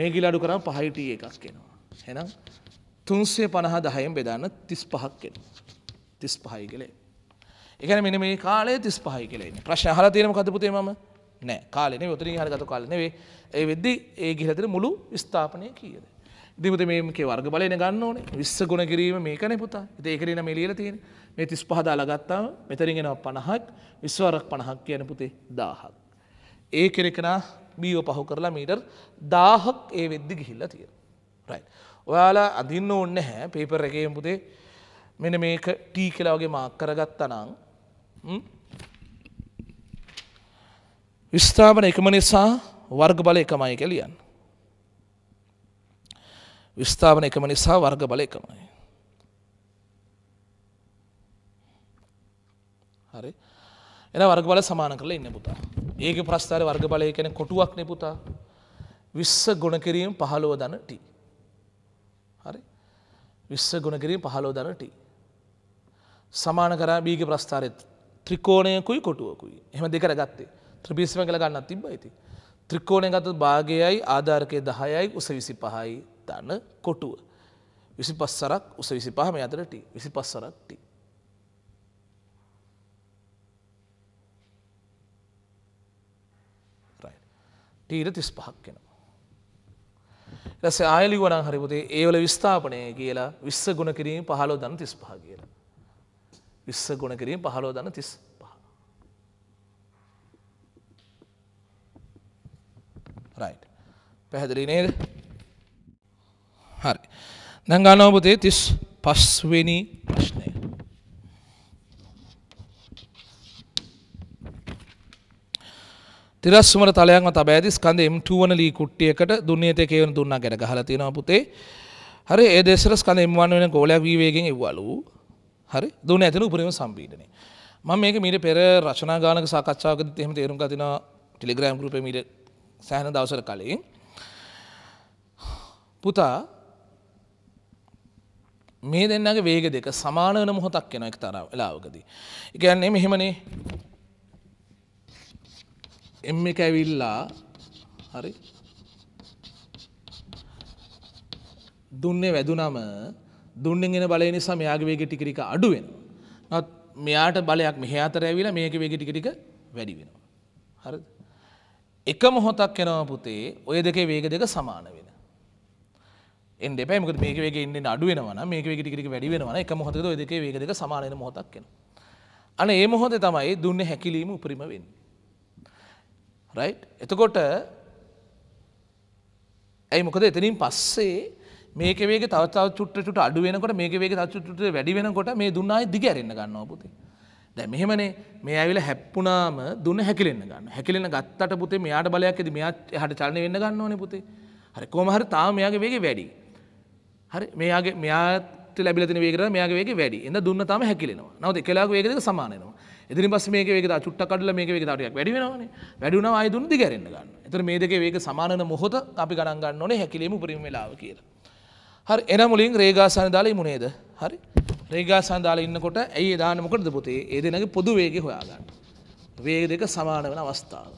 මේගිල අඩු කරා පහයිට එකක් කෙනවා හෙනම් තුන්සේ පණහ දහයෙන් බෙදාන්න තිස් පහක් කෙන තිස් පහයි කලේ එකන මෙන මේ කාලය තිස් පහහි කලෙන්නේ ප්‍රශ්න හල තියෙනම කතපුතේ ම නෑ කාලනේ උතරින් හර ගත කාලනවේ ඒ වෙද්දි ඒ ගිහතර මුළු ස්ථාපනය කියද. දිමත මේක වර්ග බලන ගන්න ඕනේ විස්ස ගුණ කිරීම මේකන පුතා ඒකරන මෙලියල තියෙන මේ තිස් පහදාලගත්තාව මෙතරිගෙන පණහක් විස්වරක් පණහක් කියන පුතේ දාහක්. ඒ කෙරෙකනා බීෝ පහු කරලා මීටර් දාහක් ඒ වෙද්දි ගිහිල්ල තිය. රයි. ඔයාලා අඳන්න ඔන්න හැ පේපර එකයෙන් පුදේ මෙන මේක ටී කෙලාවගේ මාක් කරගත්ත නං විස්ථාපන එකම නිසා වර්ග බල එකමයි කැලියන්න. විස්ථාපන එකම නිසා වර්ග බල එකමයි. හරි එන වර්ග බල සමාන කරලා ඉන්න පුතා. ඒක ප්‍රස්ථාර වර්ග බලය කෙන කොටුවක් නෙපුතා විස්ස ගුණ කිරීම පහළොව දනට. හරි විස්ස ගුණ කිරීම පහළොව දනට. සමාන කරා බීග ප්‍රස්ථාරත් ත්‍රිකෝණයකුයි කොටුවකුයි එහම දෙකර ගත්තේ ත්‍රපිස්ම කළ ගන්න තිබ ඇති. ත්‍රිකෝණය ගත භාගයයි ආධාරකය දහයයි උස විසි පහයි දන්න කොටුව. විසි පස්සරක් උස විසි පහම අතරට විසි පස්සරක්ටි. ටීර තිස් පහක් කෙනවා. ලස ආයලි වනන් හරිපුතේ ඒවල විස්ථාපනය කියලා විස්ස ගුණ කිරීම පහලෝ දන තිස් පහ කියලා. විස්ස ගුණ කිරීම පහලෝ දන තිස් පහ. රයි්. පැහැදිලි නේද හරි. දැංගානෝපතේ තිස් පස්වෙනි ප්‍රශ්නය. තිරස්වර තලයන්ම තබ ඇති ස්කඳ එම්ටුවන ලී කුට්ටියකට දුන්නේතය කියවන දුන්නා ගැන හලතිනවා පුතේ හරි ඒ දෙෙසර ස්කඳ එම්වන් වෙන ගෝලයක් වීවේගෙන් එව්වලූ හරි දුන ඇතින උපරිම සම්බීධනය මම මේක මීට පෙර රචනා ගානක සාකච්ඡාවකද එහෙම තේරුම් ගතින ටිලිග්‍රෑම් ගුප මීට සෑහන දවසර කලින් පුතා මේ දෙන්නගේ වේග දෙක සමාන වන මොහොතක් වෙන එක තරාව වෙලාවකදී. ඉගැන්නේ මෙහෙමනේ එම් එක ඇවිල්ලා හරි දුන්නේ වැදුනම දුන්නෙන් එන බලය නිසා මෙයාගේ වේග ටිකරික අඩුවෙන. නොත් මෙයාට බලයක් මෙහ අතර ඇවිල මේක වේග ටිකටික වැඩි වෙනවා. හරි එක මොහොතක් එනවා පුතේ ඔය දෙකේ වේග දෙක සමාන වෙන. එන්න එපා මොකද මේක වේගෙ ඉන්නේ අඩු වෙනවා නම් මේක වේගෙ ටික ටික වැඩි වෙනවා නම් එක මොහොතකද ඔය දෙකේ වේග දෙක සමාන වෙන මොහොතක් එනවා. අනේ ඒ මොහොතේ තමයි දුන්නේ හැකිලිම උපරිම වෙන්නේ. රයිට් එතකොට ඇයි මොකද එතනින් පස්සේ මේක වේග තව චුට්ටට අඩු වෙනකොට මේක වේග තවචුට්ට වැඩි වෙනකොට මේ දුන්නයි දිගැරෙන්න ගන්නවා පුතේ. දැන් මෙහෙමනේ මේ ඇවිල්ලා හැප්පුණාම දුන්න හැකිලෙන්න ගන්න. හැකිලෙන ගත්තට පුතේ මෙයාට බලයක් ඇති මෙයාට එහාට චලනය වෙන්න ගන්න ඕනේ පුතේ. හරි කොහොම හරි තාම මෙයාගේ වේගය වැඩි. හරි මෙයාගේ මෙයාට ලැබිලා තියෙන වේගය මෙයාගේ වේගය වැඩි. එඳ දුන්න තාම හැකිලෙනවා. නැවත එකලාගේ වේගය දෙක සමාන වෙනවා. එතනින් පස්සේ මේකේ වේගය තව චුට්ටක් අඩලා මේකේ වේගය තව ටිකක් වැඩි වෙනවානේ. වැඩි වුණාම ආයෙ දුන්න දිගැරෙන්න ගන්න. එතන මේ දෙකේ වේග සමාන වෙන මොහොත අපි ගණන් ගන්න ඕනේ හැකිලීම උපරිම වේලාව කියලා. හරි එන මුලින් රේගා සනදාලා ඉමුණේද හරි රේගා සනදාලා ඉන්නකොට ඇයි දාන්න මොකටද පුතේ ඒ දෙනගේ පොදු වේගය හොයාගන්න වේග දෙක සමාන වෙන අවස්ථාව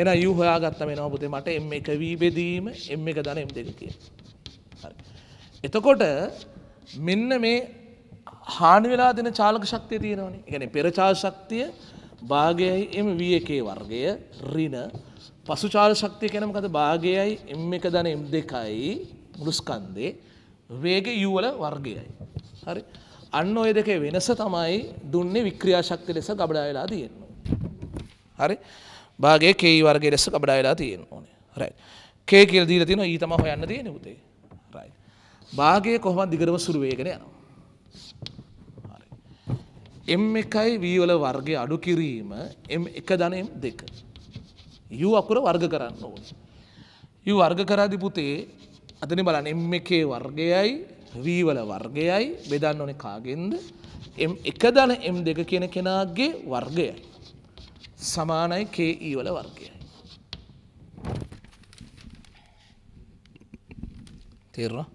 එන යු හොයාගත්තම එනවා පුතේ මට m1 v බෙදීම m1 ධන m2 කියන හරි එතකොට මෙන්න මේ හානි වෙලා දෙන චාලක ශක්තිය තියෙනවනේ. ඒ කියන්නේ පෙර චාල ශක්තිය භාගයයි m1 වර්ගය ඍණ පසු චාල ශක්තිය කියන්නේ මොකද භාගයයි m1 ධන m2යි මුළුස්කන්දේ වේග යුවල වර්ගයයි. හරි අන්න ඔය දෙකේ වෙනස තමයි දුන්නේ වික්‍රියාශක්ති ලෙස ගබඩා වෙලා තියෙන්න. හරි භාගේ කේයි වර්ගයේ ලෙස ගබඩා වෙලා තියෙන්න ඕනේ. රයිට්. කේ කියලා දීලා තියෙනවා ඊ e තමයි හොයන්න තියෙන්නේ උතේ. රයිට්. භාගය කොහොමද දිගටම සුළු වේගෙන යනවා. හරි. m1යි v වල වර්ගය අඩු කිරීම m1 ධන m2. u අකුර වර්ග කරන්න ඕනේ. u වර්ග කරාදී පුතේ අතන බලන්න එම් එකේ වර්ගයයි වීවල වර්ගයයි බෙදන්න ඕනේ කාගෙන්ද එම් එක දන එම් දෙක කියන කෙනාගේ වර්ගය සමානයි කේ ඊවල e වර්ගයයි තේරවා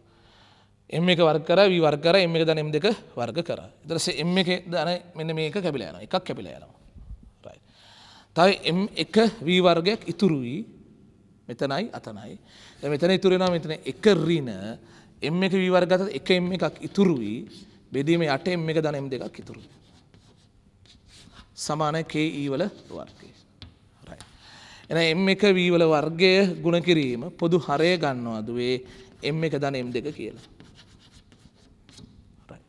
එම එක වර්ග කර වී වර්ග කර එම් එක දන එම් දෙක වර්ග කර ඊටසේ එම් එක දන මෙන්න මේක කැපිලා යනවා එකක් කැපිලා යනවා රයිට් තව එම් එක වී වර්ගයක් ඉතුරු වී මෙතනයි අතනයි. මෙතන ඉතුරෙනවා මෙතන එක රින එම් එක විවර්ගත එක එම් එකක් ඉතුරුයි බෙදීම යට එම් එක දන එම් දෙකක් ඉතුරුයි. සමාන KE වල වර්ගය. හරි. එන එම් එක V වල වර්ගය ගුණ කිරීම පොදු හරය ගන්නවා දුවේ එම් එක දන එම් දෙක කියලා. හරි.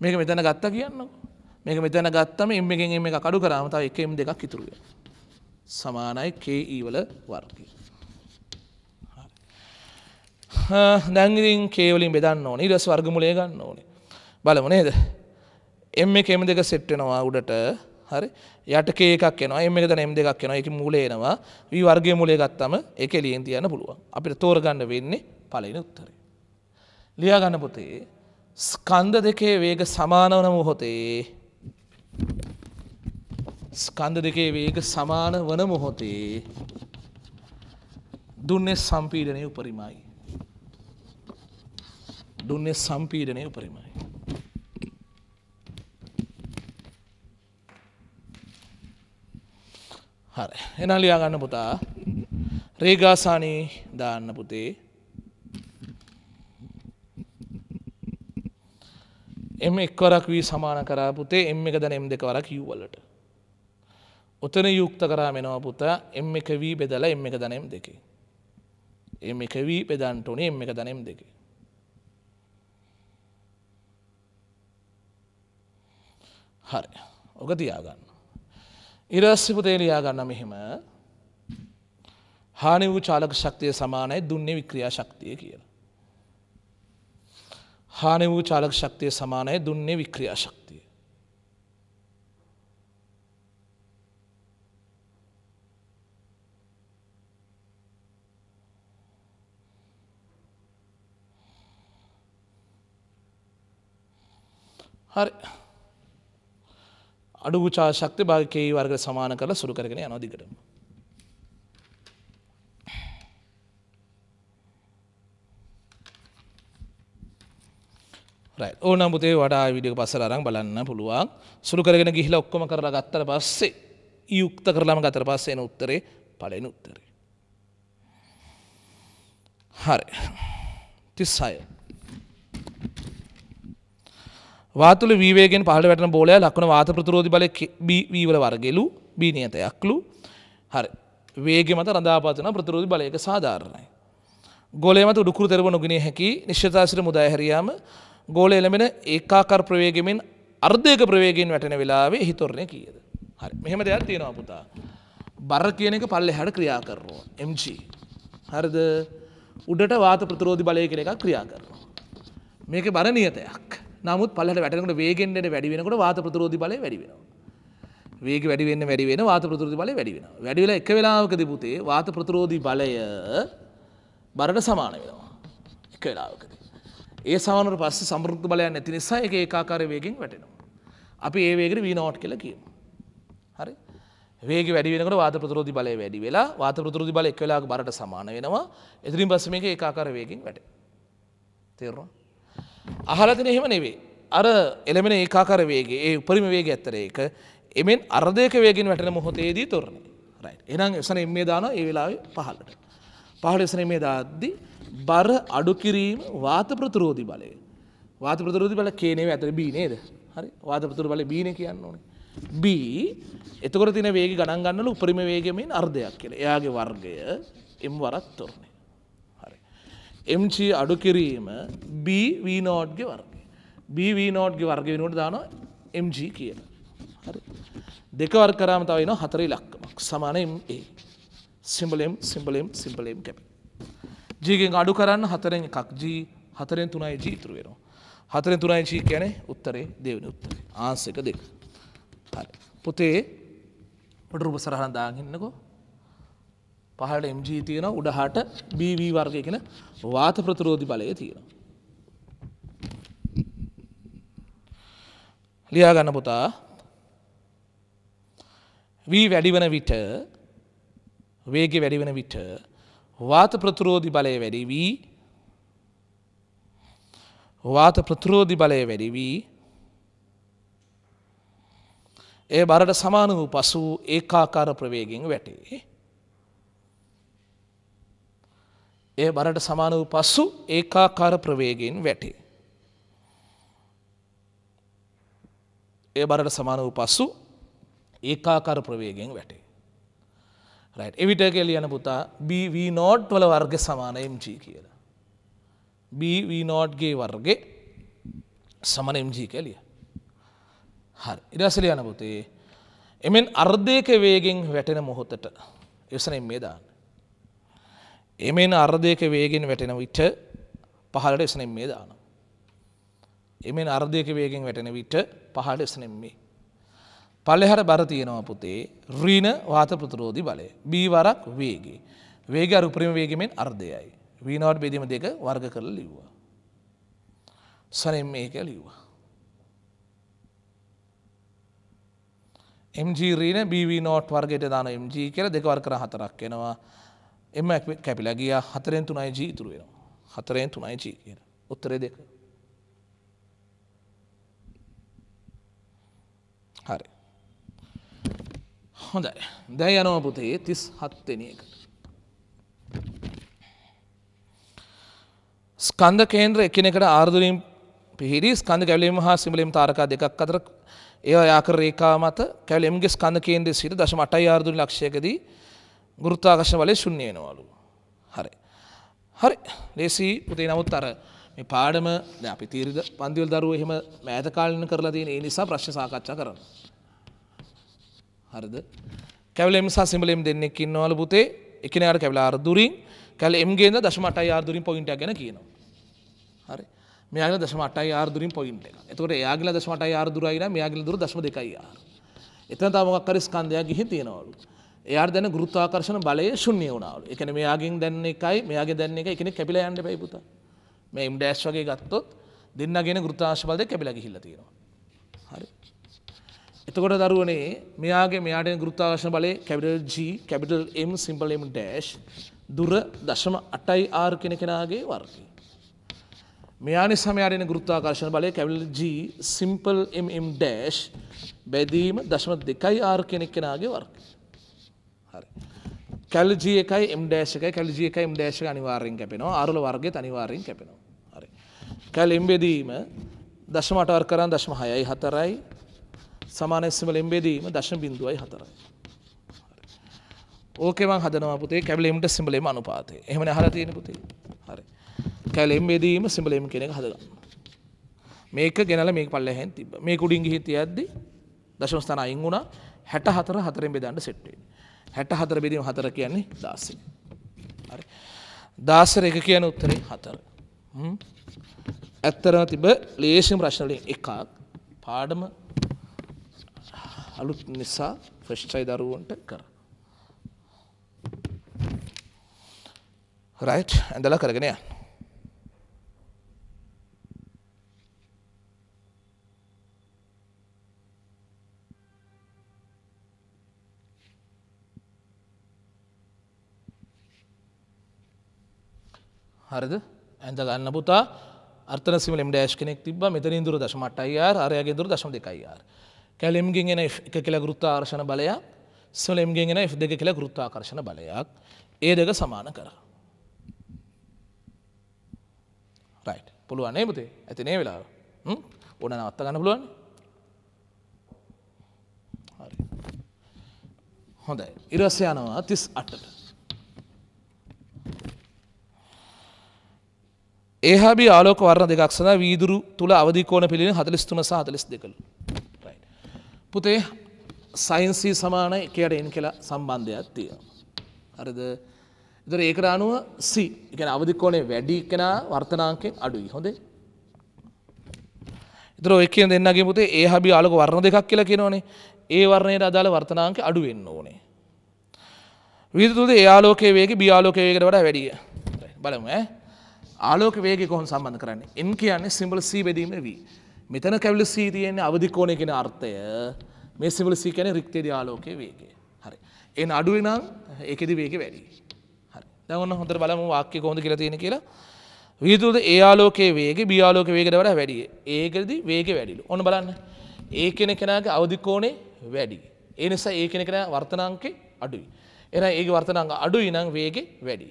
මේක මෙතන ගත්තා කියන්නකෝ. මේක මෙතන ගත්තම එම් එකෙන් එම් එක කඩු කරාම තව එක එම් දෙකක් ඉතුරු වෙනවා. සමානයි KE වල වර්ගය. දැංගිරින් කේවලින් බෙදන්න ඕන ඉරස් වර්ගමුලේ ගන්න ඕනේ බලමු නේද එම් එක එම දෙක සෙට් වෙනවා උඩට හරි යට කේ එකක් එනවා එම් එක දැන එම් දෙකක් එනවා ඒකේ මූලය එනවා v වර්ගයේ මූලය ගත්තම ඒක එළියෙන් තියන්න පුළුවන් අපිට තෝරගන්න වෙන්නේ පළවෙනි උත්තරේ ලියා ගන්න පුතේ ස්කන්ධ දෙකේ වේග සමාන වන මොහොතේ ස්කන්ධ දෙකේ වේග සමාන වන මොහොතේ දුන්නේ සම්පීඩනයේ උපරිමයි දුන්නේ සම්පීඩනය උපරිමයි. හරි එනා ලියා ගන්න පුතා රේගාසානී දාන්න පුතේ එම එක්වරක් වී සමාන කරා පුතේ එම් එක දැන එම් දෙක වරක් යුවලට ඔතන යුක්ත කරා මෙනවා පුතා එම් එක වී බෙදලා එම් එක දැනම් දෙකේ එම එක වී බෙදන්ට ඕනේ එම් එක දැනම් දෙකේ හරි ඕක තියාගන්න. ඉරස්සිපුතේ ලියාගන්න මෙහෙම හානි වූ චාලක ශක්තිය සමානයි දුන්නේ වික්‍රියා ශක්තිය කියලා. හානි වූ චාලක ශක්තිය සමානයි දුන්නේ වික්‍රියා ශක්තිය. හරි අඩු චා ශක්ති භාගකයේ වර්ග සමාන කරලා සුරු කරගෙන යනවා දිගටම. රයිට් ඕනනම් පුතේ වඩා වීඩියෝ එක පස්සට අරන් බලන්න පුළුවන්. සුරු කරගෙන ගිහිලා ඔක්කොම කරලා ගත්තට පස්සේ යුක්ත කරලාම ගත්තට පස්සේ එන උත්තරේ පළවෙනි උත්තරේ. හරි. 36 වාතුල වීවේගෙන් පහළ වැටන බෝලය ලක්වන වාත ප්‍රතිරෝධි බල වීවල වර්ගෙලු බීනියතයක්ලු හරි වේග මත රඳාපාතන ප්‍රතිරෝධි බලයක සාධාරණයි. ගොලේමත උඩුකර තෙරවනු ගෙන හැකි නිශ්්‍යතාසිර මුදා හැරියයාම ගෝල එළමෙන ඒකාකර් ප්‍රවේගමින් අර්ධයක ප්‍රවේගෙන් වැටෙන වෙලාවේ හිතොරණය කියද. හරි මෙහෙම දෙයක් තියෙනවා පුතා. බර කියන එක පල්ලෙ හැට ක්‍රියා කරනවා. MG. හරිද උඩට වාත ප්‍රතිරෝධි බලය කෙන එක ක්‍රියා කරනවා. මේක බර නියතයක්. නමුත් පල්ලට වැටනකට වේගෙන්ට වැඩි වෙනකොට වාත ප්‍රතිරෝධි බල වැඩි වෙනවා. වේග වැඩිවෙන්න වැඩි වෙන වාත ප්‍රතිරෝධි බල වැඩි වෙන. වැඩි වෙලා එක වෙලාවකදී පුතේ වාත ප්‍රතිරෝධි බලය බරට සමාන වෙනවා. එක වෙලාවකදී. ඒ සමානවට පස්සේ සමෘද්ධ බලයක් නැති නිසා ඒක ඒකාකාර වේගෙන් වැටෙනවා. අපි ඒ වේගෙට V naught කියලා කියමු. හරි? වේග වැඩි වෙනකොට වාත ප්‍රතිරෝධි බලය වැඩි වෙලා වාත ප්‍රතිරෝධි බලය එක වෙලාවක බරට සමාන වෙනවා. එතනින් පස්සේ මේක ඒකාකාර වේගෙන් වැටෙනවා. තේරුණා? අහලදින එහෙම නෙවේ. අර එළමෙන ඒකාකර වේගේ ඒ උපරිම වේග ඇත්තර ඒක එමෙන් අර්ධයක වේගෙන් වැටෙන මොහොතේදී තොරණ රයිට් එහෙනම් එසන එම්මේ දානවා ඒ වෙලාවේ පහළට පහළ එසන එම්මේ දාද්දී බර අඩු කිරීම වාත ප්‍රතිරෝධී බලය වාත ප්‍රතිරෝධී බල K නේ ඇතර B නේද හරි වාත ප්‍රතිරෝධී බලය B නේ කියන්න ඕනේ B එතකොට තියෙන වේගය ගණන් ගන්නවල උපරිම වේගයෙන් අර්ධයක් කියලා එයාගේ වර්ගය m වරක් තොරණ MG අඩු කිරීම BVනෝඩ්ග වර්ගය. BVනෝඩ්ග වර්ග වෙනුවට දානවා MG කියන. හරි. දෙකවර් කරාම තව එනවා හතරේ ලක්කමක්. සමාන MA. Symbol M symbol M symbol M කැප. G ගෙන් අඩු කරන්න හතරෙන් එකක් G හතරෙන් තුනයි G ඉතුරු වෙනවා. හතරෙන් තුනයි G කියන්නේ උත්තරේ දෙවෙනි උත්තරේ. ආන්සර් එක දෙක. හරි. පුතේ පොඩු රූප සරහන දාගෙන ඉන්නකෝ. පහට MG තියෙන උඩහට BV වර්ගය කියන වාත ප්‍රතිරෝධි බලය තියෙන. ලියා ගන්න පුතා V වැඩි වන විට වේගය වැඩි වන විට වාත ප්‍රතිරෝධි බලය වැඩි වී වාත ප්‍රතිරෝධි බලය වැඩි වී ඒ බරට සමාන වූ පසු ඒකාකාර ප්‍රවේගෙන් වැටේ. එය බරට සමාන වූ පස්සු ඒකාකාර ප්‍රවේගයෙන් වැටේ. ඒ බරට සමාන වූ පස්සු ඒකාකාර ප්‍රවේගෙන් වැටේ. එවිට කෙලියන පුතා BV නෝට් වල වර්ග සමාන MG කියලා. BV නෝට්ගේ වර්ගේ සමන MG කෙලිය. හරි ඉරසල යන පුතේ එමෙන් අර්ධයක වේගෙන් වැටෙන මොහොතට එසනෙන් මේ දාන්න. එමෙන් අර්ධයක වේගෙන් වැටෙන විට පහළට එසනෙම්මේ දාන. එමෙන් අර්ධයක වේගෙන් වැටෙන විට පහළට එසනෙම්මේ. පල්ලෙහර බර තියෙනවා පුතේ රීන වාතපෘතරෝධි බලය. බීවරක් වේගේ. වේග අරුපරිම වේගමෙන් අර්ධයයි. වීනවට බෙදීම දෙක වර්ග කරලා ලිව්වා. සනෙම් මේක ලිව්වා. MG රීන BV නෝට් වර්ගයට දාන MG කියලා දෙක වර්ග කර හතරක් වෙනවා. එම කැපිලා ගිය හතරෙන් තුනයි ජීතුරු වෙනවා හතරෙන් තුනයි ජී කියන උත්තරේ දෙක හරි හොඳයි දැයි යනව පුතේ තිස් හත්වෙන එක ස්කන්ධ කේන්ද්‍ර එකනෙකට ආර්දුලින් පිහිරි ස්කන්ධ ගැවලීම හා සිමලීම් තාරකා දෙකක් අතර ඒ යාකර රේකා මත කැවලෙම්ගේ ස්කන්ධ කේන්ද්‍රයේ සිට දශම 8 ආර්දුලි ලක්ෂයකදී ගුරුත්තාකර්ෂණ බලය ශුන්‍ය වෙනවලු. හරි. හරි. ලේසි පුතේ නමුත් අර මේ පාඩම දැන් අපි තීරිද පන්තිවල දරුවෝ එහෙම මෑත කාලින කරලා තියෙන ඒ නිසා ප්‍රශ්න සාකච්ඡා කරනවා. හරිද? කැවලෙම් සහ සිඹලෙම් දෙන්නෙක් ඉන්නවලු පුතේ. එකිනෙකාට කැවලා අර දුරින් කැවල M ගෙන්ද 0.8 R දුරින් පොයින්ට් එකක් ගැන කියනවා. හරි. මෙයාගල 0.8 R දුරින් පොයින්ට් එකක්. එතකොට එයාගල 0.8 R දුරයි නම් මෙයාගල දුර 0.2 R. එතන තව මොකක් හරි ස්කන්ධයක් ගිහින් තියෙනවලු. එයා දැන ගෘත්තාකර්ශණ බලය ශුන්‍ය වුණාවල එකන මෙයාගින් දැන්න එකයි මෙයාගේ දැන්න එක එකන කැපිල යන්න පැයිපුත මේ ඉම් ඩෑස් වගේ ගත්තොත් දෙන්නගෙන ගෘතාශබලද කැපිල ගිහිල්ල තියෙනවා හරි එතකොට දරුවනේ මෙයාගේ මෙයාට ගෘත්තාකර්ශණ බලය capital G capital M simple M dash දුර දශම අටයි ආර් කෙන කෙනාගේ වර්ගය. මෙයානි සමයාරෙන ගෘත්තාකර්ශණ බලය කැවිල් G සිම්පල් MM ඩෑෂ් බැදීම දශම දෙකයි ආර් කෙනෙක් කෙනාගේ වර්ගය. කැලජී එකයි එම්ඩේශ එකයි කැලජී එකයි එම්ඩේශ අනිවාරයෙන් කැපෙනවා අරුල වර්ගය අනිවාරයෙන් කැපෙනවා හරි කැල් එම්බෙදීම දශම අටවර් කරන් දශම හයයි හතරයි සමාන එස්සමල එම්බෙදීම දශම බිඳුවයි හතරයි ඕකෙවන් හදනවා පුතේ කැබල එම්ට සිඹලේම අනුපාතේ එහෙම හර තියෙන පුතේ හරි කැල් එම්බෙදීම සිඹලේම කෙනෙක් හදගන්න මේක ගෙනල මේ පල්ලහෙන් තිබ මේ කුඩින් ගිහිතිය ඇද්දි දශමස්ථාන අයින් වුණා හැට හතර හතරෙන් බෙදන්න සෙට්ටේ හැට හතර බිරීම හතර කියන්නේ දාස දාසර එක කියන උත්තරේ හතර ඇත්තරම තිබ ලේෂම් ප්‍රශ්නලින් එකක් පාඩම අලුත් නිසා ෆ්‍රෂ්චයි දරුවන්ට කර රයි් ඇඳලා කරගෙනයන් හරිද ඇඳ ගන්න පුතා අර්තන සිමලම් ඩෑශ් කෙනෙක් තිබ මෙතරින් දුර දශමට අයියාර අරයගේ දුර දශම දෙකයියාර කැලෙම්ගෙන් එන එක කියලා ගෘත්තාර්ශණ බලයක් සොලෙම්ගෙන් එන දෙක කියලා ගෘත්තාකර්ශණ බලයක් ඒ දෙක සමාන කර රයි් පුළුවන්නේ පුතේ ඇතිනේ වෙලාව ඕන නවත්ත ගන්න පුළුවන් හොඳයි ඉරස්යනවා තිස් අටට ඒහබි ආලෝක වර්ණ දෙකක් සඳ වීදුරු තුළ අවධිකෝන පිළිෙන හතලිස්තුන සහතලිස් දෙකළ. පුතේ සයින්සී සමාන එකට එන් කියලා සම්බන්ධයක් තිය. හරද ඉදර ඒකට අනුව සි එකන අවධිකෝනේ වැඩි කෙනා වර්තනාංකෙන් අඩුයි හොඳේ. ඉතර එකෙන් දෙන්නගේ පුතේ ඒ හබි ආලක වර්ණ දෙකක් කියලා කියෙනවනේ ඒ වර්ණයට අදාළ වර්තනාංක අඩුවෙන්න ඕනේ. විදුතුද ඒයාලෝකයේ වේගේ බියාලෝකය වේකට වඩ වැඩිය බලම ඇ. ආලෝක වේග කොහොන් සම්බන්ධ කරන්න එන් කියන්නේ සිම්බල සී බෙදීම වී. මෙතන කැවල සීතියෙන්නේ අවධිකෝණයගෙන අර්ථය මේ සිවල සී කැන රික්තේද ආලෝකය වේගේ හරි. එන් අඩුවනම් ඒකෙදි වේග වැඩි. හරි දවන්න හොඳට බලම වාක්‍ය කොහොඳ කියලා තියෙන කියලා විදුලද ඒ ආලෝකයේ වේග බියාලෝක වේගට වඩා වැඩිය. ඒකෙදි වේග වැඩිලු. ඔන්න බලන්න. ඒ කෙන කෙනාගේ අවධිකෝණේ වැඩි. ඒ නිසා ඒ කෙන කෙනා වර්තනාංකේ අඩුයි. එහෙනම් ඒකේ වර්තනාංක අඩුයි නම් වේගෙ වැඩි.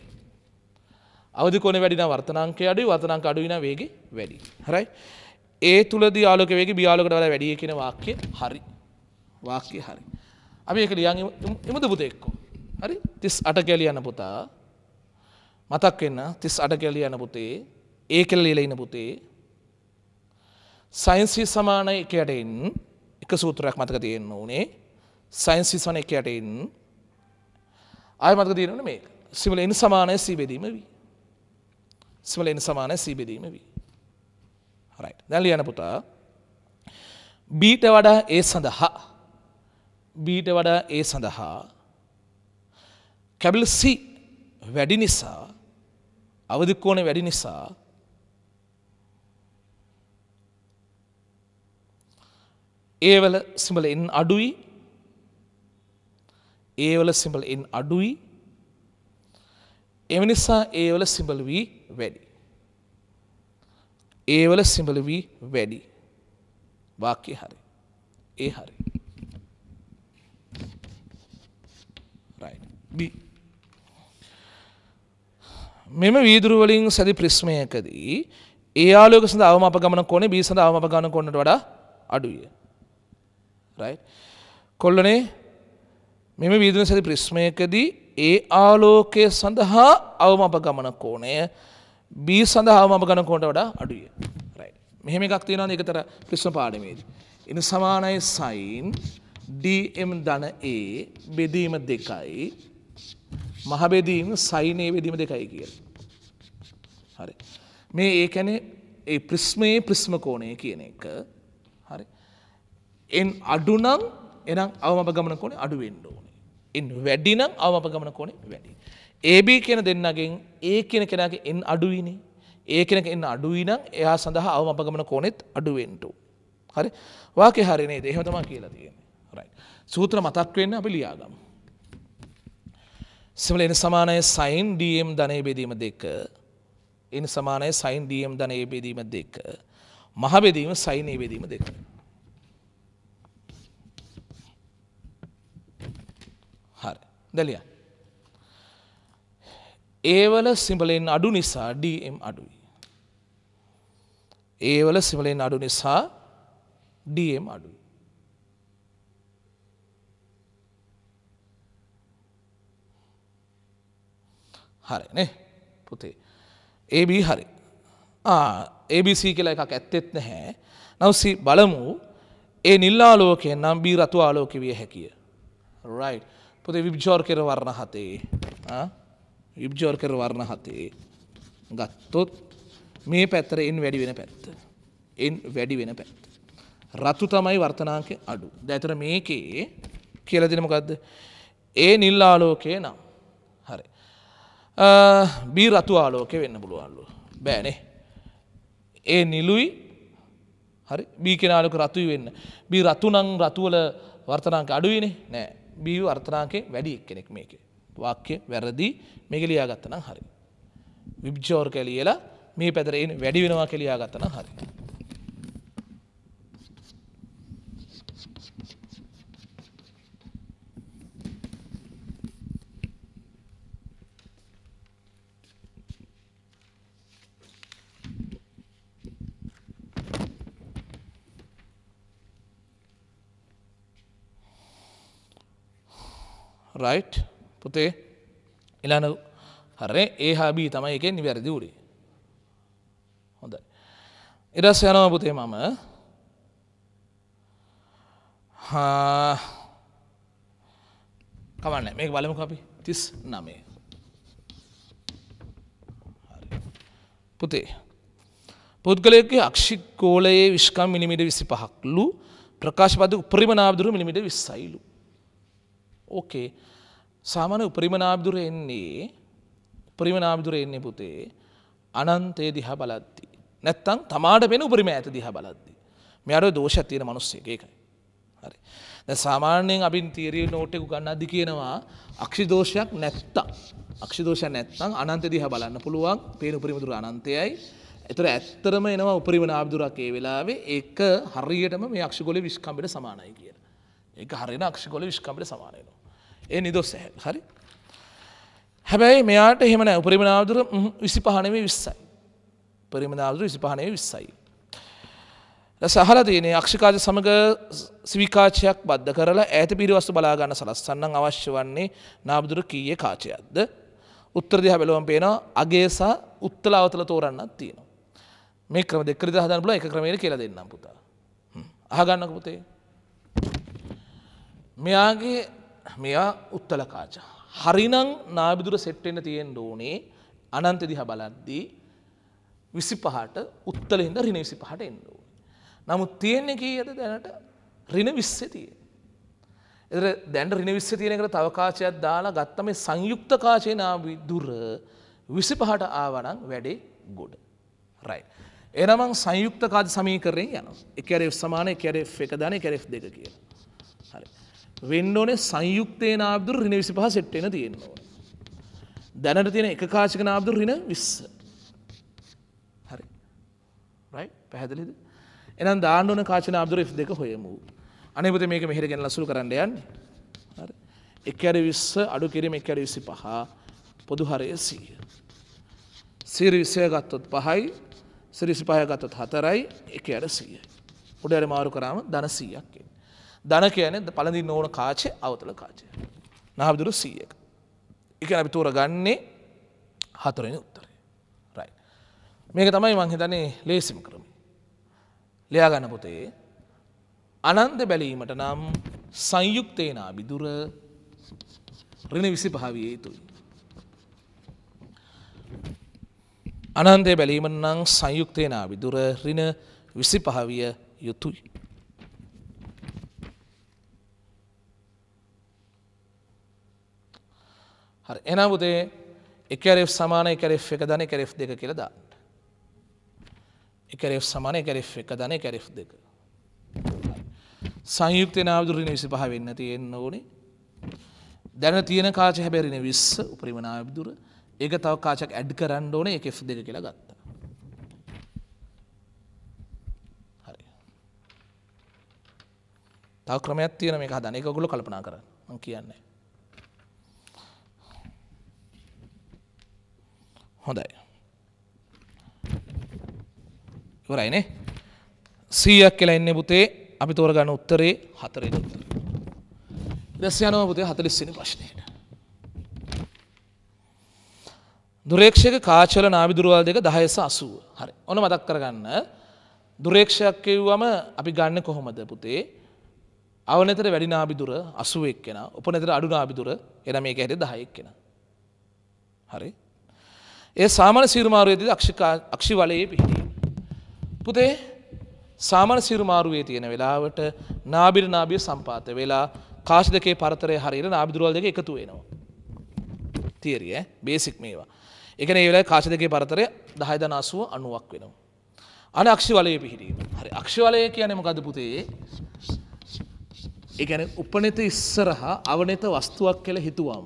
අවදි කොන වැඩින වර්තනාංක අඩු වතනාංක අඩුවින වේග වැඩි. හරයි. ඒ තුළද යාලක වේග බියාලකට වල වැඩිය කියෙන වාක්‍ය හරි වාක්‍ය හරි. අපි එක ලියන් එමද පුතෙක්කෝ. හරි තිස් අට කැලියන්න පුතා මතක් වෙන්න තිස් අට කැලියන පුතේ ඒ කෙල්ල ලෙලෙන පුතේ සයින්සි සමාන එකයටෙන් එක සූත්‍රයක් මතක තියෙන්න ඕනේ සයින්සි සන එකයටෙන් ආය මතක තියෙනන මේ සිමල එන් සමානය සීබෙදීම වී ස්වලෙන් සමාන සීබෙදීම වී. හරයි දැල්ලි යන පුතා බීට වඩා ඒ සඳහා බීට වඩා ඒ සඳහා කැබිල්සි වැඩි නිසා අවධික්කෝන වැඩි නිසා ඒවල සිඹල එන් අඩුයි ඒවල සිඹල එන් අඩුයි එම නිසා ඒවල සිඹල වී වැඩි. ඒවල සිඹල වී වැඩි. වාක්‍ය හරි. ඒ හරි. මෙම වීදුරුවලින් සැදි ප්‍රිස්්මයකදී ඒ ආලෝක සඳ අවම අප ගමන කොනේ බී සඳ අවම ගන කොන්නට වඩා අඩුය. කොල්ලනේ මෙම වීදුන සැති ප්‍රිස්්මයකදී ඒ ආලෝකය සඳහා අවම අප ගමන කෝනය B සඳහා මම ගණකොට වඩා අඩුය. මෙහෙම එකක් තියෙනවා එකතර ප්‍රශ්න පාඩමේදී. ඉන් සමානයි සයින් dm ධන a බෙදීම දෙකයි මහ බෙදීම සයින් a බෙදීම දෙකයි කියලා. හරි. මේ ඒ කියන්නේ ඒ ප්‍රිස්මයේ ප්‍රිස්ම කෝණය කියන එක හරි. n අඩු නම් එනම් අවම ගමන කෝණය අඩු වෙන්න ඕනේ. n වැඩි නම් අවම ගමන කෝණය වැඩි. AB කියන දෙන්නගෙන් ඒ කියන කෙනගේ එන් අඩුවනේ ඒ කෙනක එන්න අඩුවනම් එයා සඳහා අවම අපගමන කෝනෙත් අඩුවෙන්ටු. හරි වාකෙ හරිනේ දෙහෙමතමා කියලා තියෙන සූත්‍ර මතක්වවෙන්න අපි ලියාගම්. සිමල එන සමානය සයින් ඩම් ධනය බෙදීම දෙක එන් සමානය සයින් ඩම් ධනය බෙදීම දෙක මහබෙදීම සයිනයේ බෙදීම දෙක. හරි දැලියා ඒවල සිඹලෙන් අඩු නිසා ඩම් අඩුයි. ඒවල සිමලෙන් අඩු නිසා ඩම් අඩුයි. හරි නේ පුතේ AB හරි ABC කියලා එකක් ඇත්තෙත් නැහැ නවසි බලමු ඒ නිල්ලාලෝකය නම් බී රතු ආලෝක විය හැකිය රයි් පුතේ විබ්ජෝර් කෙරවරණ හතේ විබ්ජෝර්කර වර්ණ හතේ ගත්තොත් මේ පැත්තර එන් වැඩි වෙන පැත්ත. එන් වැඩි වෙන පැත්ත. රතු තමයි වර්තනාංක අඩු. දැතර මේකේ කියලදිනමකක්ද. ඒ නිල් ආලෝකය නම් හරි. බී රතු ආලෝකය වෙන්න පුළුවන්ලු. බෑනේ. ඒ නිලුයි හරි බීකෙනාලක රතුයි වෙන්න. බී රතුනං රතුවල වර්තනාංක අඩුවනේ නෑ බී වර්තනාංකේ වැඩි එක් කෙනෙක් මේකේ. වාක්‍ය වැරදි මේක ලියාගත්තන හරි. විබ්ජෝර් කැලියලා මේ පැදරෙන් වැඩි වෙනවා කෙලියා ගත්තන හරි. right පුතේ එලානු හරේ ඒ හාබී තමයි එක නිවැරදි වරේ හොඳයි එරස් යනවා පුතේ මම කවන්න මේ බලමු අපි තිස් නමේ පුතේ පුද්ගලයගේ අක්ෂිකෝලයේ විශ්කම් මිනිමිට විසි පහක්ලු ප්‍රකාශ පද උපරිමනාබදුරු මිනිමිට විස්සයිලු ඕකේ සාමන උපරිමනාබ්දුර එන්නේ උපරිමනාබ්දුර එන්නේ පුතේ අනන්තයේ දිහා බලද්දි. නැත්තම් තමාට වෙන උපරිම ඇත දිහා බලද්දි. මෙයාට දෝෂයක් තියෙන මිනිස්සෙක් ඒකයි. හරි. දැන් සාමාන්‍යයෙන් අපි තියරි නෝට් එක ගන්නද්දි කියනවා අක්ෂි දෝෂයක් නැත්තම් අක්ෂි දෝෂයක් නැත්තම් අනන්ත දිහා බලන්න පුළුවන්. පේන උපරිම දුර අනන්තයයි. ඒතර ඇත්තරම එනවා උපරිම නාබ්දුරක් ඒ වෙලාවේ ඒක හරියටම මේ අක්ෂිගොලේ විස්කම්බෙට සමානයි කියන. ඒක හරියන අක්ෂිගොලේ විස්කම්බෙට සමාන වෙනවා. ඒ නිදොස් හරි හැබැයි මෙයාට එහෙමන උපරිමනාදුර විසි පහනවේ විස්සයි පරිමනාදුර විසි පහනය විස්සයි සහල තියනේ අක්ෂිකාජ සමඟ සිවිකාචයක් බද්ධ කරලා ඇත පිරිවස්තු බලාගන්න සලස්සන්න අවශ්‍ය වන්නේ නාබදුර කීයේ කාචයක්ද උත්තරදිහ බැලුවම් පේනවා අගේසා උත්තල අවතල තෝරන්නත් තියෙනවා. මේ ක්‍රම දෙකර දහදන්න බල එක ක්‍රමයට කියලා දෙන්නම් පුතා. අහගන්නක පුතේ. මෙයාගේ මෙයා උත්තලකාච. හරිනං නාබිදුර සෙට්ටෙන තියෙන් ඕනේ අනන්ත දිහ බලද්දී විසි පහට උත්තලෙන්ද රින විසි පහට එන්න ඕන. නමුත් තියෙන්නේ කීයද දැනට රින විස්සේ තිය. එ දැන්ට රින විස්ස තියෙනකට තවකාචයක් දාලා ගත්තම සංයුක්ත කාචය නාවි දුර විසි පහට ආවනං වැඩේ ගොඩ. රයි. එනමං සංයුක්ත කාජ සමීකරයෙන් යන එකරෙ සමානය කැරේ එක ධන කැරේ දෙක කියලා. වෙන්න ඕනේ සංයුක්තේ නාබ්දුර ඍණ 25 සෙට් වෙන තියෙනවා. දැනට තියෙන එක කාශික නාබ්දුර ඍණ 20. හරි. right පැහැදිලිද? එහෙනම් දාන්න ඕන කාචන නාබ්දුර F2 හොයමු. අනේ පුතේ මේක මෙහෙට ගෙනලා සුළු කරන්න යන්නේ. හරි. 1.20 අඩු කිරීම 1.25 පොදු හරය 100. සිර 20 ගත්තොත් 5යි, සිර 25 ගත්තොත් 4යි, 1.100යි. උඩ හරි මාරු කරාම ධන 100ක් එනවා. ධන කියන පලඳින්න ඕන කාචය අවතල කාචය. නහබදුරු සීයක. එක අපි තෝර ගන්නේ හතරෙන උත්තරේ රයි. මේක තමයි මංහිතනේ ලේසිම කරම. ලයා ගන්න පොතේ අනන්ද බැලීමට නම් සංයුක්තේනා බිදුර රණ විසි පහවිය යුතුයි. අනන්දේ බැලීම නම් සංයුක්තේනා විදුර රින විසි පහවිය යුතුයි. හරි එනබුදේ එකරෙව් සමාන එකරෙව් එක දන කරෙව් දෙක කියලදා. එකරෙව් සමානය කරෙව් එක දන කරෙව් දෙක. සංයුක්තය නාදුරණ විසි පහ වෙන්න තියෙන්න්න ඕනේ දැන තියෙන කාච හැබැරින විස්ස උපරිමනාබදුර ඒක තව කාචක් ඇඩ් කරන්න ඕන එක එෆ් දෙක කියලා ගත්ත. හරි. තව ක්‍රමයක් තියෙන මේ හදන එක ගොලු කල්පනා කරන්න මං කියන්නේ. හොඳයි. ඉවරයිනේ. 100ක් කියලා එන්නේ පුතේ අපි තෝරගන්න උත්තරේ 4 වෙනි උත්තරේ. ඊට පස්සේ යනවා පුතේ 40 වෙනි ප්‍රශ්නයට. දුරේක්ෂක කාචල නාවිදුරවල් දෙක 10 සහ 80. හරි. ඔන්න මතක් කරගන්න. දුරේක්ෂයක් කියුවම අපි ගන්න කොහොමද පුතේ? අවනතර වැඩි නාබිදුර 81 කෙනා, උපනතර අඩු නාබිදුර එන මේක හැටියට 10 කෙනා. හරි. ඒ සාමාන්‍ය සීරුමාරුවේදී අක්ෂිකා අක්ෂි වලයේ පිහිටියේ. පුතේ සාමාන්‍ය සීරුමාරුවේ තියෙන වෙලාවට නාබිර නාබිය සම්පාත වෙලා කාශ දෙකේ පරතරය හරියට නාබි දුරවල් දෙක එකතු වෙනවා. තියරිය ඈ බේසික් මේවා. ඒ කියන්නේ මේ වෙලාවේ කාශ දෙකේ පරතරය 10.80 90ක් වෙනවා. අන අක්ෂි වලයේ පිහිටීම. හරි අක්ෂි වලය කියන්නේ මොකද්ද පුතේ? ඒ කියන්නේ උපනිත ඉස්සරහා අවනිත වස්තුවක් කියලා හිතුවම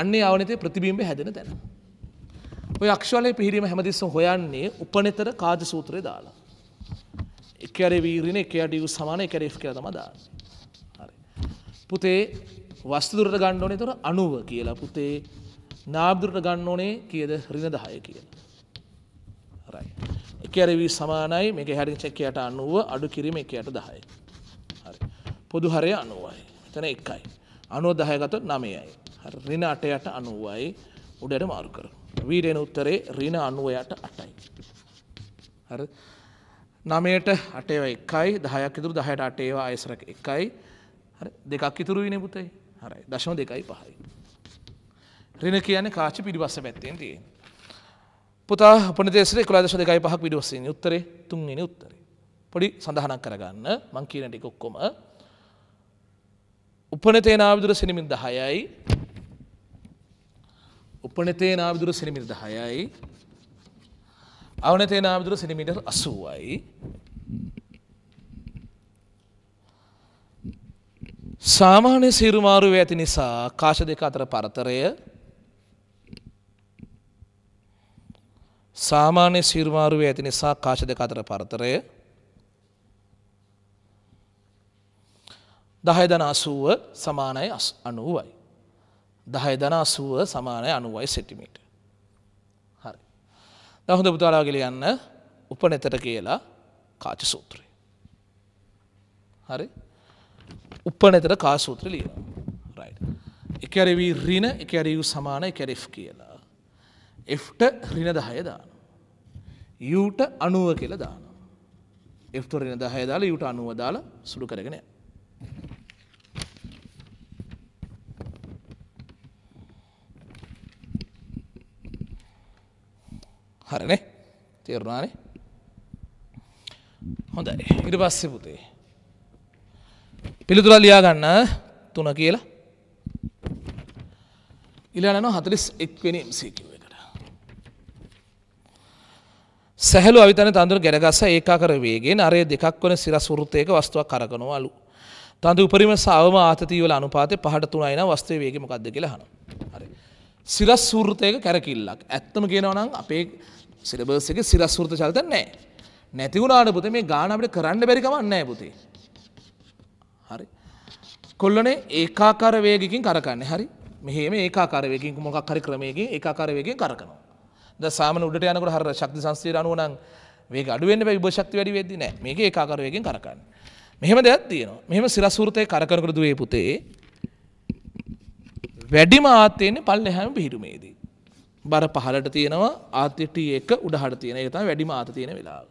අන්නේ අවනිතේ ප්‍රතිබිම්බය හැදෙන තැන. ඔය අක්ෂලය පිහිරීම හැමදිස්සම් හොයන්නේ උපනෙතර කාජ සූත්‍රය දාලා. එකර වීරණ එක අඩියු සමාන එකර එ් කියල තම දාන්න. පුතේ වස්තුදුරට ගන්න ඕනේ තොර අනුව කියලා පුතේ නාබදුරට ගන්න ඕනේ කියද රිණ දහය කියලා. එකරවී සමානයි මේක හැරි චැකයට අනුව අඩු කිරීම එකයට දහයි. පොදු හරය අනුවයි තැන එකයි. අනුව දහයගත නමයයි. රිණ අටයට අනුවයි උඩට මාරු කරන. වීඩෙන උත්තරේ රින අනුවයට අටයි. හරි නමයට අටේව එකයි දහයක් ඉතුරු දහයට අටේවා අයසරක එකයි දෙකක් ඉතුරු වීන පුතේ හරයි දශම දෙකයි පහයි. රින කියන කාචි පිරිිවස්ස පැත්තෙන් තියෙන්. පුතා පනදේශේ කලාදශ දෙකයි පහක් පිඩිවස්සෙන් උත්තරේ තුන්ගෙන උත්තරේ පොඩි සඳහනක් කරගන්න මං කියනටික ඔක්කොම උපනතේනාවිදුර සිනිමින් දහයයි උපනතේ නාවිදුර සිනිමිට දහයයි අවනතේ නාවිදුර සිනිමිට අසුවයි සාමාන්‍ය සීරුමාරුව ඇති නිසා කාශ දෙක අතර පරතරය සාමාන්‍ය සීරුමාරුව ඇති නිසා කාශ දෙක අතර පරතරය දහය දන අසුව සමානයි අනුවයි. දහය දනා සුව සමානය අනුවයි සෙටිමිට. හරි. දහොඳ පුතාලාගිල යන්න උපනෙතට කියලා කාච සූත්‍රය. හරි උපනෙතට කාසූත්‍ර ලිය රයි. එකැරවී රින එකැරවු සමාන කැරෙෆ් කියලා. එට රින දහය දාන. යුට අනුව කියලා දාන. එට රින දහය දාලා යුට අනුව දාලා සුළු කරගෙන. හරනේ තේරුණානේ හොඳයි ඉට පස්සෙ පුතේ පිළිතුර ලියා ගන්න තුන කියලා ඉලානන හතලිස් එක්වෙනි එම්සකිව එකට සැහලු අවිතන තඳුර ගැඩගස ඒකාකර වේගේ අරය දෙකක් වන සිරසුෘතයක වස්තුවක් කරගනවලු තඳු උපරිම සවම ආතතිීවල අනුපාතය පහට තුනයින වස්තේ වේගමකක්ද කියලා හන හරි සිරස් සූෘතයක කැරකිල්ලක් ඇත්තම කියනවනම් අපේ සිලබස් එකේ සිරස්වෘත චරිත නැහැ. නැති වුණාට පුතේ මේ ගාන අපිට කරන්න බැරි කමක් නැහැ පුතේ. හරි. කොල්ලනේ ඒකාකාර වේගකින් කරකන්නේ. හරි. මෙහෙම ඒකාකාර වේගකින් මොකක් හරි ක්‍රමයකින් ඒකාකාර වේගයෙන් කරකනවා. දැන් සාමාන්‍ය උඩට යනකොට හර ශක්ති සංස්ථිර අනුව නම් වේග අඩු වෙන්න බෑ විභව ශක්ති වැඩි වෙද්දී නෑ. මේක ඒකාකාර වේගයෙන් කරකන්නේ. මෙහෙම දෙයක් තියෙනවා. මෙහෙම සිරස්වෘතේ කරකනකොට දුවේ පුතේ වැඩිම ආත් තියෙන්නේ පල්ලෙහාම පිහිරුමේදී. බර පහලට තියෙනවා ආතිටි එක උඩහට තියෙන එක තමයි වැඩිම ආත තියෙන වෙලාව.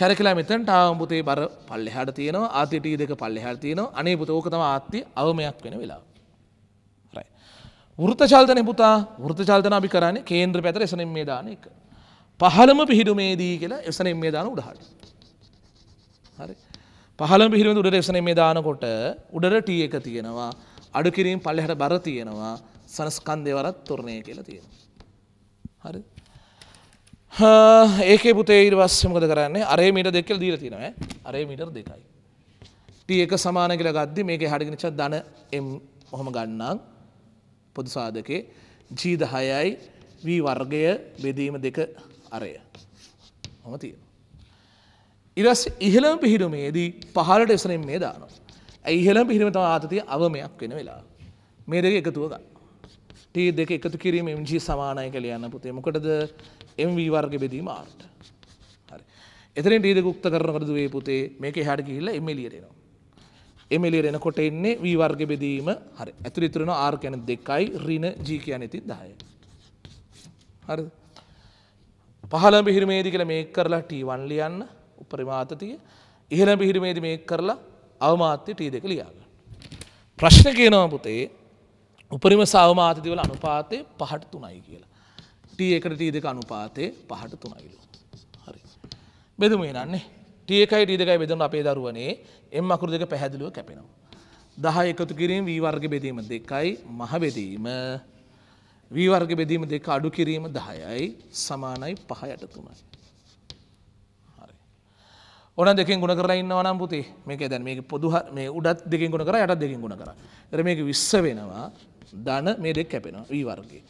කැරකලා මෙතනට ආඹුතේ බර පල්ලෙහාට තියෙනවා ආතිටි දෙක පල්ලෙහාට තියෙනවා අනේ පුතේ ඕක තමයි ආත්‍ය අවමයක් වෙන වෙලාව. right. වෘත චලනය පුතා වෘත චලන අපි කරන්නේ කේන්ද්‍ර පැතර එසනෙන් මේ දාන එක. පහළම පිහිඩුමේදී කියලා එසනෙන් මේ දාන උඩහට. හරි. පහළම පිහිරුම උඩට එසනෙන් මේ දානකොට උඩට ටී එක තියෙනවා අඩු කිරීම පල්ලෙහාට බර තියෙනවා සනස්කන්දේ වරත් තොරණය කියලා තියෙනවා. හරි ඒක පුතේ ඉරවස්සමකද කරන්නේ අරේ මීට දෙකල් දීර තිනව අරේ මීටර් දෙකයි ටී එක සමාන කියලා ගද්දි මේක හඩිගනිච දන එම් ඔහොම ගන්නම් පොදු සාධකේ ජීදහයයි වී වර්ගය බෙදීම දෙක අරය හොම තිය ඉරස් ඉහළම පිහිරුමේදී පහලට එසනෙන් මේ දානවා ඇ ඉහළම පිහිරමතම ආතතිය අවමයක් වෙන වෙලා මේ දෙක එකතුව ගන්න ටී දෙක එකතු කිරීම MG සමානය කළ යන්න පුතේ මොකටද MV වර්ග බෙදීම ආර්ට හරි එතන ටීද ගුක්ත කරනකට දුවේ පුතේ මේක හට ගිහිල්ල එමලියරෙනවා එමලියරෙන කොට එන්නේ වී වර්ග බෙදීම හරි ඇතුළ ඉතුරෙන ආර් කැන දෙකයි රින ජී කියන ඉතින් දාය හරි පහළ බිහිරමේදි කළ මේ කරලා ටීවන් ලියන්න උපරිමාතතිය ඉහළ බිහිරමේදි මේ කරලා අවමාත්‍ය ටී දෙක ලියාගන්න ප්‍රශ්න කියනවා පුතේ උපරිම සවමාතතිවල අනුපාතය පහට තුනයි කියලා. ට එකට ටී දෙක අනුපාතය පහට තුනයිලු. හරි. බෙදම නන්නේ ටියකයි ටීදකයි බෙදන අපේ දරුවනේ එම් අකුරු දෙක පැහැදිලුව කැපෙනවා. දහ එකතු කිරීම වීවර්ග බෙදීම දෙකයි මහබෙදීම වීවර්ග බෙදීම දෙක අඩු කිරීම දහයයි සමානයි පහයට තුමයි. ඕන දෙක ගුණ කරලා ඉන්න නම් පුතේ මේක දැන් මේ පොදුහ මේ උඩත් දෙකින් ගුණ කර යට දෙකින් ගුණ කර එර මේක විස්ස වෙනවා ධන මේ දෙක් කැපෙනවා වී වර්ගේ.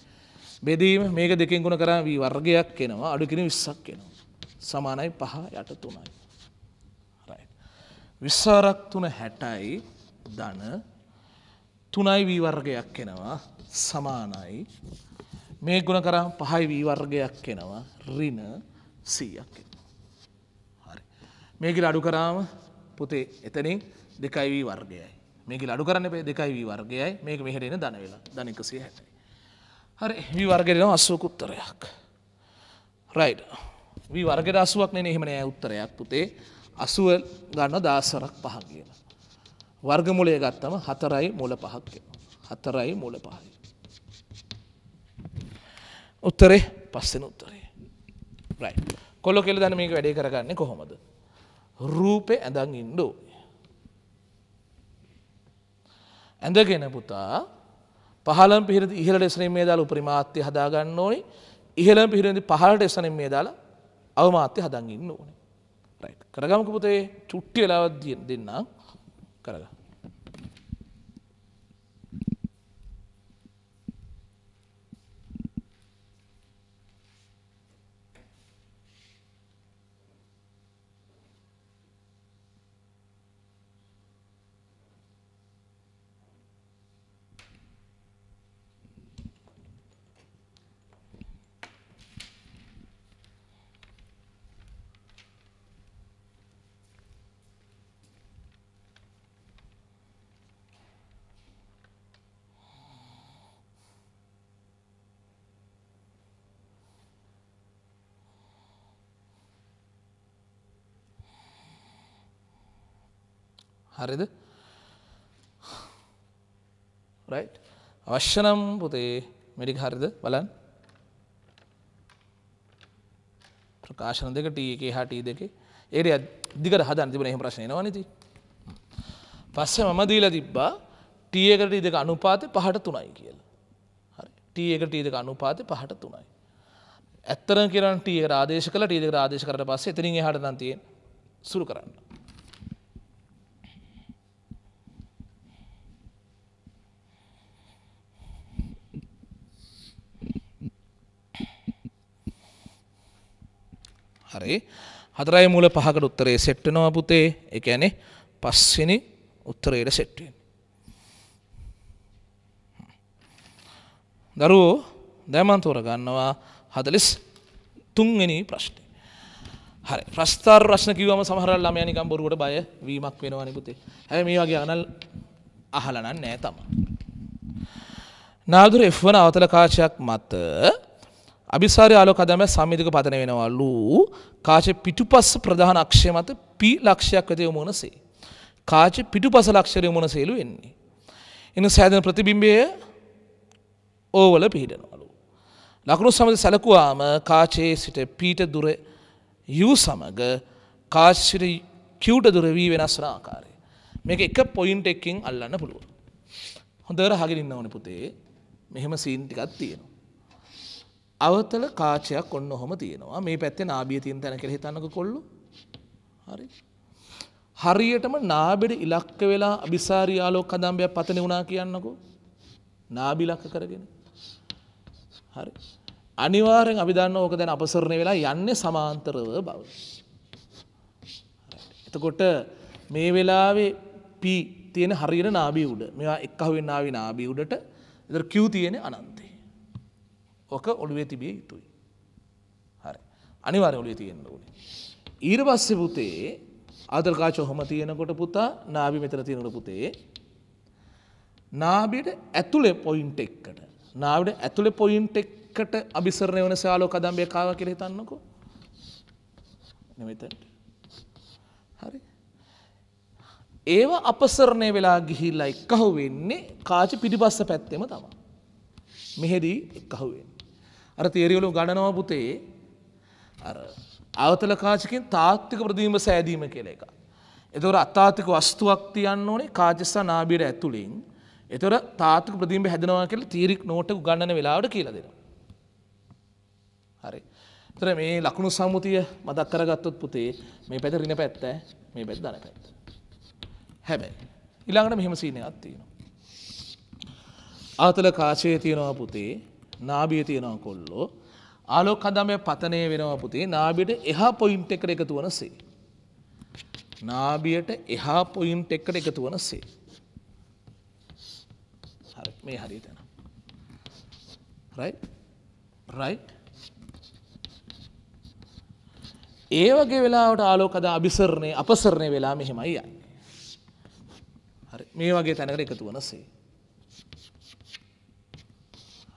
බෙදීම මේක දෙකින් ගුණ කරා වී වර්ගයක් එනවා අඩුකින විස්සක් එනවා. සමානයි පහ යට තුනයි. විස්සාරක් තුන හැටයි ධන තුනයි වී වර්ගයක් එනවා සමානයි මේ ගුණ කරා පහයි වී වර්ගයක් එනවා රින සීයක් හරි මේකිට අඩු කරාම පුතේ එතනින් දෙකයි වී වර්ගයයි මේක අඩු කරන්න පේ දෙකයි වී වර්ගයයි මේක මෙහෙරෙන දන වෙලා දනකසිය හැටයි. හරි වී වර්ගෙනවා අස්සුකුත්තරයක්. රයිඩ් වී වර්ගට අසුවක් නෙ එහෙමනෑ උත්තරයක් පුතේ අසුව ගන්න දාසරක් පහ කියන. වර්ගමුලය ගත්තම හතරයි මුල පහක් හතරයි මුල පහයි. උත්තරේ පස්සෙන උත්තරේ රයි කොල්ලො කෙල දන මේක වැඩේ කරගන්නේ කොහොමද. රූපය ඇඳන් ඉන්ඩෝ ඇඳගෙන පුතා පහලම් පිහිරදි ඉහල එසනින් මේ දාල උපරිමාත්‍ය හදාගන්න ඕනි ඉහළම පිහිරදි පහලට එසනින් මේ දාලා අවමාත්‍ය හදන් ඉන්න ඕනේ කරගමක පුතේ චුට්ටි වෙලාවත් දෙන්නම් කරගන්න හරිද අවශ්‍යනම් පුතේ මෙඩික් හරිද බලන් ප්‍රකාශන දෙක ටීකේ හටී දෙකේ ඒරය දිගට හදන් තිබන එහම ප්‍රශ්නය නවනති පස්සේ මම දීලා තිබ්බා ටියකට දෙක අනුපාත පහට තුනයි කියල ටීකට ටීදක අනුපාත පහට තුනයි ඇත්තර කරට ටියක ආදේශ කල ටීදක ආදේශ කරට පස්සේ එතිරින් හටනතිය සුරු කරන්න හරි හතරයි මූල පහකට උත්තරේ සෙට් වෙනවා පුතේ ඒ කියන්නේ පස්වෙනි උත්තරේට සෙට් වෙන්නේ දරුවෝ දැන් මම තෝරගන්නවා 43 වෙනි ප්‍රශ්නේ හරි ප්‍රස්ථාර ප්‍රශ්න කිව්වම සමහර ළමයා නිකන් බොරුවට බය වීමක් වෙනවනේ පුතේ. හැබැයි මේ වගේ අනල් අහලා නම් නෑ තමයි. නාදුර F1 අවතල කාචයක් මත අභිසාරය ආලෝක අධමය සමීධක පතන වෙනවලු කාච පිටුපස්ස ප්‍රධාන අක්ෂය මත පි ලක්ෂයක් වෙත යොමු වනසේ. කාච පිටුපස ලක්ෂරය යොමුන සේලු එන්නේ. එන සෑදන ප්‍රතිබිම්බය ඕවල පිහිටනවලු. ලකුණු සමඳ සැලකුවාම කාචයේ සිට පීට දුර යු සමඟ කාශ්සිට කිව්ට දුර වී වෙනස් වන ආකාරය. මේක එක පොයින්ට එකින් අල්ලන්න පුළුවන්. හොඳර හගිරින්න ඕන පුතේ මෙහෙම සීන්ටිකත් තියෙනවා. අවතල කාචයක් ඔන්න ඔහොම තියෙනවා මේ පැත්තේ නාබිය තියෙන තැන කියලා හිතන්නක කොල්ලු හරි හරියටම නාබෙට ඉලක්ක වෙලා අභිසාරී ආලෝක කදම්බයක් පතන වුණා කියන්නකෝ නාබි ඉලක්ක කරගෙන හරි අනිවාර්යෙන් අපි දන්නවා ඕක දැන් අපසරණය වෙලා යන්නේ සමාන්තරව බව එතකොට මේ වෙලාවේ P තියෙන හරියට නාභිය උඩ මේවා එක්කහුවෙන් ආවි නාභිය උඩට එතන Q තියෙන්නේ අනන්ත ඕක ඔළුවේ තිබිය යුතුයි. හරි අනිවාර්ය ඔළුවේ තියෙන්න ඕනේ. ඊට පස්සේ පුතේ ආදර්කාච ඔහම තියෙනකොට පුතා නාභි මෙතන තියෙනකොට පුතේ නාභියට ඇතුලේ පොයින්ට් එකකට නාභියට ඇතුලේ පොයින්ට් එකකට අභිසරණය වෙන සාලෝ කදම්බේ කාවා කියලා හිතන්නකෝ. නෙමෙතට. හරි. ඒව අපසරණය වෙලා ගිහිල්ලා එක්කහුවෙන්නේ කාච පිටිපස්ස පැත්තෙම තමයි. මෙහෙදී එක්කහුවෙන්නේ. අර තේරියලු ගණනව පුතේ අවතල කාචකින් තාත්තික ප්‍රදීම සෑදීම කියල එක. එතොර අත්තාතික වස්තුවක් තියන්න ඕනේ කාජස්සා නාබීට ඇතුළින් එතොර තාත්තික ප්‍රදීම හැදනවා කියල තීරික් නෝට ගණන වෙලාවට කියලදෙන. හරි. තර මේ ලකුණු සම්මුතිය මදක් කරගත්තොත් පුතේ මේ පැත රින පැත්ත මේ පැත් දන පැත්. හැබැයි. ඉලාඟට මෙහෙම සීනය අත්තියෙනවා. ආතල කාශය තියෙනවා පුතේ නාබිය තියෙනවා කොල්ලෝ ආලෝක කදමය පතනය වෙනවා පුතේ නාබියට එහා පොයින්ට් එකට එකතු වනසේ. නාබියට එහා පොයින්ට් එකට එකතු වනසේ. හරි මේ හරි තැන. රයි ඒ වගේ වෙලාවට ආලෝකද අභිසරණය අපසරණය වෙලා මෙහෙමයි යන්න. හරි මේ වගේ තැනකට එකතු වනසේ.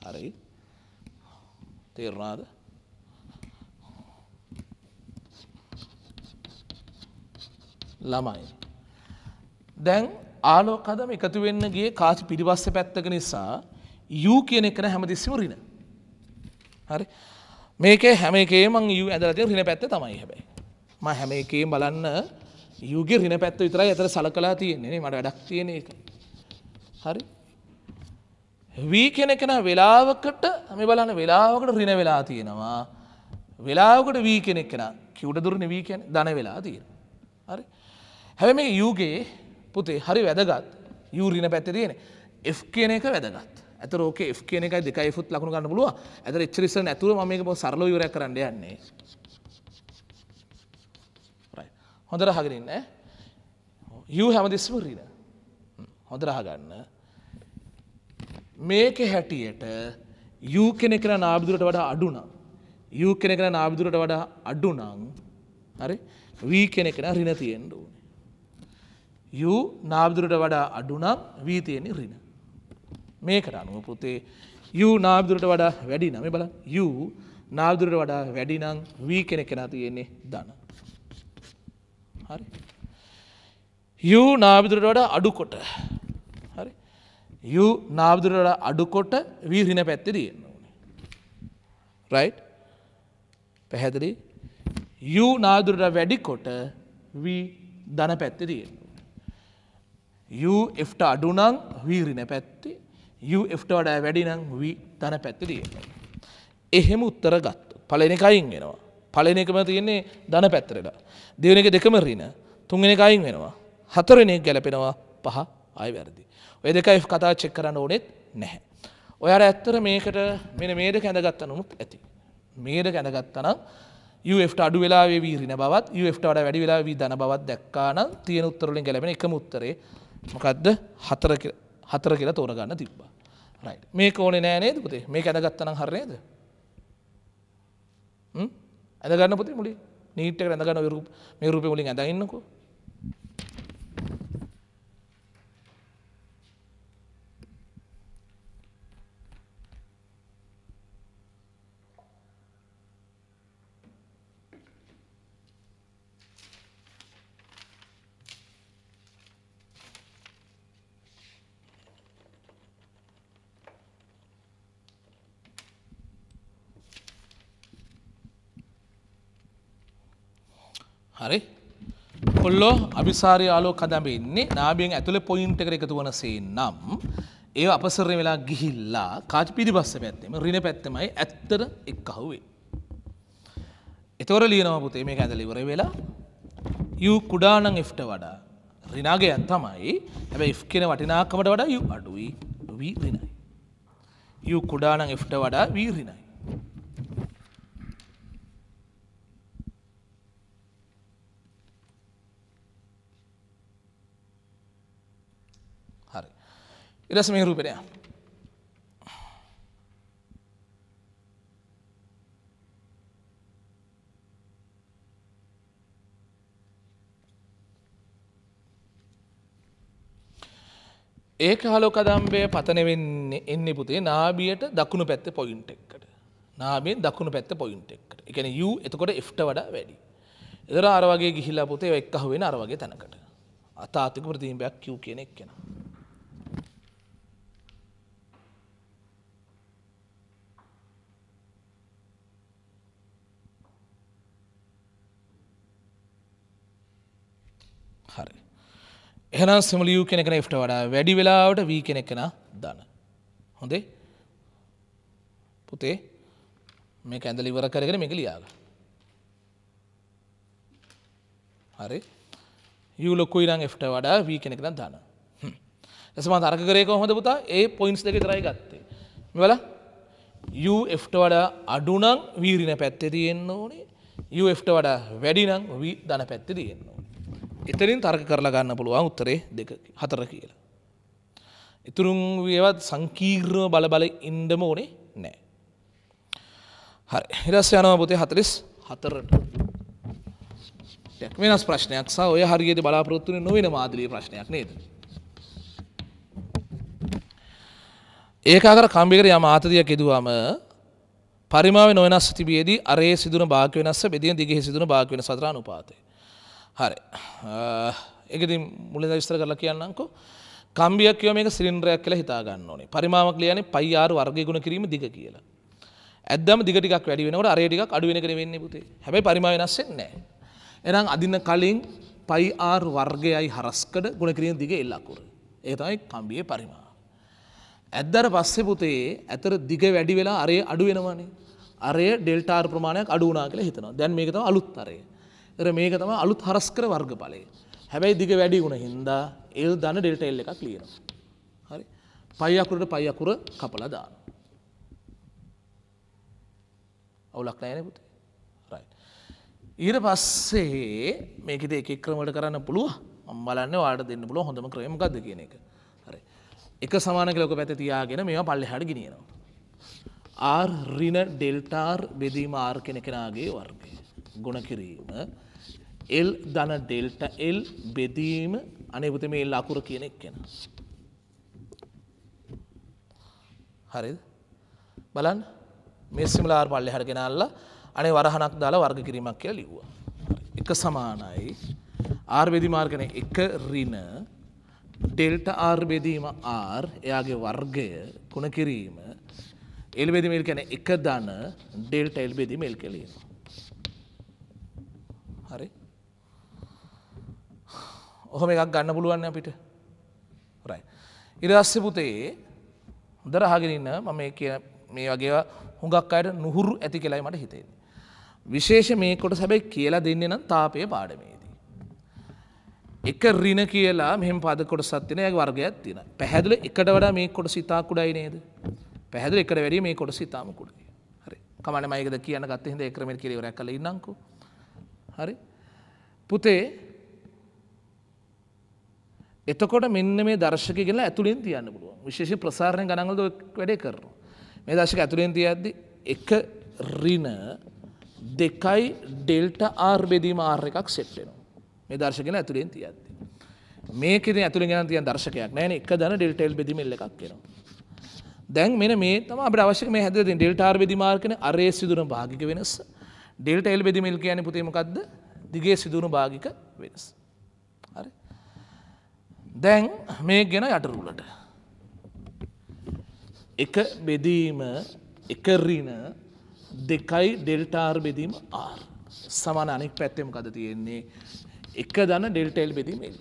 හරි තේරවාද ළමයි. දැන් ආලෝකදම එකතු වෙන්න ගේ කාචි පිරිවස්ස පැත්තක නිසා යු කියන එකන හැමදිස්සිම රින. හරි මේක හැම එකේ මං යු ඇදලතය රින පැත්ත තමයි හැබයි. ම හැම එකේ බලන්න යුග රින පැත්ත විතර ඇතර සල කලා තියෙන්නේ මට වැඩක් තියෙන එක. හරි වී කෙන කෙන වෙලාවකට මේ බලන්න වෙලාවකට රින වෙලා තියෙනවා. වෙලාවකට වී කෙනෙක් කෙන කිව්ට දුරණ වී කියෙන දන වෙලා තියෙන. හරි හැම මේ යුගේ පුතේ හරි වැදගත් යුරින පැත්ත තියෙන F කියන එක වැදගත් ඇත රෝක F කියන එක දෙකයි ෆුත් ලකුණු ගන්න පුළුව ඇත චරිස ඇතුව මේක පො සරල යුර කරන්න යන්නේ. හොඳර හගරන්න යු හැමදිස්ම රීන හොඳරහ ගන්න මේක හැටියට යූ කෙනෙ කර නාබදුරට වඩා අඩුනම්. යූ කෙනෙ කර නාබදුරට වඩා අඩුනං හරි වී කෙනෙ කෙන රින තියෙන්ඩ ඕන. යු නාබදුරට වඩා අඩුනම් වී තියෙන රින. මේකට අනුව පුතේ යු නාබදුරට වඩා වැඩි නම බල යු නාබදුරට වඩා වැඩිනං වී කෙනෙ කෙන තියෙන්නේ දන. හරි. යු නාබදුරට වඩා අඩුකොට යු නාබදුරට අඩුකොට වීහින පැත්තිරියන්න ඕනේ. රයි් පැහැදිලි යු නාදුරට වැඩිකොට වී දන පැත්තිරියෙන්. යුට අඩුනං වීරින පැත්ති යුට වඩ වැඩිනං වී තන පැත්තිරිය. එහෙම උත්තර ගත්තු පලනකයින් වෙනවා. පලන එකම තියන්නේ දන පැත්තරලා. දෙවන එක දෙකමරරින තුන්ගෙන එකයින් වෙනවා. හතරනෙක් ගැලපෙනවා පහ අයි වැරදි. ඔය දෙකයි කතා චෙක් කරන්න ඕනෙත් නැහැ. ඔයාර ඇත්තර මේකට මෙන මේට කැඳගත්ත නොමුත් ඇති. මේට කැඳගත්තනම් UFට අඩු වෙලා වීරින බවත් UFට වඩ වැඩි වෙලා වී දන බවත් දැක්කාන තියෙන උත්තරලින් ගැලපෙන එක මුත්තරේ මොකක්ද හතර කියලා තෝරගන්න තිබ්බ. මේ ඕනේ නෑනේද පුතේ මේ ඇඳගත්තනම් හරනේද. ඇඳගන්න පුති මුලි නීට්ට ඇඳගන්න රුප මේ රුප මුලින් ඇඳන්නකෝ හරි කොල්ලෝ අභිසාරය ආලෝ කදඹ ඉන්නේ නාභියෙන් ඇතුලේ පොයින්ට් එකට එකතු වන සීන් නම් ඒව අපසරණ වෙලා ගිහිල්ලා කාච පිටිපස්ස පැත්තෙම රින පැත්තමයි ඇත්තට එක්කහුවේ. එතකොට ලියනවා පුතේ මේක ඇඳලා ඉවර වෙලා U කුඩා නම් F ට වඩා රිනාගේ යන් තමයි. හැබැයි F කියන වටිනාකමට වඩා U අඩුයි. V රිනයි. U කුඩා නම් F ට වඩා V රිනයි. ඉරස මේ රූපෙට යනවා. ඒක හලෝ කදම්බය පතන වෙන්නේ එන්නේ පුතේ නාබියට දකුණු පැත්ත පොයින්ට එක්කට නාබෙන් දකුණු පැත්ත පොයින්ට එක්කට එකන යු එතකොට එ්ට වඩා වැඩි එදර අරවගේ ගිහිල්ලා පුතේ එක්කහ වෙන අරවගේ තැනකට අතාතික ප්‍රතිීම්බයක් කිව් කෙනෙක් කෙනවා එහෙනම් සිමලියූ කෙනෙකෙන එ්ට වඩා වැඩි වෙලාවට වී කෙනෙක් කෙන දන්න. හොඳේ පුතේ මේ ඇඳල ඉවර කරගෙන මේක ලියාල. හරි යුලොක්කු ඉරං එ්ට වඩා වී කෙනෙක් නම් දාන. එසම අර්කරයක හොඳ පුතා ඒ පොයින්ස් දෙක තරයි ගත්තේ. වල යුට වඩා අඩුනං වීරින පැත්තේ තියෙන්න්න ඕනේ යුට වඩා වැඩිනං වී දන පැත්ති තියෙන්නවා. එතනින් තර්ක කරලා ගන්න පුළුවන් උත්තරේ දෙක හතර කියලා. ඉතුරුන් ඒවත් සංකීර්ණව බලබල ඉන්ඩම ඕනේ නෑ. හරි හිරස් යනව පොතේ හතරිස් හතරට. වෙනස් ප්‍රශ්නයක් සහ ඔය හරියට බලාපොරොත්තුනේ නොවෙන මාදිරී ප්‍රශ්නයක් නේද. ඒකාකර කම්බිකට යම ආතතියක් යෙදුවම පරිමාව නොවෙනස් තිබියේදී අරේ සිදුන භාග වෙනස්ස බෙදින දිගේ සිදුන භාග වෙනස අතර අනුපාතය. හරි එකති මුලද විස්තර කරලා කියන්නකු කම්බියක් කියව මේක සිලින්ඩරයක් කියලා හිතාගන්න ඕනේ පරිමාවක් ලියන්නේ පයි ආරු වර්ගය ගුණ කිරීම දිග කියලා ඇද්දම දිග ටිකක් වැඩි වෙනකොට අරේ ටිකක් අඩු වෙනකන වෙන්නේ පුතේ හැබැයි පරිමාව වෙනස් වෙන්නේ නැහැ එහෙනම් අදින්න කලින් පයි ආර් වර්ගයයි හරස්කඩ ගුණ කිරීම දිග එල්ලකුර ඒ තමයි කම්බියේ පරිමාව ඇද්දර පස්සේ පුතේ ඇතර දිග වැඩි වෙලා අරේ අඩු වෙනවනේ අරේ ඩෙල්ටා ආර් ප්‍රමාණයක් අඩු වුණා කියලා හිතනවා දැන් මේක තමයි අලුත් අරේ එර මේක තම අලුත් හරස්කර වර්ග පලය හැබැයි දිග වැඩි වුණ හින්දා එල් දන්න ඩෙල්ට එල් එකක් ලියන හරි පයිකුරට පයිකුර කපල දාන අවුලක් නෑනකුට ඊර පස්සේ මේකෙද එක ක්‍රමට කරන්න පුළුව අම්බලන්න වාට දෙන්න පුළුව හොඳම ක්‍රමකක්ද කියන එක හරි එක සමානක ලොක පැත තියාගෙන මේවා පල්ලෙ හට ගිනියනවා ආර් රින ඩෙල්ටාර් බෙදීම ආර් කෙන කෙනාගේ වර්ගය ගුණ කිරීම එල් දන ඩෙල්ට එල් බෙදීම අනෙපුත මේ එල් අකුර කියනෙක් කෙන. හරි බලන් මෙස්සිමලාර් පල්ලෙ හරගෙනල්ල අනේ වරහනක් දාලා වර්ග කිරීමක් කියලා ලිව්වා. එක සමානයි ආර්බෙදිමාර්ගන එක රින ඩෙල්ට ආර්බෙදීම ආර් එයාගේ වර්ගය කුණ කිරීම එල්බෙදිමල් කැන එක දන ඩෙල්ට එල්බෙදිමල් කෙලීම. ඔහොම එකක් ගන්න පුළුවන් අපිට රයි. ඉරස්්‍ය පුතයේ දරහගෙනන්න මම මේ කිය මේ වගේ හුඟක් අයට නුහුරු ඇති කෙලයි මට හිතේ. විශේෂ මේකොට සැබැයි කියලා දෙන්න නම් තාපය පාඩමේදී. එක රින කියලා මෙම පදකොට සත්තිනය වර්ගයක් තින පැහැදිල එකට වඩා මේ කොට සිතා කුඩයි නේද පැහැදිල එකට වැඩ මේ කොට සිතාම කුඩයි හරි කමන මයකද කියන ගත්ත හිද එක්‍රම කිරවරැ කළ ඉන්නකු හරි පුතේ එතකොට මෙන්න මේ දර්ශක කියලා ඇතුළින් තියන්න පුළුවන් විශේෂ ප්‍රසාරණය ගණන්වලද වැඩේ කරනවා. මේ දර්ශක ඇතුළින් තියද්දි එක ඍණ දෙකයි ඩෙල්ට ආර් බෙදීම ආර් එකක් සෙට් වෙනවා. මේ දර්ශක කියලා ඇතුළින් තියද්දි. මේකෙදී ඇතුළෙන් ගෙනන් තියන දර්ශකයක් නැහැ නේ. එක දන ඩෙල්ටා එල් බෙදීම එල් එකක් වෙනවා. දැන් මෙන්න මේ තමයි අපිට අවශ්‍ය මේ හැදලා තියෙන ඩෙල්ටා ආර් බෙදීම ආර් කියන්නේ අරේ සිදුන භාගික වෙනස. ඩෙල්ටා එල් බෙදීම එල් කියන්නේ පුතේ මොකද්ද? දිගේ සිදුන භාගික වෙනස. දැන් මේ ගෙන යටරුලට. එක බෙදීම එකරින දෙකයි ඩෙල්ටාර් බෙදීම ආර් සමන අනෙක් පැත්තෙම කද තියෙන්නේ එක දන ඩෙල්ටෙල් බෙදීම එල්.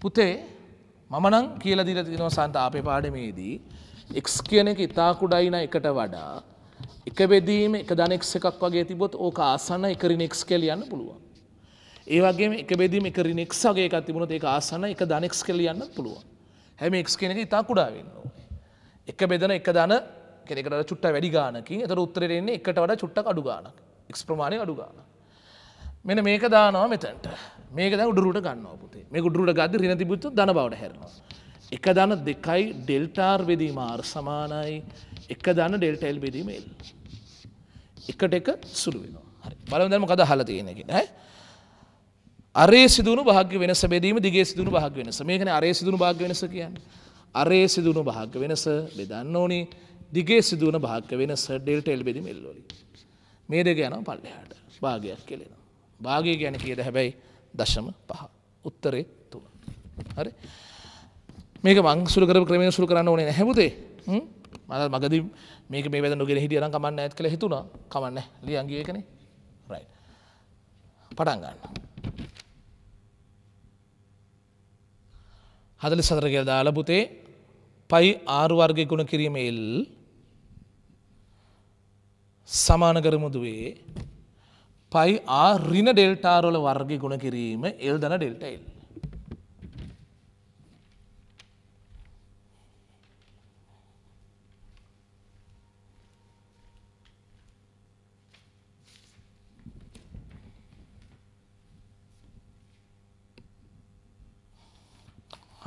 පුතේ මමනං කියල දිල තිනව සන්ත අපේ පාඩමේදී එක්ස් කියන එක ඉතා කුඩයින එකට වඩා එක බෙදීම එක දනෙක් එකක් වගේ තිබොත් ඕක ආසන්න එකරිනෙක්ස් කෙලියන්න පුළුවන්. ඒවගේ එක බෙදීම එක රිනෙක්ස් වගේ එකක් තිබුණොත් ඒක ආසන්න එක ධනෙක්ස් කියලා යන්න පුළුවන්. හැම x කියන එක ඉතා කුඩා වෙන්න ඕනේ. එක බෙදෙන එක ධන කෙනෙක්ට වඩා චුට්ටක් වැඩි ගාණකින්. ඒතර උත්තරේ එන්නේ එකට වඩා චුට්ටක් අඩු ගාණක්. x ප්‍රමාණය අඩු ගාණක්. මෙන්න මේක දානවා මෙතනට. මේක දැන් උඩුරුට ගන්නවා පුතේ. මේක උඩුරුට ගද්දි රින තිබුත් ධන බවට හැරෙනවා. එක ධන දෙකයි ඩෙල්ටා r බෙදීම r සමානයි. එක ධන ඩෙල්ටා l බෙදීම l. එකට එක සුළු වෙනවා. හරි. බලමු දැන් මොකද අහලා තියෙන්නේ කියලා. ඈ අරේ සිදුවුණු භාග්‍ය වෙනස බෙදීම දිගේ සිදුවුණු භාග්‍ය වෙනස මේකන අරේ සිදුවුණු භාග්‍ය වෙනස කියන්න. අරේ සිදුවුණු භාග්‍ය වෙනස බෙදන්න ඕනි දිගේ සිදුවන භාග්‍ය වෙනස ඩෙල්ට එල් බෙදිම එල්ලොලි. මේ දෙක යන පල්ලෙහාට භාගයක් කෙලෙනවා. භාගය ගැන කියද හැබැයි දශම පහ උත්තරේ තුව. හරි මේක මංසුල කර ක්‍රමය සුල් කරන්න ඕනේ හැබුතේ මද මගද මේක මේ වැද නොගෙන හිටියන කමන්න ඇත් කළ හිතුුණා කමන්න ලියන්ගේකනේ රයි. පටන් ගන්න. හදලි සතරගල් දාලපුතේ පයි ආරුවර්ගය ගුණ කිරීම එල් සමාන කරමුදුවේ පයි ආරින ඩෙල්ටාරොල වර්ග ගුණ කිරීම එල් දන ඩෙල්ටයිල්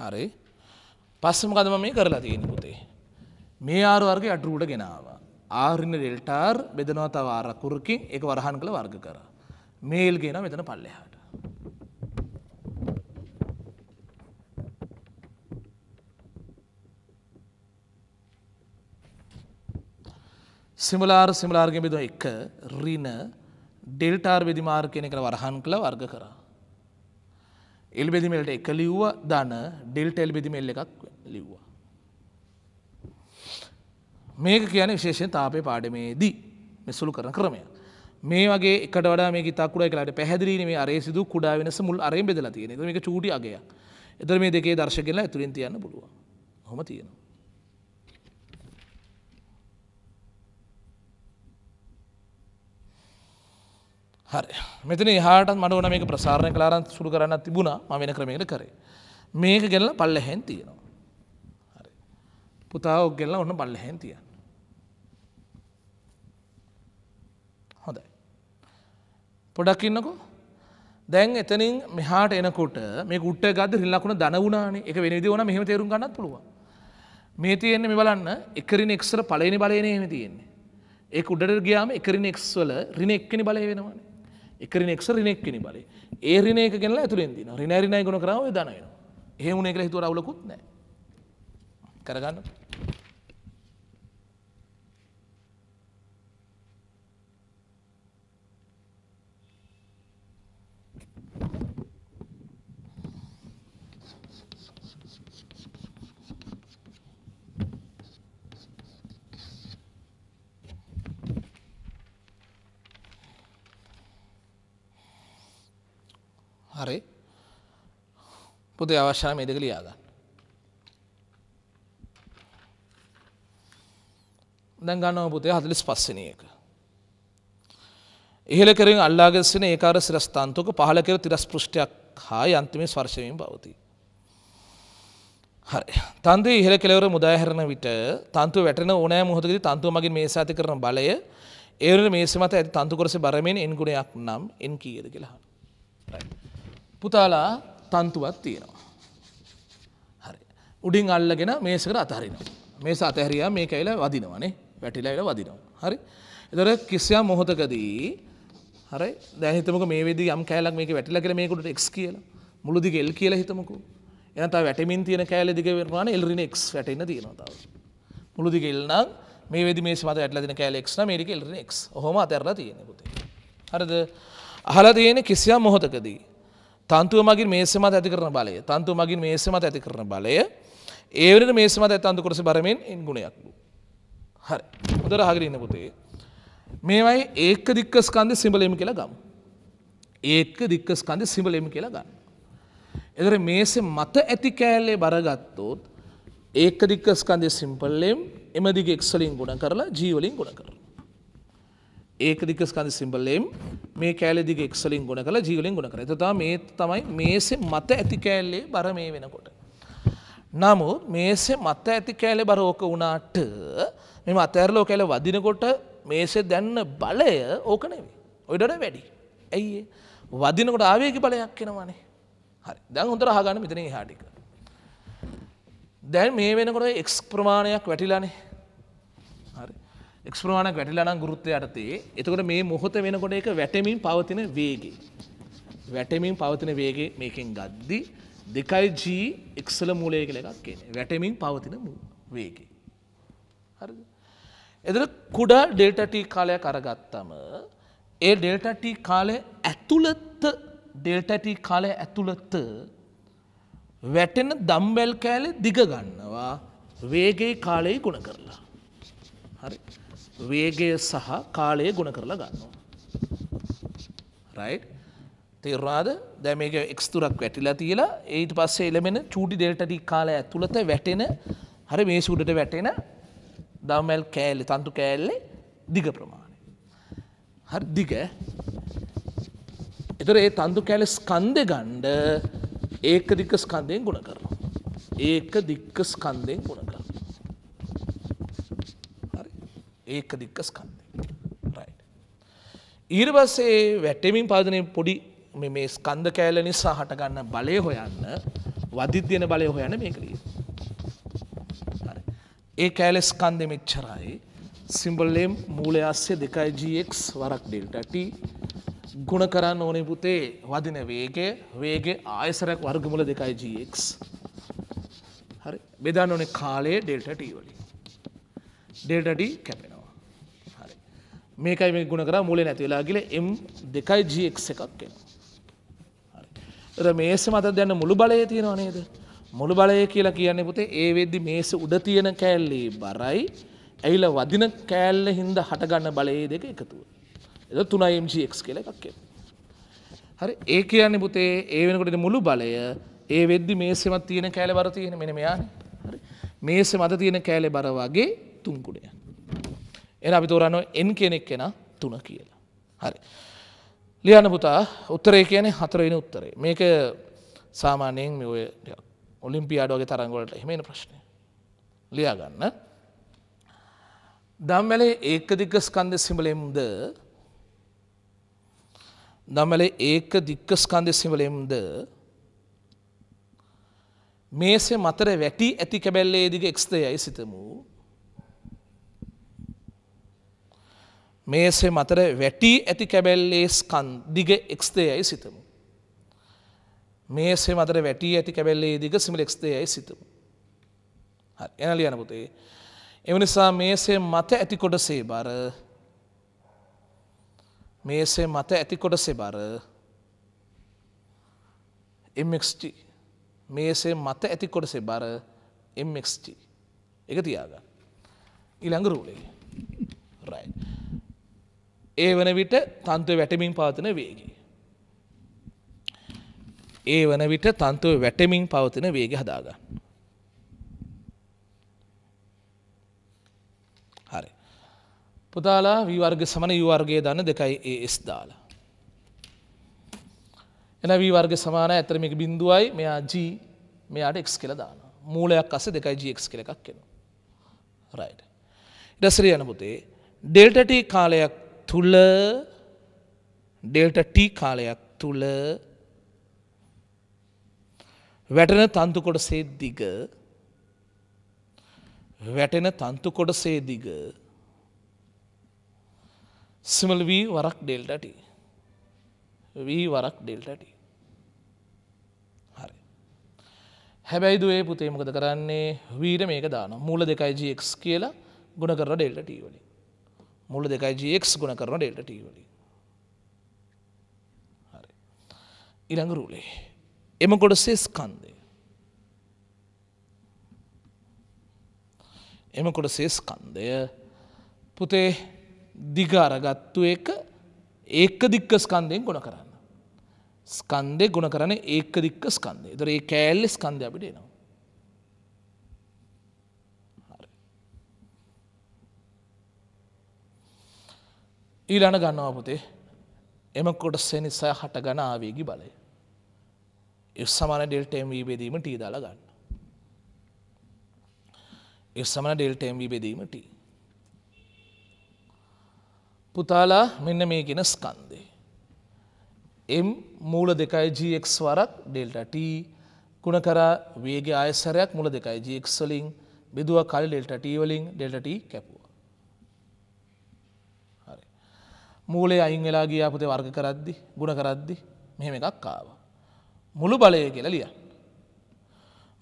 හරි පස්සමකදම මේ කරලා තියෙන පුතේ. මේ ආරුවර්ගේ අටරූට ගෙනාව. ආරින්න ඩෙල්ටාර් බෙදනවා තව ආරකුරකින් එක වරහන් කළ වර්ග කර. මේල් ගෙන මෙතන පල්ලෙහාට. සිමලාර් සිමලාර්ගෙන් බෙදුව එක රින ඩෙල්ටාර් බෙදිමාර් කෙනෙ කළ වරහන් කළ වර්ග කරා. එල්බෙදිමෙල්ට එක ලිව්ව දන ඩෙල්ට එල්බෙදිමෙල් එකක් ලිව්වා. මේක කියන විශේෂෙන් තාපය පාඩමේදී මෙසුළු කරන ක්‍රමය. මේ වගේ එකට වඩා මේ තක්කුඩ එකලාට පැහැදිලීමේ අරේ සිදු කුඩා වෙනස මුල් අරෙන් බෙදලා තියෙන එක මේක චූටි අගයක්. එතන මේ දෙකේ දර්ශකලා ඇතුලින් තියන්න පුළුවන්. කොහොම තියෙනවා. හරි මෙතන හාට මනුවන මේක ප්‍රසාරණය කලාරන් සුළු කරන්න තිබුණා ම වෙන ක්‍රමයට කරේ මේක ගෙල්ල පල්ලහැන් තියෙනවා පුතා ඔක්ගෙල්ල ඔන්න බල්ලහැන් තියන්න හොඳයි පොඩක් ඉන්නකෝ දැන් එතනින් මෙහාට එනකොට මේ ගුට්ට ගද රිල්ලක්ුණ දනවුණනේ එක වෙනිදි ඕන මෙහම තේරුම් ගන්නත් පුළුව මේ තියෙන්නේ මේ බලන්න එකරින එක්සර පලනි බලයනයම තියෙන්නේ ඒ උඩට ගයාම එකරිනෙක්ස්වල රිනෙක්කනි බලය වෙනවානේ එකරිනෙක්ස රිනෙක් කෙන බල ඒ රිනය කෙනලා ඇතුරෙන් දින රිනැරිනය ගුණ කරාව දනයන හෙමුණ එකර හිතුව අවුලකුත් නෑ කරගන්න. හරි පුදේ අවශ්‍යය මේ දෙක ලියාගන්න. දැන් ගන්නව පුතේ 45 වෙනි එක. ඉහළ කෙරෙන් අල්ලාගෙන සිටින ඒකාර සිරස්තන්තුක පහළ කෙර තිරස් පෘෂ්ඨයක් හා යන්තිමේ ස්පර්ශ වීම පවතී. හරි. තන්දේ ඉහළ කෙළවර මුදා හැරෙන විට තන්තුව වැටෙන ඕනෑ මොහොතකදී තන්තුව මගින් මේස ඇති කරන බලය ඒ වෙනුවෙන් මේස මත ඇති තන්තු කොටසේ බරමෙන් n ගුණයක් නම් n කීයද කියලා අහනවා. right පුතාලා තන්තුවත් තියෙනවා. හරි උඩින් අල්ලගෙන මේසකට අතහරිනවා. මේස අතහැරයා මේ කයිල වදිනවනේ වැටිලයිල වදිනවා. හරි එතර කිසියම් මොහොතකදී හරි දැහිතමක මේේද යම් කෑලක් මේක වැටිල කර මේකුට එක් කියලා මුළුදි ගෙල් කියල හිතමකු එනත වැටමින් තියෙන කෑල දිග වරවාන එල්රින එක් වැටන තියෙනතාව. මුළුදි ගෙල්නම් මේ වෙද මේ මත ඇටලදින කෑලෙක්න මේක එල්රිනෙක් හොම අතරලා තියෙන පුතේ. හරද අහලා තියෙන කිසියම් මොහොතකදී තන්තුව මගින් මේසමත ඇති කරන බලය තන්තු මගින් මේසමත ඇති කරන බලය ඒවනට මේසමත ඇතන්තු කරස බරමෙන් එන් ගුණයක් වූ. හරි හොදර හගරන්න පුතේ. මේවයි ඒක දික්කස්කන්ද සිඹලෙම කියලා ගම්. ඒක දික්කස්කන්ද සිඹලෙම කියලා ගන්න. එදර මේස මත ඇති කෑල්ලේ බරගත්තෝත් ඒක දික්කස්කන්දය සිම්පල්ලෙම් එමදිගේ එක්සලින් ගුණ කරලා ජීවලින් ගුණ කර. ඒක දික ස්කන්ධ සිම්බලයෙන් මේ කෑලේ දිග x වලින් ගුණ කරලා g වලින් ගුණ කරා. එතකොට මේ තමයි මේසේ මත ඇති කෑල්ලේ බර මේ වෙනකොට. නමුත් මේසේ මත ඇති කෑල්ලේ බර ඕක වුණාට මේ මත ඇරලා ඕක කෑල්ලේ වදිනකොට මේසේ දැන්න බලය ඕක නෙවෙයි. ඔය ඩර වැඩි. ඇයි වදිනකොට ආවේග බලයක් එනවානේ. හරි. දැන් හොඳට අහගන්න මෙතනින් එහාට ටික. දැන් මේ වෙනකොට x ප්‍රමාණයක් වැටිලානේ. එක්ස්ප්‍රවාණක් වැටිලානම් ගුරුත්වය අරතේ එතකොට මේ මොහොත වෙනකොට එක වැටමින් පවතින වේගේ. වැටමින් පවතින වේගේ මේකෙන් ගද්දි දෙකයි ජී එක්සල මූලය කළ එකක් කියන වැටමින් පවතින වේගේ. හරි. එදර කුඩා ඩෙල්ටටී කාලයක් අරගත්තම ඒ ඩෙල්ටටී කාලය ඇතුළත්ත ඩෙල්ටටී කාලය ඇතුළත්ත වැටෙන දම්බැල් කෑලෙ දිග ගන්නවා වේගේ කාලෙයි ගුණ කරලා. හරි. වේගය සහ කාලය ගුණ කරලා ගන්නවා. රයිට් තේරවාද දැමේක එක්ස්තුරක් වැටිලා තියලා ඒට පස්සේ එළමෙන චූටි දෙල්ටටි කාලය ඇතුළත වැටෙන හරි මේ සුඩට වැටෙන දමැල් කෑල්ලෙ තන්තු කෑල්ලෙ දිග ප්‍රමාණය. හරි දිග එතර ඒ තන්තු කෑල ස්කන්ද ගණ්ඩ ඒක දික්ක ස්කන්දයෙන් ගුණ කරනවා. ඒක දික්ක ස්කන්දයෙන් ගුණ කරන. ඒක දික්කස්කන්දේ. ඊර්වසේ වැටමින් පාදනය පොඩි මේ ස්කන්ධ කෑල නිසා හටගන්න බලය හොයන්න වදිද්‍යන බලය හොයන මේකරී. ඒ කෑල ස්කන්ධ මෙච්චරයි සිම්බල්ලේම් මූලය අස්්‍ය දෙකයි ජක් වරක් ඩෙල්ටට ගුණ කරන්න ඕනෙ පුතේ වදින වේග වේග ආයසරයක් වර්ගමුල දෙකයි ජක් හරි බෙදන්න ඕනේ කාලයේ ඩෙල්ටට වලින් ඩෙල්ටඩ කැප මේකයි මේ ගුණ කරා මූලේ නැති වෙලා ගිහලා m 2g x එකක් එනවා. හරි. එතකොට මේසෙ මත දැන් මුළු බලය තියෙනව නේද? මුළු බලය කියලා කියන්නේ පුතේ ඒ වෙද්දි මේසෙ උඩ තියෙන කෑල්ලේ බරයි ඇවිල්ලා වදින කෑල්ල හින්දා හටගන්න බලයේ දෙක එකතුව. එතකොට 3mg x කියලා එකක් එනවා. හරි. ඒ කියන්නේ පුතේ ඒ වෙනකොට මුළු බලය ඒ වෙද්දි මේසෙ මත තියෙන කෑල්ලේ බර තියෙන මෙන්න මෙයානේ. හරි. මේසෙ මත තියෙන කෑල්ලේ බර වගේ තුන් ගුණයක්. එන අපි තෝරන්නව එන් කෙනෙක් කෙන තුන කියලා. හරි. ලියන්න පුතා උත්තරේ කියනෙ හතරවෙන උත්තරේ මේක සාමානයෙන් මෙ ඔය ඔලිම්පියාඩෝගේ තරංගොලට එහෙමෙන ප්‍රශ්නය ලියාගන්න දම්මැලේ ඒක දිග ස්කන්ද සිමලෙම්ද දම්මැලේ ඒක දික්ක ස්කන්ද සිමලෙම්ද මේසේ මතර වැටි ඇති කැබැල්ලේ දිග එක්ස්තයයි සිතමූ මේසේ මතර වැටී ඇති කැබැල්ලේ ස්කන් දිග එක්ස්තයයි සිතමු. මේසේ මතර වැටී ඇති කැබැල්ලේ දිග සිමිල එක්ස්තයයි සිතමු. එන ලියන පුතේ. එමනිසා මේසේ මත ඇති කොඩ සේබර මේසේ මත ඇති කොඩ සෙබර MXT මේසේ මත ඇති කොඩ සෙබර MXT එක තියාගන්න. ඉළඟ රූලේ රයි. ඒ වන විට තන්තුව වැටමින් පාතන වේගි. ඒ වන විට තන්තුව වැටමින් පවතින වේග හදාග. හරි. පුතාලා වීවර්ග සමන යවර්ගය දන්න දෙකයි ඒ එස් දාලා. එන වීවර්ග සමාන ඇතරමික බිඳුවයි මෙයා ජ මෙයාට එක් කෙල දාන මූලයක් අස දෙකයි ජක් කෙල එකක් කෙන. රයිඩ. ඉඩස්රිය යන පුතේ ඩෙල්ටට කාලයක් තුළ ඩෙල්ට ටී කාලයක් තුළ වැටෙන තන්තුකොට සේද්දිග වැටෙන තන්තු කොට සේදිග සිමල වී වරක් ඩෙල්ටට වී වරක් ඩෙල්ටට හරි හැබැයි දුවේ පුතේමකද කරන්නේ වීර මේක දාන මූල දෙකයි ජක් කියලා ගුණ කර ඩෙල්ටට වලින් මුල දෙකයි ජක් ගුණ කරන ඩෙල්ට ටීවල ඉළඟරුලේ එම ගොඩ සේස්කන්දය එම කොට සේස්කන්දය පුතේ දිගාරගත්තු එක ඒක දික්ක ස්කන්දයෙන් ගොන කරන්න ස්කන්දය ගුණ කරන ඒක දික්ක ස්කන්දේ දර ඒ කෑල්ලෙ ස්කන්ධ අපිට එනවා ඊළන ගන්නවපුතේ එම කොටස්සේ නිසා හට ගන ආවේගි බලය. එස් සමන ඩෙල්ට එම්වී බෙදීම ටී දාල ගන්න. එස් සමන ඩෙල්ට එම්වී බෙදීමට. පුතාලා මෙන්න මේගෙන ස්කන්දේ. එම් මූල දෙකයි ජක් වරක් ඩෙල්ටට කුණ කර වේගේ ආයසරයක් මුල දෙකයි ජක්ස්වලින් බෙදුව කල් ඩෙල්ටටවලින් ඩෙල්ටට කැපු. මූලේ අයින් වෙලාගේ අපතේ වර්ග කරද්දි ගුණ කරද්දි මෙහෙම එකක් කාව. මුළු බලය කියල ලිය.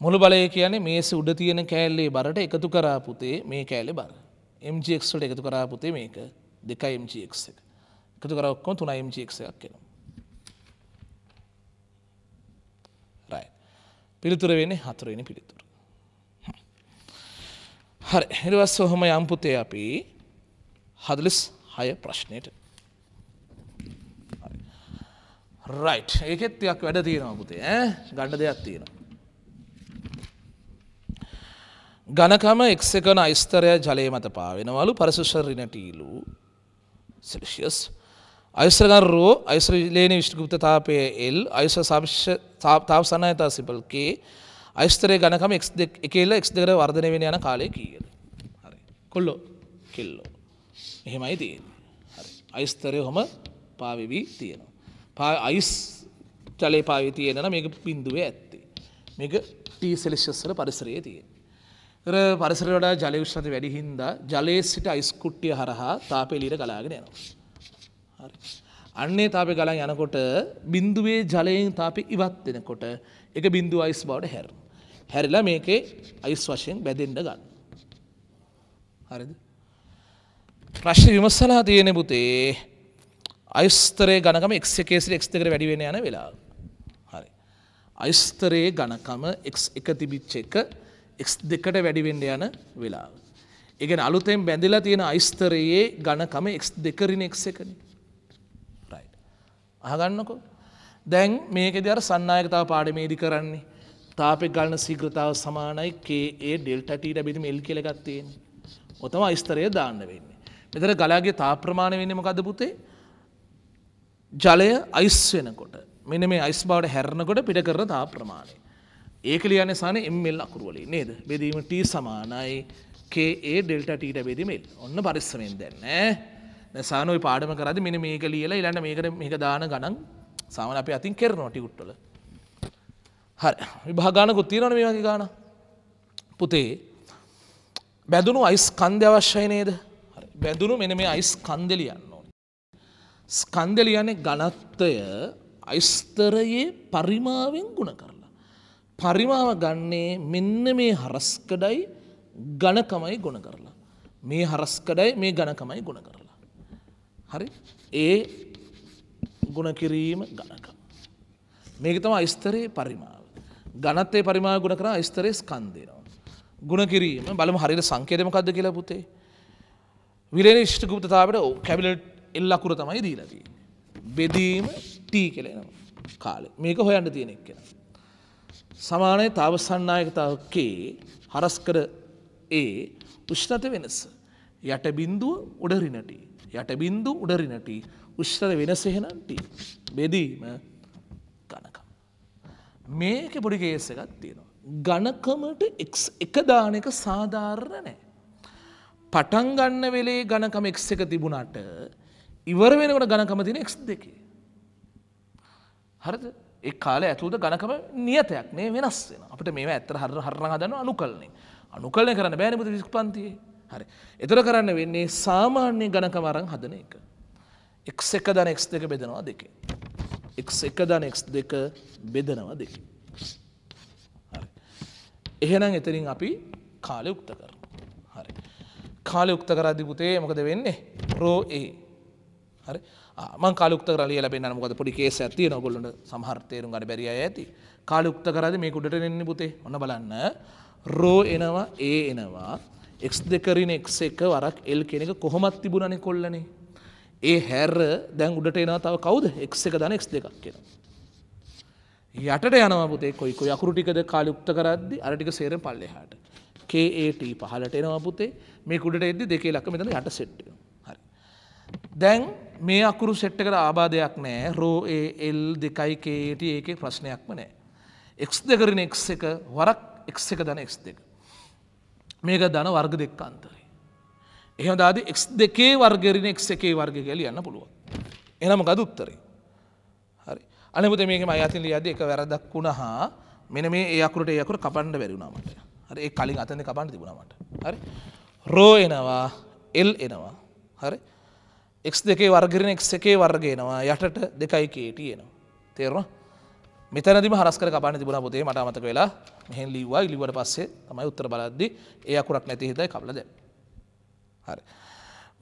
මුළු බලය කියන්නේ මේස උඩ තියෙන කෑල්ලේ බරට එකතු කරාපුතේ මේ කෑලෙ බර MGක්ට එකතු කරාපුතේ මේක දෙක MGක් එක එකතු කරක්කො තුන MGක් එකක් කෙන. පිළිතුර වෙන හතුරෙන පිළිතුර. හරි හෙරවස් ඔහොම යම්පුතේ අපි හදලිස් හය ප්‍රශ්නයට රයිට් ඒකෙත්තියක් වැඩ තියෙනවා පුතේ ඈ ගණ්ඩ දෙයක් තියෙනවා. ගණකම එක්සකන අයිස්තරය ජලය මත පාවෙනවලු පරසුෂරිනටීලු සිලිෂියස් අයිස්ත්‍රගරෝ අයිස්්‍රලේන විශ්ගුප්තතාපය එල් අයිස සවිශ්‍ය තාපසනයතා සිපල්කේ අයිස්තරය ගණකම එක් එකල එක් දෙකර වර්ධනය වෙන යන කාලය කියල හරි කොල්ලෝ කෙල්ලෝ එහෙමයි තියෙන අයිස්තරය හොම පාවිවී තියෙනවා අයිස් ජලය පාවි තියෙනන මේක පින්දුවේ ඇත්තේ. මේක ටී සෙලිෂස්සල පරිසරයේ තිය. ර පරිසර වඩා ජලවිශ්‍රත වැඩිහින්ද ජලයේ සිට අයිස්කුට්ටිය හරහා තාපෙලීර ගලාගෙන යනවා. අන්නේ තාපෙ ගලන් යනකොට බින්දුවේ ජලයෙන් තාපෙ ඉවත් වෙනකොට එක බින්දුව අයිස් බවට හැර. හැරිලා මේකේ අයිස් වශයෙන් බැදෙන්ඩ ගන්න. හරිද. ප්‍රශ්න විමස්සලා තියෙන පුතේ අයස්තරය ගනකම එක්කේසිට එක්තකර වැඩිවෙන යන වෙලා හරි. අයිස්තරයේ ගණකම එක තිබිච්ච එක එක් දෙකට වැඩිවෙන්ඩ යන වෙලා. එකගෙන අලුතෙන් බැඳලා තියෙන අයිස්තරයේ ගණකම එක් දෙකරින එක් එකන අහගන්නකො දැන් මේක දර සන්නයකතාව පාඩමේදි කරන්නේ තාපෙ ගලන සීග්‍රතාව සමානයි කඒ ඩෙල්ටට බිම එල් කෙලගත්තයෙන්. ඔතම අයිස්තරය දාන්න වෙන්නේ. මෙතර ගලාගේ තාප්‍රමාණ වෙන්න මොකද පුතේ ජලය අයිස් වෙනකොට මෙන මේ අයිස් බවට හැරණකොට පිට කරන තා ප්‍රමාණය. ඒක ලියන සාන එම්මල් අකුරුවලින් නේද බෙදීම ට සමානයි කඒ ඩෙල්ටට බෙදිමල් ඔන්න පරිස්සමෙන් දෙන්න. සානයි පාඩම කරද මෙන මේක ලියලා ඉලන්න මේකට මේක දාන ගණන් සාමන අප අතින් කෙර නොටි උට්ටල. හරි විභාගානකුත් තීරණ මේ වගේ ගාන පුතේ බැදුණු අයිස් කන්ද අවශ්‍යයි නේද බැදුණු මෙන මේ අයිස් කන්දලියන්න ස්කන්ධල යන්නේ ඝනත්වය අයිස්තරයේ පරිමාවෙන් ගුණ කරලා. පරිමාව ගන්නේ මෙන්න මේ හරස්කඩයි ඝනකමයි ගුණ කරලා. මේ හරස්කඩයි මේ ඝනකමයි ගුණ කරලා. හරි? ඒ ගුණ කිරීම ඝනකම. මේක තමයි අයිස්තරයේ පරිමාව. ඝනත්වයේ පරිමාව ගුණ කරා අයිස්තරයේ ස්කන්ධය. ගුණ කිරීම බලමු හරියට සංකේතය මොකද්ද කියලා පුතේ. විලේන ඉෂ්ට ගුප්තතාවයට කැබිනට් එල්ලකුර තමයි දීලා තියෙන්නේ. බෙදීම ටී කියලා එනවා. කාලේ. මේක හොයන්න තියෙන එක කියලා. සමානයේ තාවසන්නායකතාවකේ හරස්කර ඒ උෂ්ණත වෙනස. යට බින්දුව උඩරිනට. යට බින්දු උඩරිනට උෂ්ණත වෙනස එහෙනම් ටී. බෙදීම ගණකම්. මේක පොඩි කේස් එකක් තියෙනවා. ගණකමට එක දාන එක සාධාරණ නැහැ. පටන් ගන්න වෙලේ ගණකම එක් එක තිබුණාට ඉවර වෙනවට ගණකම තින එක් දෙකේ. හරද එක් කාල ඇතුළද ගණකම නියතයක් නේ වෙනස් වෙන අපට මේ ඇත්තර හර හරණ හදන අනු කලනේ අනු කලනය කරන්න බෑනපති විස් පන්තියේ හරි එතර කරන්න වෙන්නේ සාමාන්‍ය ගණකම අරං හදන එක. එක් එක දන එක් දෙක බෙදනවා දෙකේ. එක් එක දන එක් දෙක බෙදනවා දෙක. එහෙනම් එතරින් අපි කාලය උක්ත කර. හරි. කාලය උක්ත කරදි පුතේ මොකද වෙන්නේ රෝ ඒ හරි මංකාලුක්ත කරලිය ලැබෙන මොකද පොඩි කේස් ඇති නොගොල්ලොට සමහර්තේරුම් ගට බැරිය ඇති කාලුක්ත කරද මේ කුඩට එන්නේ පුතේ ඔන්න බලන්න රෝ එනවා ඒ එනවා එක් දෙකරින එක් එක වරක් එල් කෙනෙක කොහොමත් තිබුණනි කොල්ලනේ ඒ හැර දැන් උඩට එන තාව කවුද එක් එක දන එක් දෙකක් කියෙන යටට යනවපුතේ කොයික යකුරු ටිකද කාලුක්ත කරද්දි අරටික සේරෙන් පල්ලෙහාට කේට පහලට එනවපුතේ මේ කුඩට එද දෙකේ ලක්ක මෙතන යට සෙට්ට හරි දැන් මේ අකුරු සෙට්ටකට ආබාධයක් නෑ රෝඒල් දෙකයිකේට ඒක ප්‍රශ්නයක්ම නෑ. එක්ස් දෙකරන එක් එක වරක් එක් එක දන එක් දෙක. මේක දන වර්ග දෙක් අන්තරයි. එහම දාද එක් දෙකේ වර්ගරන එක් එකේ වර්ග ගැල යන්න පුළුවන්. එනම ගද උත්තරේ. හරි අනමුත මේක අයතිල අද එක වැරදක් වුණහා මෙන මේ ඒකුට ඒකුට කපන්ඩ වැරුණාමට හරි කලින් අතන කපන්න තිබුණමට හරි රෝ එනවා එල් එනවා හරි එක් දෙකේ වර්ගෙන එක් එකේ වර්ගෙනවා යටට දෙකයි කේටියනවා. තේරවා මෙතැනදිම හරස්කර කපාන තිබුණ පොතේ මට අමතක වෙලා මෙහෙන් ලිව්වා ඉලිවට පස්සේ තමයි උත්තර බලද්දි ඒ අකුරක් නැති හිතයි කබලද. හරි.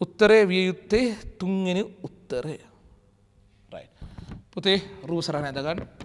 උත්තරේ විය යුත්තේ තුන්වෙනි උත්තරය. පුතේ රූසරහ නැදගන්න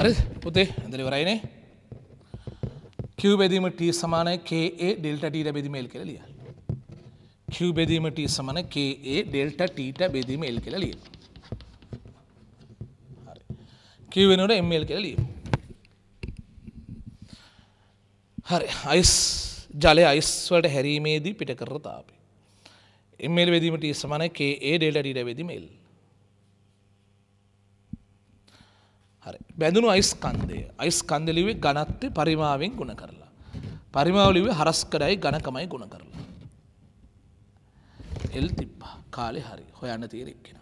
හරි පුතේ ඇඳල ඉවරයිනේ Q බෙදීම T සමානයි KA ඩෙල්ටා T ට බෙදීම L කියලා ලියන්න. Q බෙදීම T සමාන KA ඩෙල්ටා T ට බෙදීම L කියලා ලියන්න. හරි. Q වෙනකොට ML කියලා ලියමු. හරි. අයිස් ජලය අයිස් වලට හැරීමේදී පිට කරන තාපය. ML බෙදීම T සමානයි KA ඩෙල්ටා T ට බෙදීම L. හරි බැඳුණු අයිස්කන්දය අයිස්කන්දලිවේ ගණත්ත පරිමාවෙන් ගුණ කරලා. පරිමාවලිවේ හරස්කරයි ගණකමයි ගුණ කරලා. එල් තිබ්බා කාලෙ හරි හොයන්න තීරෙක්කෙන.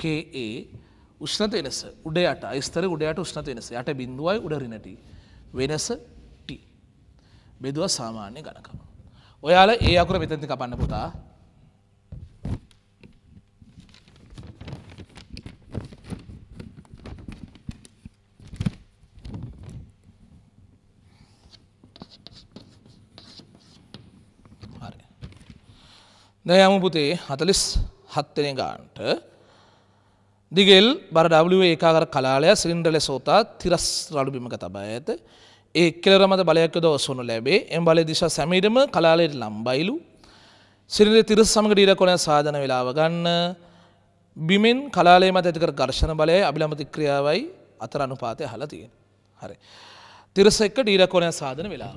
කඒ උෂ්ණත එලෙස උඩයට අයිස්තර උඩයට උෂ්ණත එෙනස යට බිඳුවයි උඩරිනට වෙනස ට බෙදුව සාමාන්‍ය ගණකම. ඔයාල ඒ අකුර මෙතැති කපන්න පුතා දැයම පුතේ හතලිස් හත්තෙන ගාන්ට දිගෙල් බර ඩව ඒකාර කලාලය සිලින්ඩල සෝතා තිරස් රඩුබිමක තබා ඇත ඒ කෙලරමද බලයක්කද ඔස්සුනු ලැබේ එම් බල දිශ සැමීටම කලාලයට ලම්බයිලු සිරිද තිරස් සමඟ ඩීර කොන සාධන වෙලාව ගන්න බිමෙන් කලාලේ මත ඇතිකර ගර්ශණ බලය අභිලමති ක්‍රියාවයි අතර අනුපාතය හලා තියෙන හරි තිරස එක්ක ඩීර කොනය සාධන වෙලාව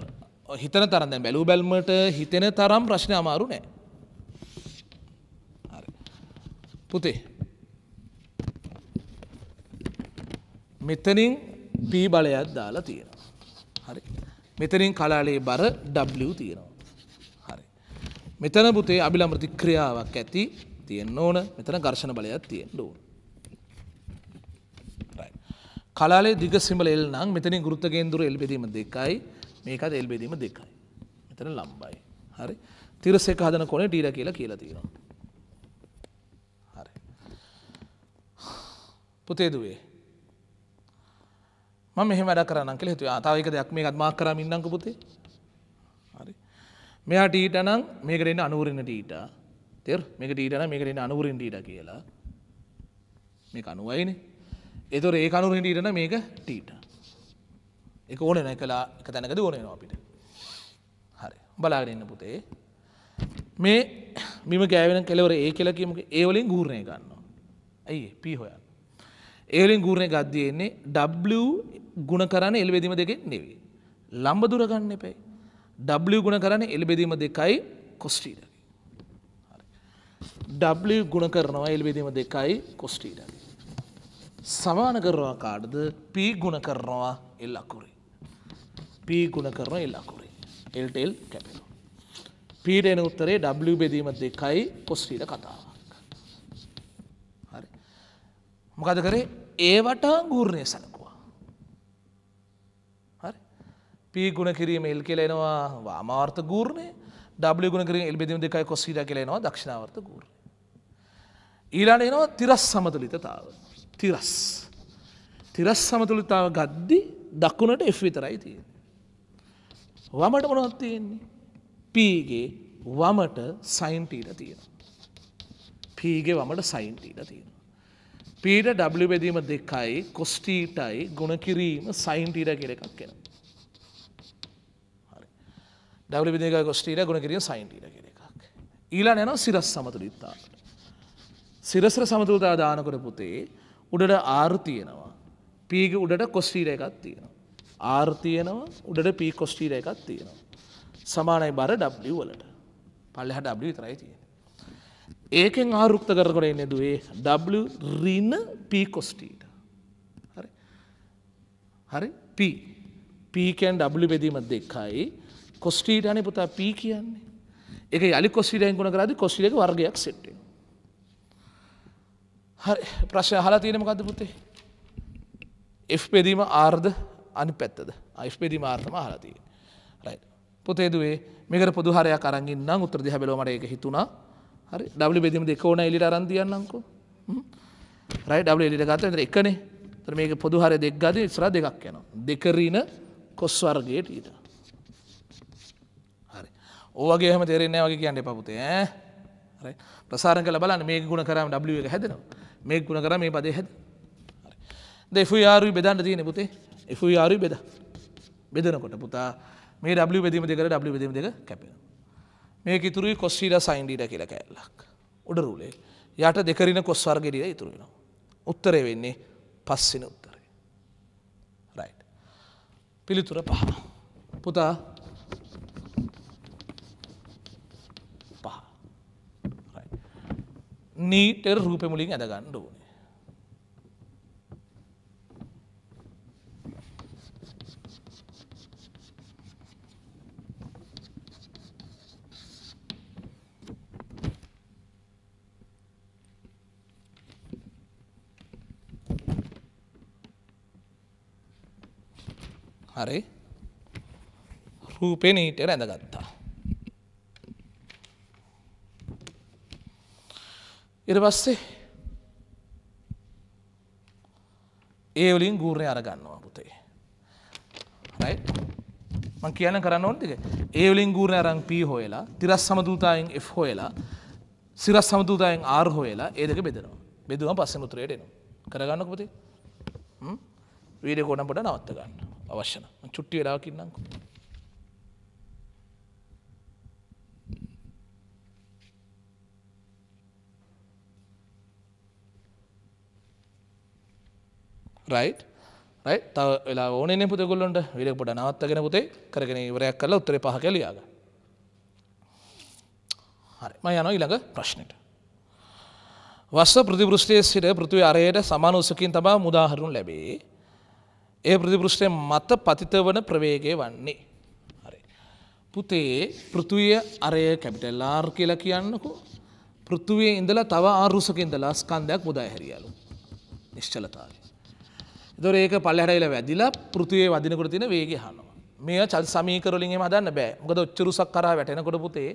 හිතන තරන්ද බැලූ බැල්මට හිතෙන තරම් ප්‍රශ්න අමාරු නෑ පුතේ. මෙතනින් පී බලයක් දාලා තියෙනවා. හරි. මෙතනින් කලාලේ බර ඩ්ලව් තියෙනවා. හරි. මෙතන පුතේ අභිලමෘති ක්‍රියාවක් ඇති තියෙන් ඕන මෙතන ගර්ශණ බලයක් තියෙන් ඕන. කලාලේ දිග සිමල එල් නම් මෙතනින් ගෘත්තගේන්දුර එල්බෙදීම දෙකයි මේකත් එල්බෙදීම දෙකයි. මෙතන ලම්බයි. හරි තිරසෙක හදන කොනේ ටීර කියලා කියලා තියෙනවා. පුතේදුවේ. ම මෙහ වැඩ කරන්න කෙ තු තාවක දෙයක් මේ අත්මා කරම ඉන්නක පුතේ හරි මෙයා ටීටනම් මේකරෙන අනුවරන්න ටීට තෙර මේක ටීටන මේකරෙන අනුවරින් ටීට කියලා මේ අනුවයින එතුර ඒ අනුරින් ටීටන මේක ටීට එක ඕන නැ කලා එක තැනක ඕනනවා අපිට හරි බලාගන්න පුතේ මේ මෙම ගෑවෙන කෙලවර ඒ කෙලකීම ඒවලින් ගූරණය ගන්න ඇයි පී හොයා ඒලින් ගූර්ණය ගත්තියෙන්නේ ඩ ගුණ කරන්න එල්බෙදීම දෙකෙන් නෙවේ. ලම්බ දුරගන්න එපයි. ඩ ගුණ කරන්න එල්බෙදීම දෙකයි කොස්ටීඩ. ඩ ගුණ කරනවා එල්බෙදීම දෙකයි කොස්ටීඩ. සමාන කරනවා කාඩද පී ගුණ කරනවා එල්ලකුරේ. පී ගුණ කරන එල්ලකුරේ. එල්ටෙල් කැපෙනවා. පීරෙන උත්තරේ ඩ බෙදීම දෙකයි කොස්ටීඩ කතාවක්. හරි. මොකද කරේ ඒවට ගූර්ණය සැලකුවා. හරි පීගුණ කිරීම එල් කෙලෙනවා වාමාර්ථ ගූර්ණය ඩ ගුණ කරින් එල්බෙදීම දෙකයි කොස්සිට කෙලෙනවා දක්ෂිණාවර්ත ගූර්ණ. ඊලාට එනවා තිරස් සමතුලිතතාව තිරස්. තිරස් සමතුලිතාව ගද්දි දක්කුණට එ් විතරයි තියෙන. වමට මොනොත් තියෙන්නේ. පීගේ වමට සයින්ටීට තියෙන. පීගේ වමට සයින්ටීට තියෙන. පීට ඩ බැදීම දෙකයි කොස්ටීටයි ගුණකිරීම සයින්ටීට කෙර එකක් කෙන. ඩික කොස්ටීට ගුණකිරීම සයින්ටීට කෙර එකක්. ඊලා නැන සිරස් සමතුලිත්තාට. සිරසර සමතුලතා දානකොට පුතේ උඩට ආර්තියනවා. පීග උඩට කොස්ටීට එකත් තියෙනවා. ආර්තියනවා උඩට පී කොස්ටීට එකත් තියෙනවා. සමානයි බර ඩ්ලවලට පල්ලහ ඩ විතරයි තියෙන. ඒකෙන් ආරුක්ත කරකොට එන්න දුවේ W රින P කොස්ටීට හරි හරි P පීකන් W බෙදීමත් දෙක්කයි කොස්ටීටනේ පුතා P කියන්නේ එක යලි කොස්ටිරයෙන් ගුණ කරදි කොස්ටිලක වර්ගයක් සෙට්ටේ හරි ප්‍රශ්ය හලා තියෙන මොකද පුතේ F බෙදීම ආර්ධ අනි පැත්තද අයිස් පෙදීම ආර්ථම හලා තියෙන පුතේදුවේ මේකට පොදුහරයක් අරගින් නම් උත්‍ර දිහ බැලෝමට එක හිතුුණා හරි ඩබලි බෙදීම දෙක ඕන එලිට අරන් තියන්නම්කෝ රයි ඩබ්ල එලිට ගත විතර එකනේ තර මේක පොදු හර දෙක් ගද ඉස්ර දෙකක් යනවා දෙකරීන කොස් වර්ගයට ඊට හරි ඕවගේ හම තෙරෙන්නේ වගේ කියන්න පපුතේ ප්‍රසාරක ලබලන්න මේ ගුණ කරම ඩ එක හැදෙනවා මේ ගුණ කර මේ පදේ හැද දෙෆු යාරුයි බෙදන්න තියෙන පුතේ එෆු යාරුයි බෙද බෙදනකොට පුතා මේ ඩ බෙදීම දෙකර ඩ බෙදීම දෙක කැපෙන මේක ඉතුරුයි කොස්සීර සයින්ඩීට කියල කෑල්ලක් උඩ රුලේ යට දෙකරින කොස්වර්ගෙඩිය ඉතුරු වෙනවා. උත්තරය වෙන්නේ පස්සින උත්තරේ. රයි්. පිළිතුර පහ. පුතා පහ. නීටර් රූපෙමුලින් ඇදගණ්ඩ ඕන. හරි රූපේ නීටයට ඇඳගත්තා. ඉර පස්සේ ඒවලින් ගූර්ණය අරගන්නවා පුතේ. මං කියන කරන්න ඕන්ටික ඒවලින් ගූර්ණය අරං පී හෝයලා තිරස් සමදූතායෙන් F හෝයලා සිරස් සමතුදායෙන් ආර් හෝයලා ඒදක බෙදනවා බෙදුවම පස්සෙ මුතුරයට එනවා කරගන්න කොපති වීඩියෝ කොඩම් පොඩ නවත්ත ගන්න අවශ්‍යන චුට්ටි වෙලාකින්නංකු. රයි් රයි තව වෙලා ඕනේ පුතකුල්ලොන්ට විඩක් පොට නවත්තගෙන පුතේ කරගෙන වරයක් කල උත්තර පහ කලියග හරිම යන ඊළඟ ප්‍රශ්නයට වස්ස ප්‍රතිෘෂ්ටය සිට පෘතිව අරයට සමාන උසකින් තබා මුදාහරුන් ලැබේ ඒ ප්‍රතිපෘෂ්ටය මත පතිත වන ප්‍රවේගය වන්නේ. පුතේ පෘතුවය අරය කැපිටල් ආර් කියලා කියන්නකු පෘතුවේ ඉඳලා තව ආරුසකින්දලා ස්කන්ධයක් මුදා හැරියලු නිශ්චලතාව. දොර ඒක පල්ලහැරයිල වැදිලා පෘතියේ වදිනකොට තින වේග හනවා මේ චල් සමීකරලින් මදන්න බෑ ගොද ඔච්චරුසක් කරා වැටෙනකොට පුතේ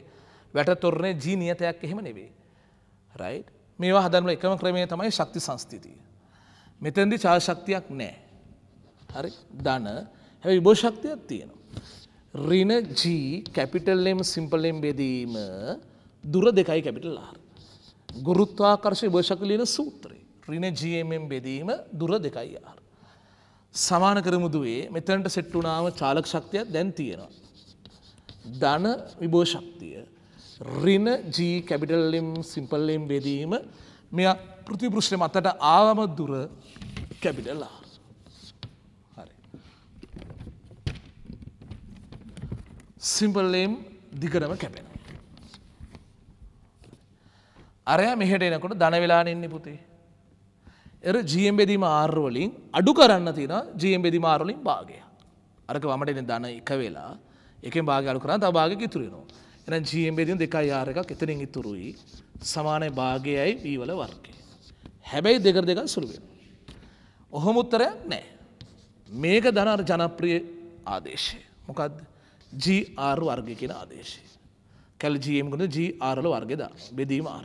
වැට තොරණය ජීනියතයක් එහෙම නෙවේ. රයි් මේවා හදන්ම එකම ක්‍රමය තමයි ශක්ති සංස්තිතිය. මෙතැදි චාශක්තියක් නෑ හරි ධන හැයි විභෝෂක්තියක් තියෙනවා. රින ජී කැපිටල්ලම් සිම්පලෙම් බෙදීම දුර දෙකයි කැපිටල් ආර. ගුරුත්වාකර්ශය භෝෂකලීන සූත්‍රයේ රින ජීමෙන් බෙදීම දුර දෙකයි ආර. සමාන කරමුදුවේ මෙතැනට සෙට්ටුනාම චාලක ශක්තියක් දැන් තියෙනවා. ධන විභෝෂක්තිය රින ජී කැපිටල්ලම් සිම්පල්ලම් බෙදීම මෙ පෘතිපෘෂ්ණ මතට ආවම දුර කැපිටල්ලා. සිම්පල්ලේම් දිගටම කැපෙන. අරය මෙහෙට එනකොට දනවෙලාන එන්නේ පුතේ. එර ජීම්බෙදීම ආර්වලින් අඩු කරන්න තින ජීම්බෙදි මාරුලින් භාගය. අරක වමට එන දන එක වෙලා එක භාගලු කරන්න තබාග ඉතුරෙනවා. එන ජීම්බෙදින් දෙකයි ආරකක් එතනින් ඉතුරුයි සමානය භාගයයි වීවල වර්කය. හැබැයි දෙකර දෙක සුළුවෙන. ඔහොමුත්තරයක් නෑ. මේක දනර් ජනප්‍රිය ආදේශය මොකක්ද. ජීආර් වර්ග කියෙන ආදේශය. කැල් ජීම්ගුණ ජීආරල වර්ගෙද බෙදීම ආර.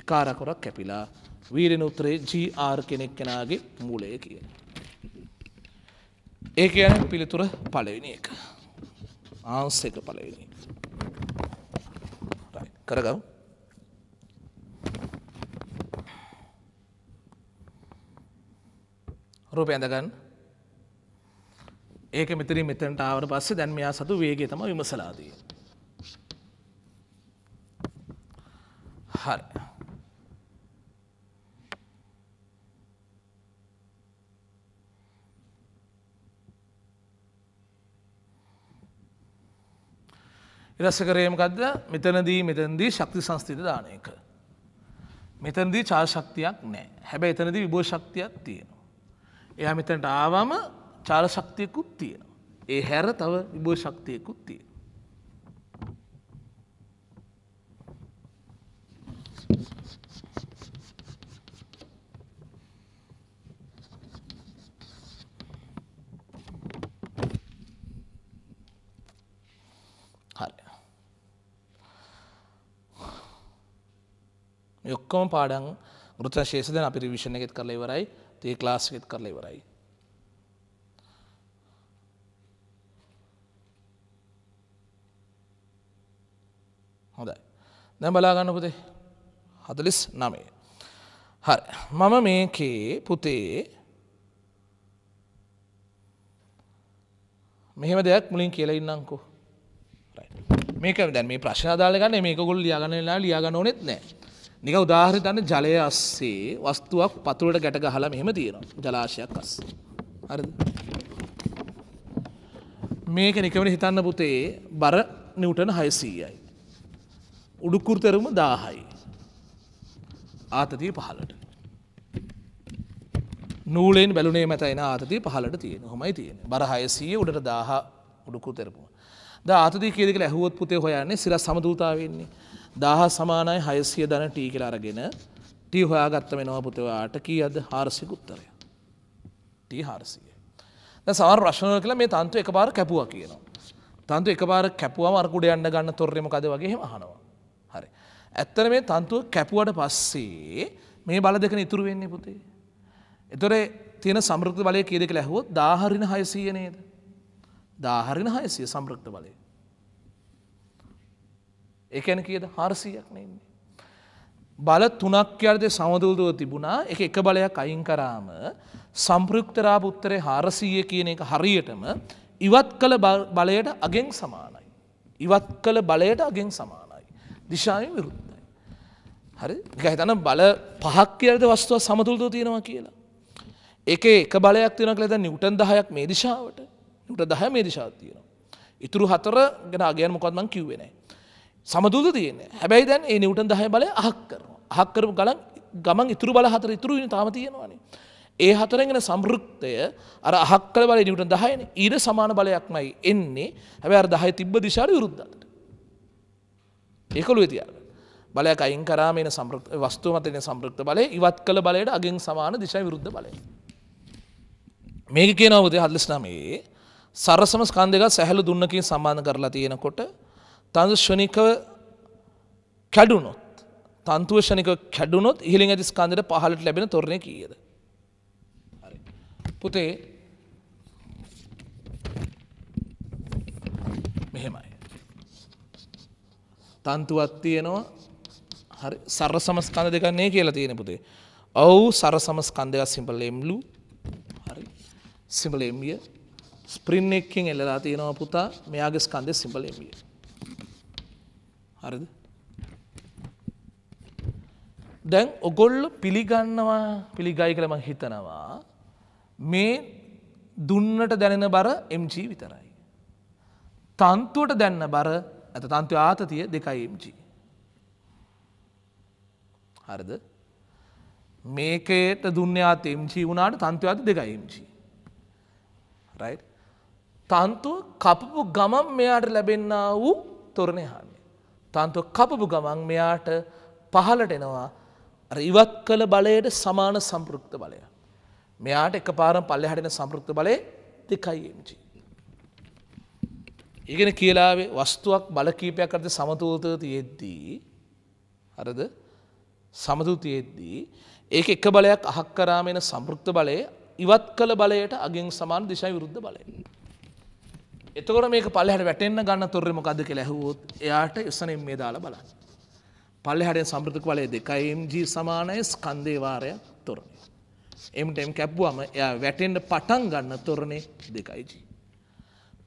එකාරකොරක් කැපිලා වීරෙන උත්‍රේ ජීආර් කෙනෙක් කෙනගේ මූලය කියන. ඒ කියන පිළිතුර පලවෙනි එක. ආන්ස එක පලවෙනි. කරගම්. රූපය ඇඳගන්න ඒක මෙතරින් මෙතනට ආවට පස්සේ දැන් මෙයා සතු වේගය තමයි විමසලා තියෙන්නේ. හරි. ඉරස්ස කරේ මොකද්ද? මෙතනදී මෙතනදී ශක්ති සංස්ථිත දාන එක. මෙතනදී චාර්ජ් ශක්තියක් නැහැ. හැබැයි එතනදී විභව ශක්තියක් තියෙනවා. එයා මෙතනට ආවම චාල ශක්තියකුත් තියෙනවා. ඒ හැර තව විභෝ ශක්තියකුත් තිය. යොක්කොම පාඩන් ගෘතශේෂදන අපි රිවිෂණ එකෙත් කරලා ඉවරයි තේ ක්ලාස් එකෙත් කරලා ඉවරයි හොඳයි. දැම් බලාගන්න පුතේ හදලිස් නමේ. හරි මම මේකේ පුතේ මෙහෙම දෙයක් මුලින් කියලා ඉන්නංකු මේක දැන් මේ ප්‍රශ්නදාලගන්න මේකුල් ලියගනලා ලියගන ඕනෙත් නෑ නික උදාහරිතන්න ජලය අස්සේ වස්තුවක් පතුරට ගැට ගහලා මෙහෙම තියෙනවා ජලාශයක් අස් හරි මේක නිකවර හිතන්න පුතේ බර නිවටන හයසීයයි උඩුකුරතරුම දාහයි. ආතතිය පහලට. නූලෙන් බැලුනේ මැත එන ආතතිය පහලට තියෙන හොමයි තියෙන බරහයසිය උඩට දාහ උඩුකුරතෙරපුම. ද ආතති කියදක ඇහුවත් පුතේ හොයන්නේ සිර සමදූතාවවෙන්නේ. දාහ සමානයි හයසිය දන ටී කියලා අරගෙන ටී හොයාගත්තම මෙනවා පුතවාට කී අද හාරසිකුත්තරය. ටී හාරසිය. සවර රශ්න කළ මේ තන්තු එක බාර කැපුවා කියනවා. තන්තු එක බාර කැපුවා වර්කුඩ යන්න ගන්න තොරෙම කද වගේ හනවා. හරි. ඇත්තර මේ තන්තුව කැපුවට පස්සේ මේ බල දෙකන ඉතුරු වෙන්නේ පුතේ. එතොරේ තියෙන සමෘක්ත බලය කියදෙක ලැහුවොත් දාහරින හයසීය නේද. දාහරින හයසිය සම්ප්‍රක්ත බලය. එකන කියද හාරසියක් නෙන්නේ. බල තුනක් අර්දය සමදුල්දුව තිබුණා එක එක බලයක් අයින් කරාම සම්පෘක්තරාප උත්තරේ හාරසීය කියන එක හරියටම ඉවත් කළ බලයට අගෙන් සමානයි. ඉවත් කළ බලයට අගෙන් සමාන. දිශාවෙන් විරුද්ධයි. හරි හිතන බල පහක් කියලද වස්තුව සමතුල්දෝ තියෙනවා කියලා. ඒක එක බලයක් තියෙන කළ නිවටන් දහයක් මේ දිශාවට නිට දහ මේ දිශාත් තියෙනවා. ඉතුරු හතර ගෙන අගයන් මොකක්මන් කිව්වෙනෑ. සමදුද තියන්නේ හැබැයි දැන් ඒ නිවටන් දහය බලය අහක් කරනවා. අහක්කරපු ගලන් ගමන් ඉතුරු බල හතර ඉතුරු තාම තියෙනවානේ. ඒ හතරගෙන සම්ෘක්තය අර අහක්කල බල නිවට දහයන ඊට සමාන බලයක්මයි එන්නේ හැබැ අර දහය තිබ්බ දිශාර විරුද්ධට. ඒකළු තියාග. බලයක් අයින් කරාමන වස්තුව මතන සම්පෘක්ත බලය ඉවත් කළ බලයට අගෙන් සමාන දිශා විරුද්ධ බලය. මේක කියනවදේ හදලිස්නමයේ සරසම ස්කන්දක සැහලු දුන්නකින් සමාන කරලා තියෙනකොට තන්ෂණික කැඩුණොත් තන්තුවෂණික කැඩුණොත් ඉහිලින් ඇති ස්කන්දට පහලට ලැබෙන තොරණය කියද. පුතේ මෙහෙමයි. තන්තුවත් තියෙනවා හරි සර සමස්කන්ධ දෙකක් නේ කියලා තියෙන පුතේ. ඔව් සර සමස්කන්ධයක් සිම්පල් එම්ලු. හරි. සිම්පල් එම්ය. ස්ප්‍රින් එකකින් එල්ලලා තියෙනවා පුතා. මෙයාගේ ස්කන්ධය සිම්පල් එම්ය. හරිද? දැන් ඔගොල්ල පිළිගන්නවා පිළිගයි කියලා මම හිතනවා. මේ දුන්නට දැනෙන බර MG විතරයි. තන්තුවට දැන්න බර ඇත තන්තු ආතතිය දෙකයිMG. හරද මේකට දුන්නයාත එම්චි වුණට තන්තුවද දෙකයිMG. රයි තන්තුව කපපු ගමන් මෙයාට ලැබෙන්න වූ තොරණය හාමිය. තන්තුව කපපු ගමන් මෙයාට පහලට එනවා ඉවත් කළ බලයට සමාන සම්පෘක්ත බලය. මෙයාට එක පාරම් පල්ලෙ හටින සම්පෘක්ත බලය දෙකයිMG. ඒගෙන කියලාවේ වස්තුවක් බලකීපයක් අරද සමතූතව තියෙද්දී හරද සමතුතියෙද්දී ඒක එක බලයක් අහක් කරාමෙන සම්පෘක්ත බලය ඉවත් කළ බලයට අගෙන් සමාන් දිශයි විරුද්ධ බලයෙන්. එතකොට මේක පල්ලහට වැටෙන්න්න ගන්න තොරෙම කද කෙ ඇහවෝත් එයාට යසනෙන් මේ දාලා බල. පල්ලෙහටෙන් සම්පෘතික වලය දෙකයි MG සමානය ස්කන්දේවාරය තොරණ. එම්ටම් කැප්පුුවම එය වැටෙන්ට පටන් ගන්න තොරණේ දෙකයිජී.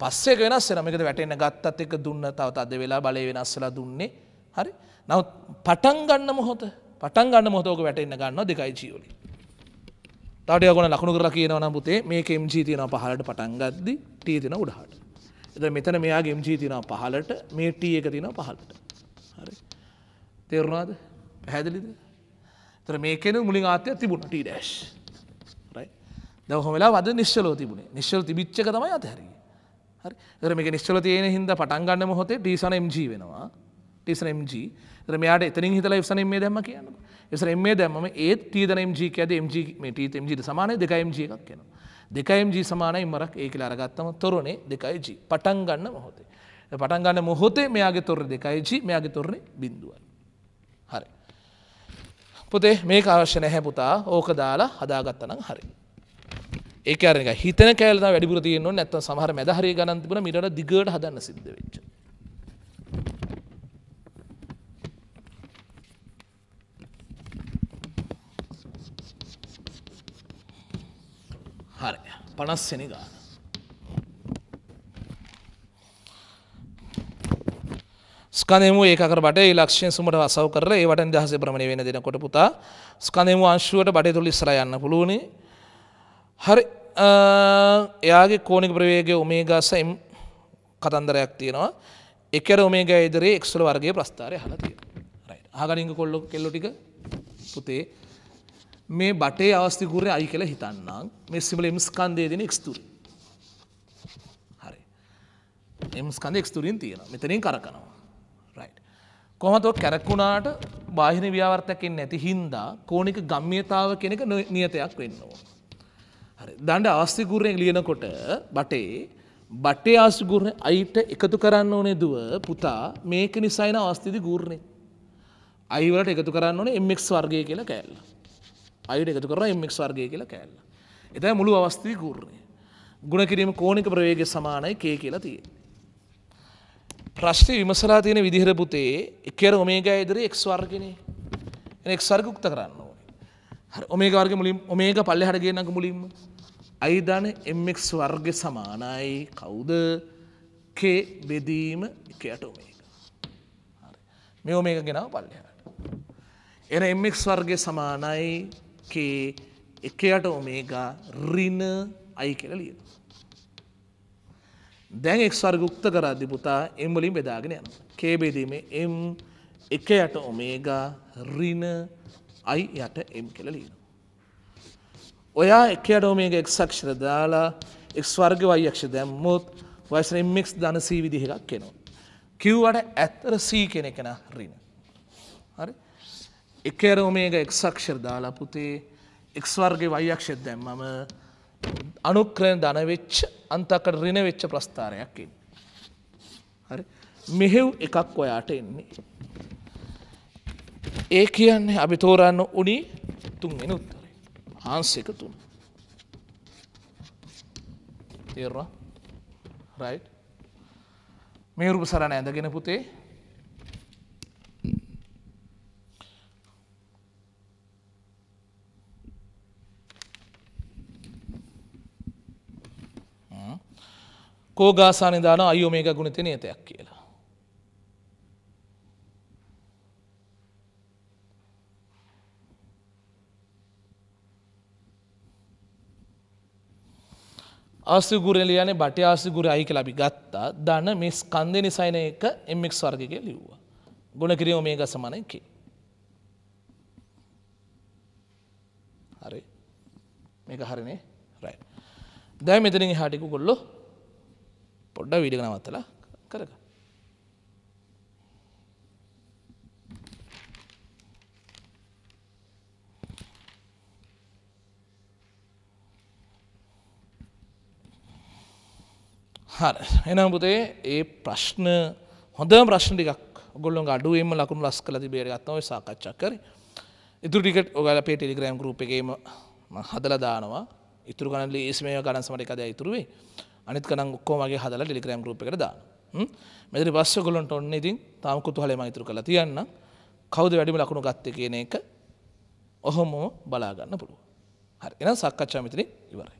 පස්සේ වෙනස් නමකට වැටෙන ගත්තත් එක දුන්න තවත් අද වෙලා බලය වෙනස්සලා දුන්නේ හරි නවත් පටන් ගන්න මොහොත පටන් ගන්න මොහොතෝක වැටෙන්න ගන්න දෙකයි ජීවලි තට ගොන ලකුණු කරලා කියනවන පුතේ මේ MG තියෙන පහලට පටන් ගද්දි T තියෙන උඩහට එත මෙතන මෙයාගේ MG තියෙන පහලට මේ T එක තියෙන පහලට හරි තේරුණාද පැහැදිලිද තර මේකෙන මුලින් ආතය තිබුණ T ඩැෂ් දවහොමලා වද නිශ්ලෝ තිබුණේ නිශ්ල තිබිච්චක තමයි අතහැරී හරි මේක නිශ්චල තියෙන හින්ද පටන් ගන්න මොහොතේ ටීසන MG වෙනවා ටීසන MG එතන මෙයාට එතනින් හිතලා එෆ්සන MA දැම්ම කියන්න එෆ්සන MA දැම්මම ඒත් T දන MG කියද MG මේ T MG ට සමානයි 2 MG එකක් වෙනවා 2 MG සමානයි මරක් ඒ කියලා අරගත්තම තොරණේ 2 G පටන් ගන්න මොහොතේ පටන් ගන්න මොහොතේ මෙයාගේ තොර 2 G මෙයාගේ තොරණේ බිඳුවයි හරි පුතේ මේක අවශ්‍ය නැහැ පුතා ඕක දාලා හදාගත්තනම් හරි ඒක අර හිතන කෑල්ල තමයි වැඩිපුර තියෙන්නේ නැත්නම් සමහර මැදහරිය ගණන් තිබුණා මීට වඩා දිගට හදන්න සිද්ධ වෙච්ච. හරි 50 වෙනි ගාන. ස්කනෙමු ඒකර බට ලක්ෂය සුමට වසව කර ඒවට දහස ප්‍රමණය වෙන දෙනකොට පුතා ස්කනෙමු අංශුවට බඩ තුළ ඉස්ර යන්න පුළුවනේ හරි එයාගේ කෝනික ප්‍රවේග උමේගා සයිම් කතන්දරයක් තියෙනවා එකර උමේගා ඉදිරේ එක්සල වර්ගේ ප්‍රස්ථාරය හල තිය ආගලින්ග කොල්ලො කෙල්ලො ටික පුතේ මේ බටේ අවස්තිකූරය අයි කළ හිතන්නම් මේ සිමල එම්ස්කන්දේ දෙන එක්ස්තුර හරි එම්ස්කන්ද එක්ස්තුරින් තියෙන මෙතනින් කරකනවා කොහමතෝ කැරක්කුණාට බාහින ව්‍යාවර්තකින් නැති හින්දා කෝනික ගම්මියතාව කෙනෙක නියතයක් වෙන්නවා. දඩ ආස්තිකූරයෙන් ලියනකොට බටේ බටේ ආස්තිකූරණ අයිට එකතු කරන්න ඕනේ දුව පුතා මේක නිසයින ආස්තිති ගූර්ණය. අයිවලට එකතු කරන්න ඕනේ එමක් වර්ගය කියලා කෑල්ල. අයිට එකතු කර එමක් වර්ගය කියලා කෑල්ල. එතයි මුළු අවස්ථී ගූර්ණය. ගුණ කිරීම කෝනික ප්‍රවේග සමානයි කේ කියලා තිය. ප්‍රශ්ති විමසලා තියෙන විදිහර පුතේ එකර ඔමේගා ඉදිරි එක් වර්ගෙනේ එක් සර්ගුක්ත කරන්න ඔමේ වර්ග මුලින් ඔමේක පල්ලෙ හටගේනක මුලින්ම අයිධන එම්මෙක් වර්ග සමානයි කවුද කේ බෙදීම එකට ඔමේ මේ ඔමේක ගෙනාව පල්ලෙහට එන එම්මෙක් වර්ග සමානයි කේ එකයට ඔමේග රින අයි කියල ලිය දැන් එක් වර්ගුක්ත කරද්දි පුතා එම්වලින් බෙදාගෙන යන කේබෙදීම එම් එකයට ඔමේග රින අයි යට එම් කෙලලීන. ඔයා එක අඩෝමේක එක්සක්ෂර දාලා එක් වර්ග වයක්ෂ දැම්මොත් වයිසන එම්මෙක්ස් ධන සී විදිහකක් කෙනවා. කිව්වට ඇත්තර සී කෙනෙ කෙන රින. හරි එක අරෝමේක එක්සක්ෂර දාලා පුතේ එක්වර්ගේ වයක්ෂෙත් දැම්මම අනුක්‍රණ ධනවෙච්ච අන්තකට රිනවෙච්ච ප්‍රස්ථාරයක් එන්න. හරි මෙහෙව් එකක් ඔයාට එන්නේ. ඒ කියන්නේ අපි තෝරන්න උනි තුන්ගෙන උත්තරේ. ආන්සක තුන්. තේරවා රයි් මේරුප සරණ ඇඳගෙන පුතේ කෝගාසා නිදාන අයෝ මේක ගුණතිනයතයක් කියලා. ආසුගුරලියන බට ආසිගුර අයික ලබි ගත්තා දන මේ ස්කන්දය නිසයින එක එමෙක් වර්ගක ලිව්වා. ගුණ කිරීම මේ ගස මනයකි. හරි මේක හරිනේ රයි. දැ මෙතරින් හාටිකු කොල්ලො පොඩ්ඩ විඩිගනවත්තලා කරග. හර එනම් පුතේ ඒ ප්‍රශ්න හොඳ ප්‍රශ්න ටිකක් ගොල්ලොන් අඩුවම ලකුණු ලස් කල තිබේරගත්නව සාකච්චා කර ඉතුර ටිකට ඔගල පේ ටෙලිග්‍රම් ගරුප් එකම හදල දානවා ඉතුර ගන ලේස්මය ගණන් සමට එකද ඉතුරුවේ අනිත් කන ඔක්කෝමගේ හදල ටෙලිග්‍රම් ගරුප් එකට දා මෙදරි බස්ස ගොලොන්ට ඔන්න ඉතින් තාම කුතුහලම ඉතුර කළ තියන්න කවද වැඩිම ලකුණු ගත්ත කියන එක ඔහොමෝ බලාගන්න පුළුව හරි එන සක්කච්ඡා මෙතන ඉවරයි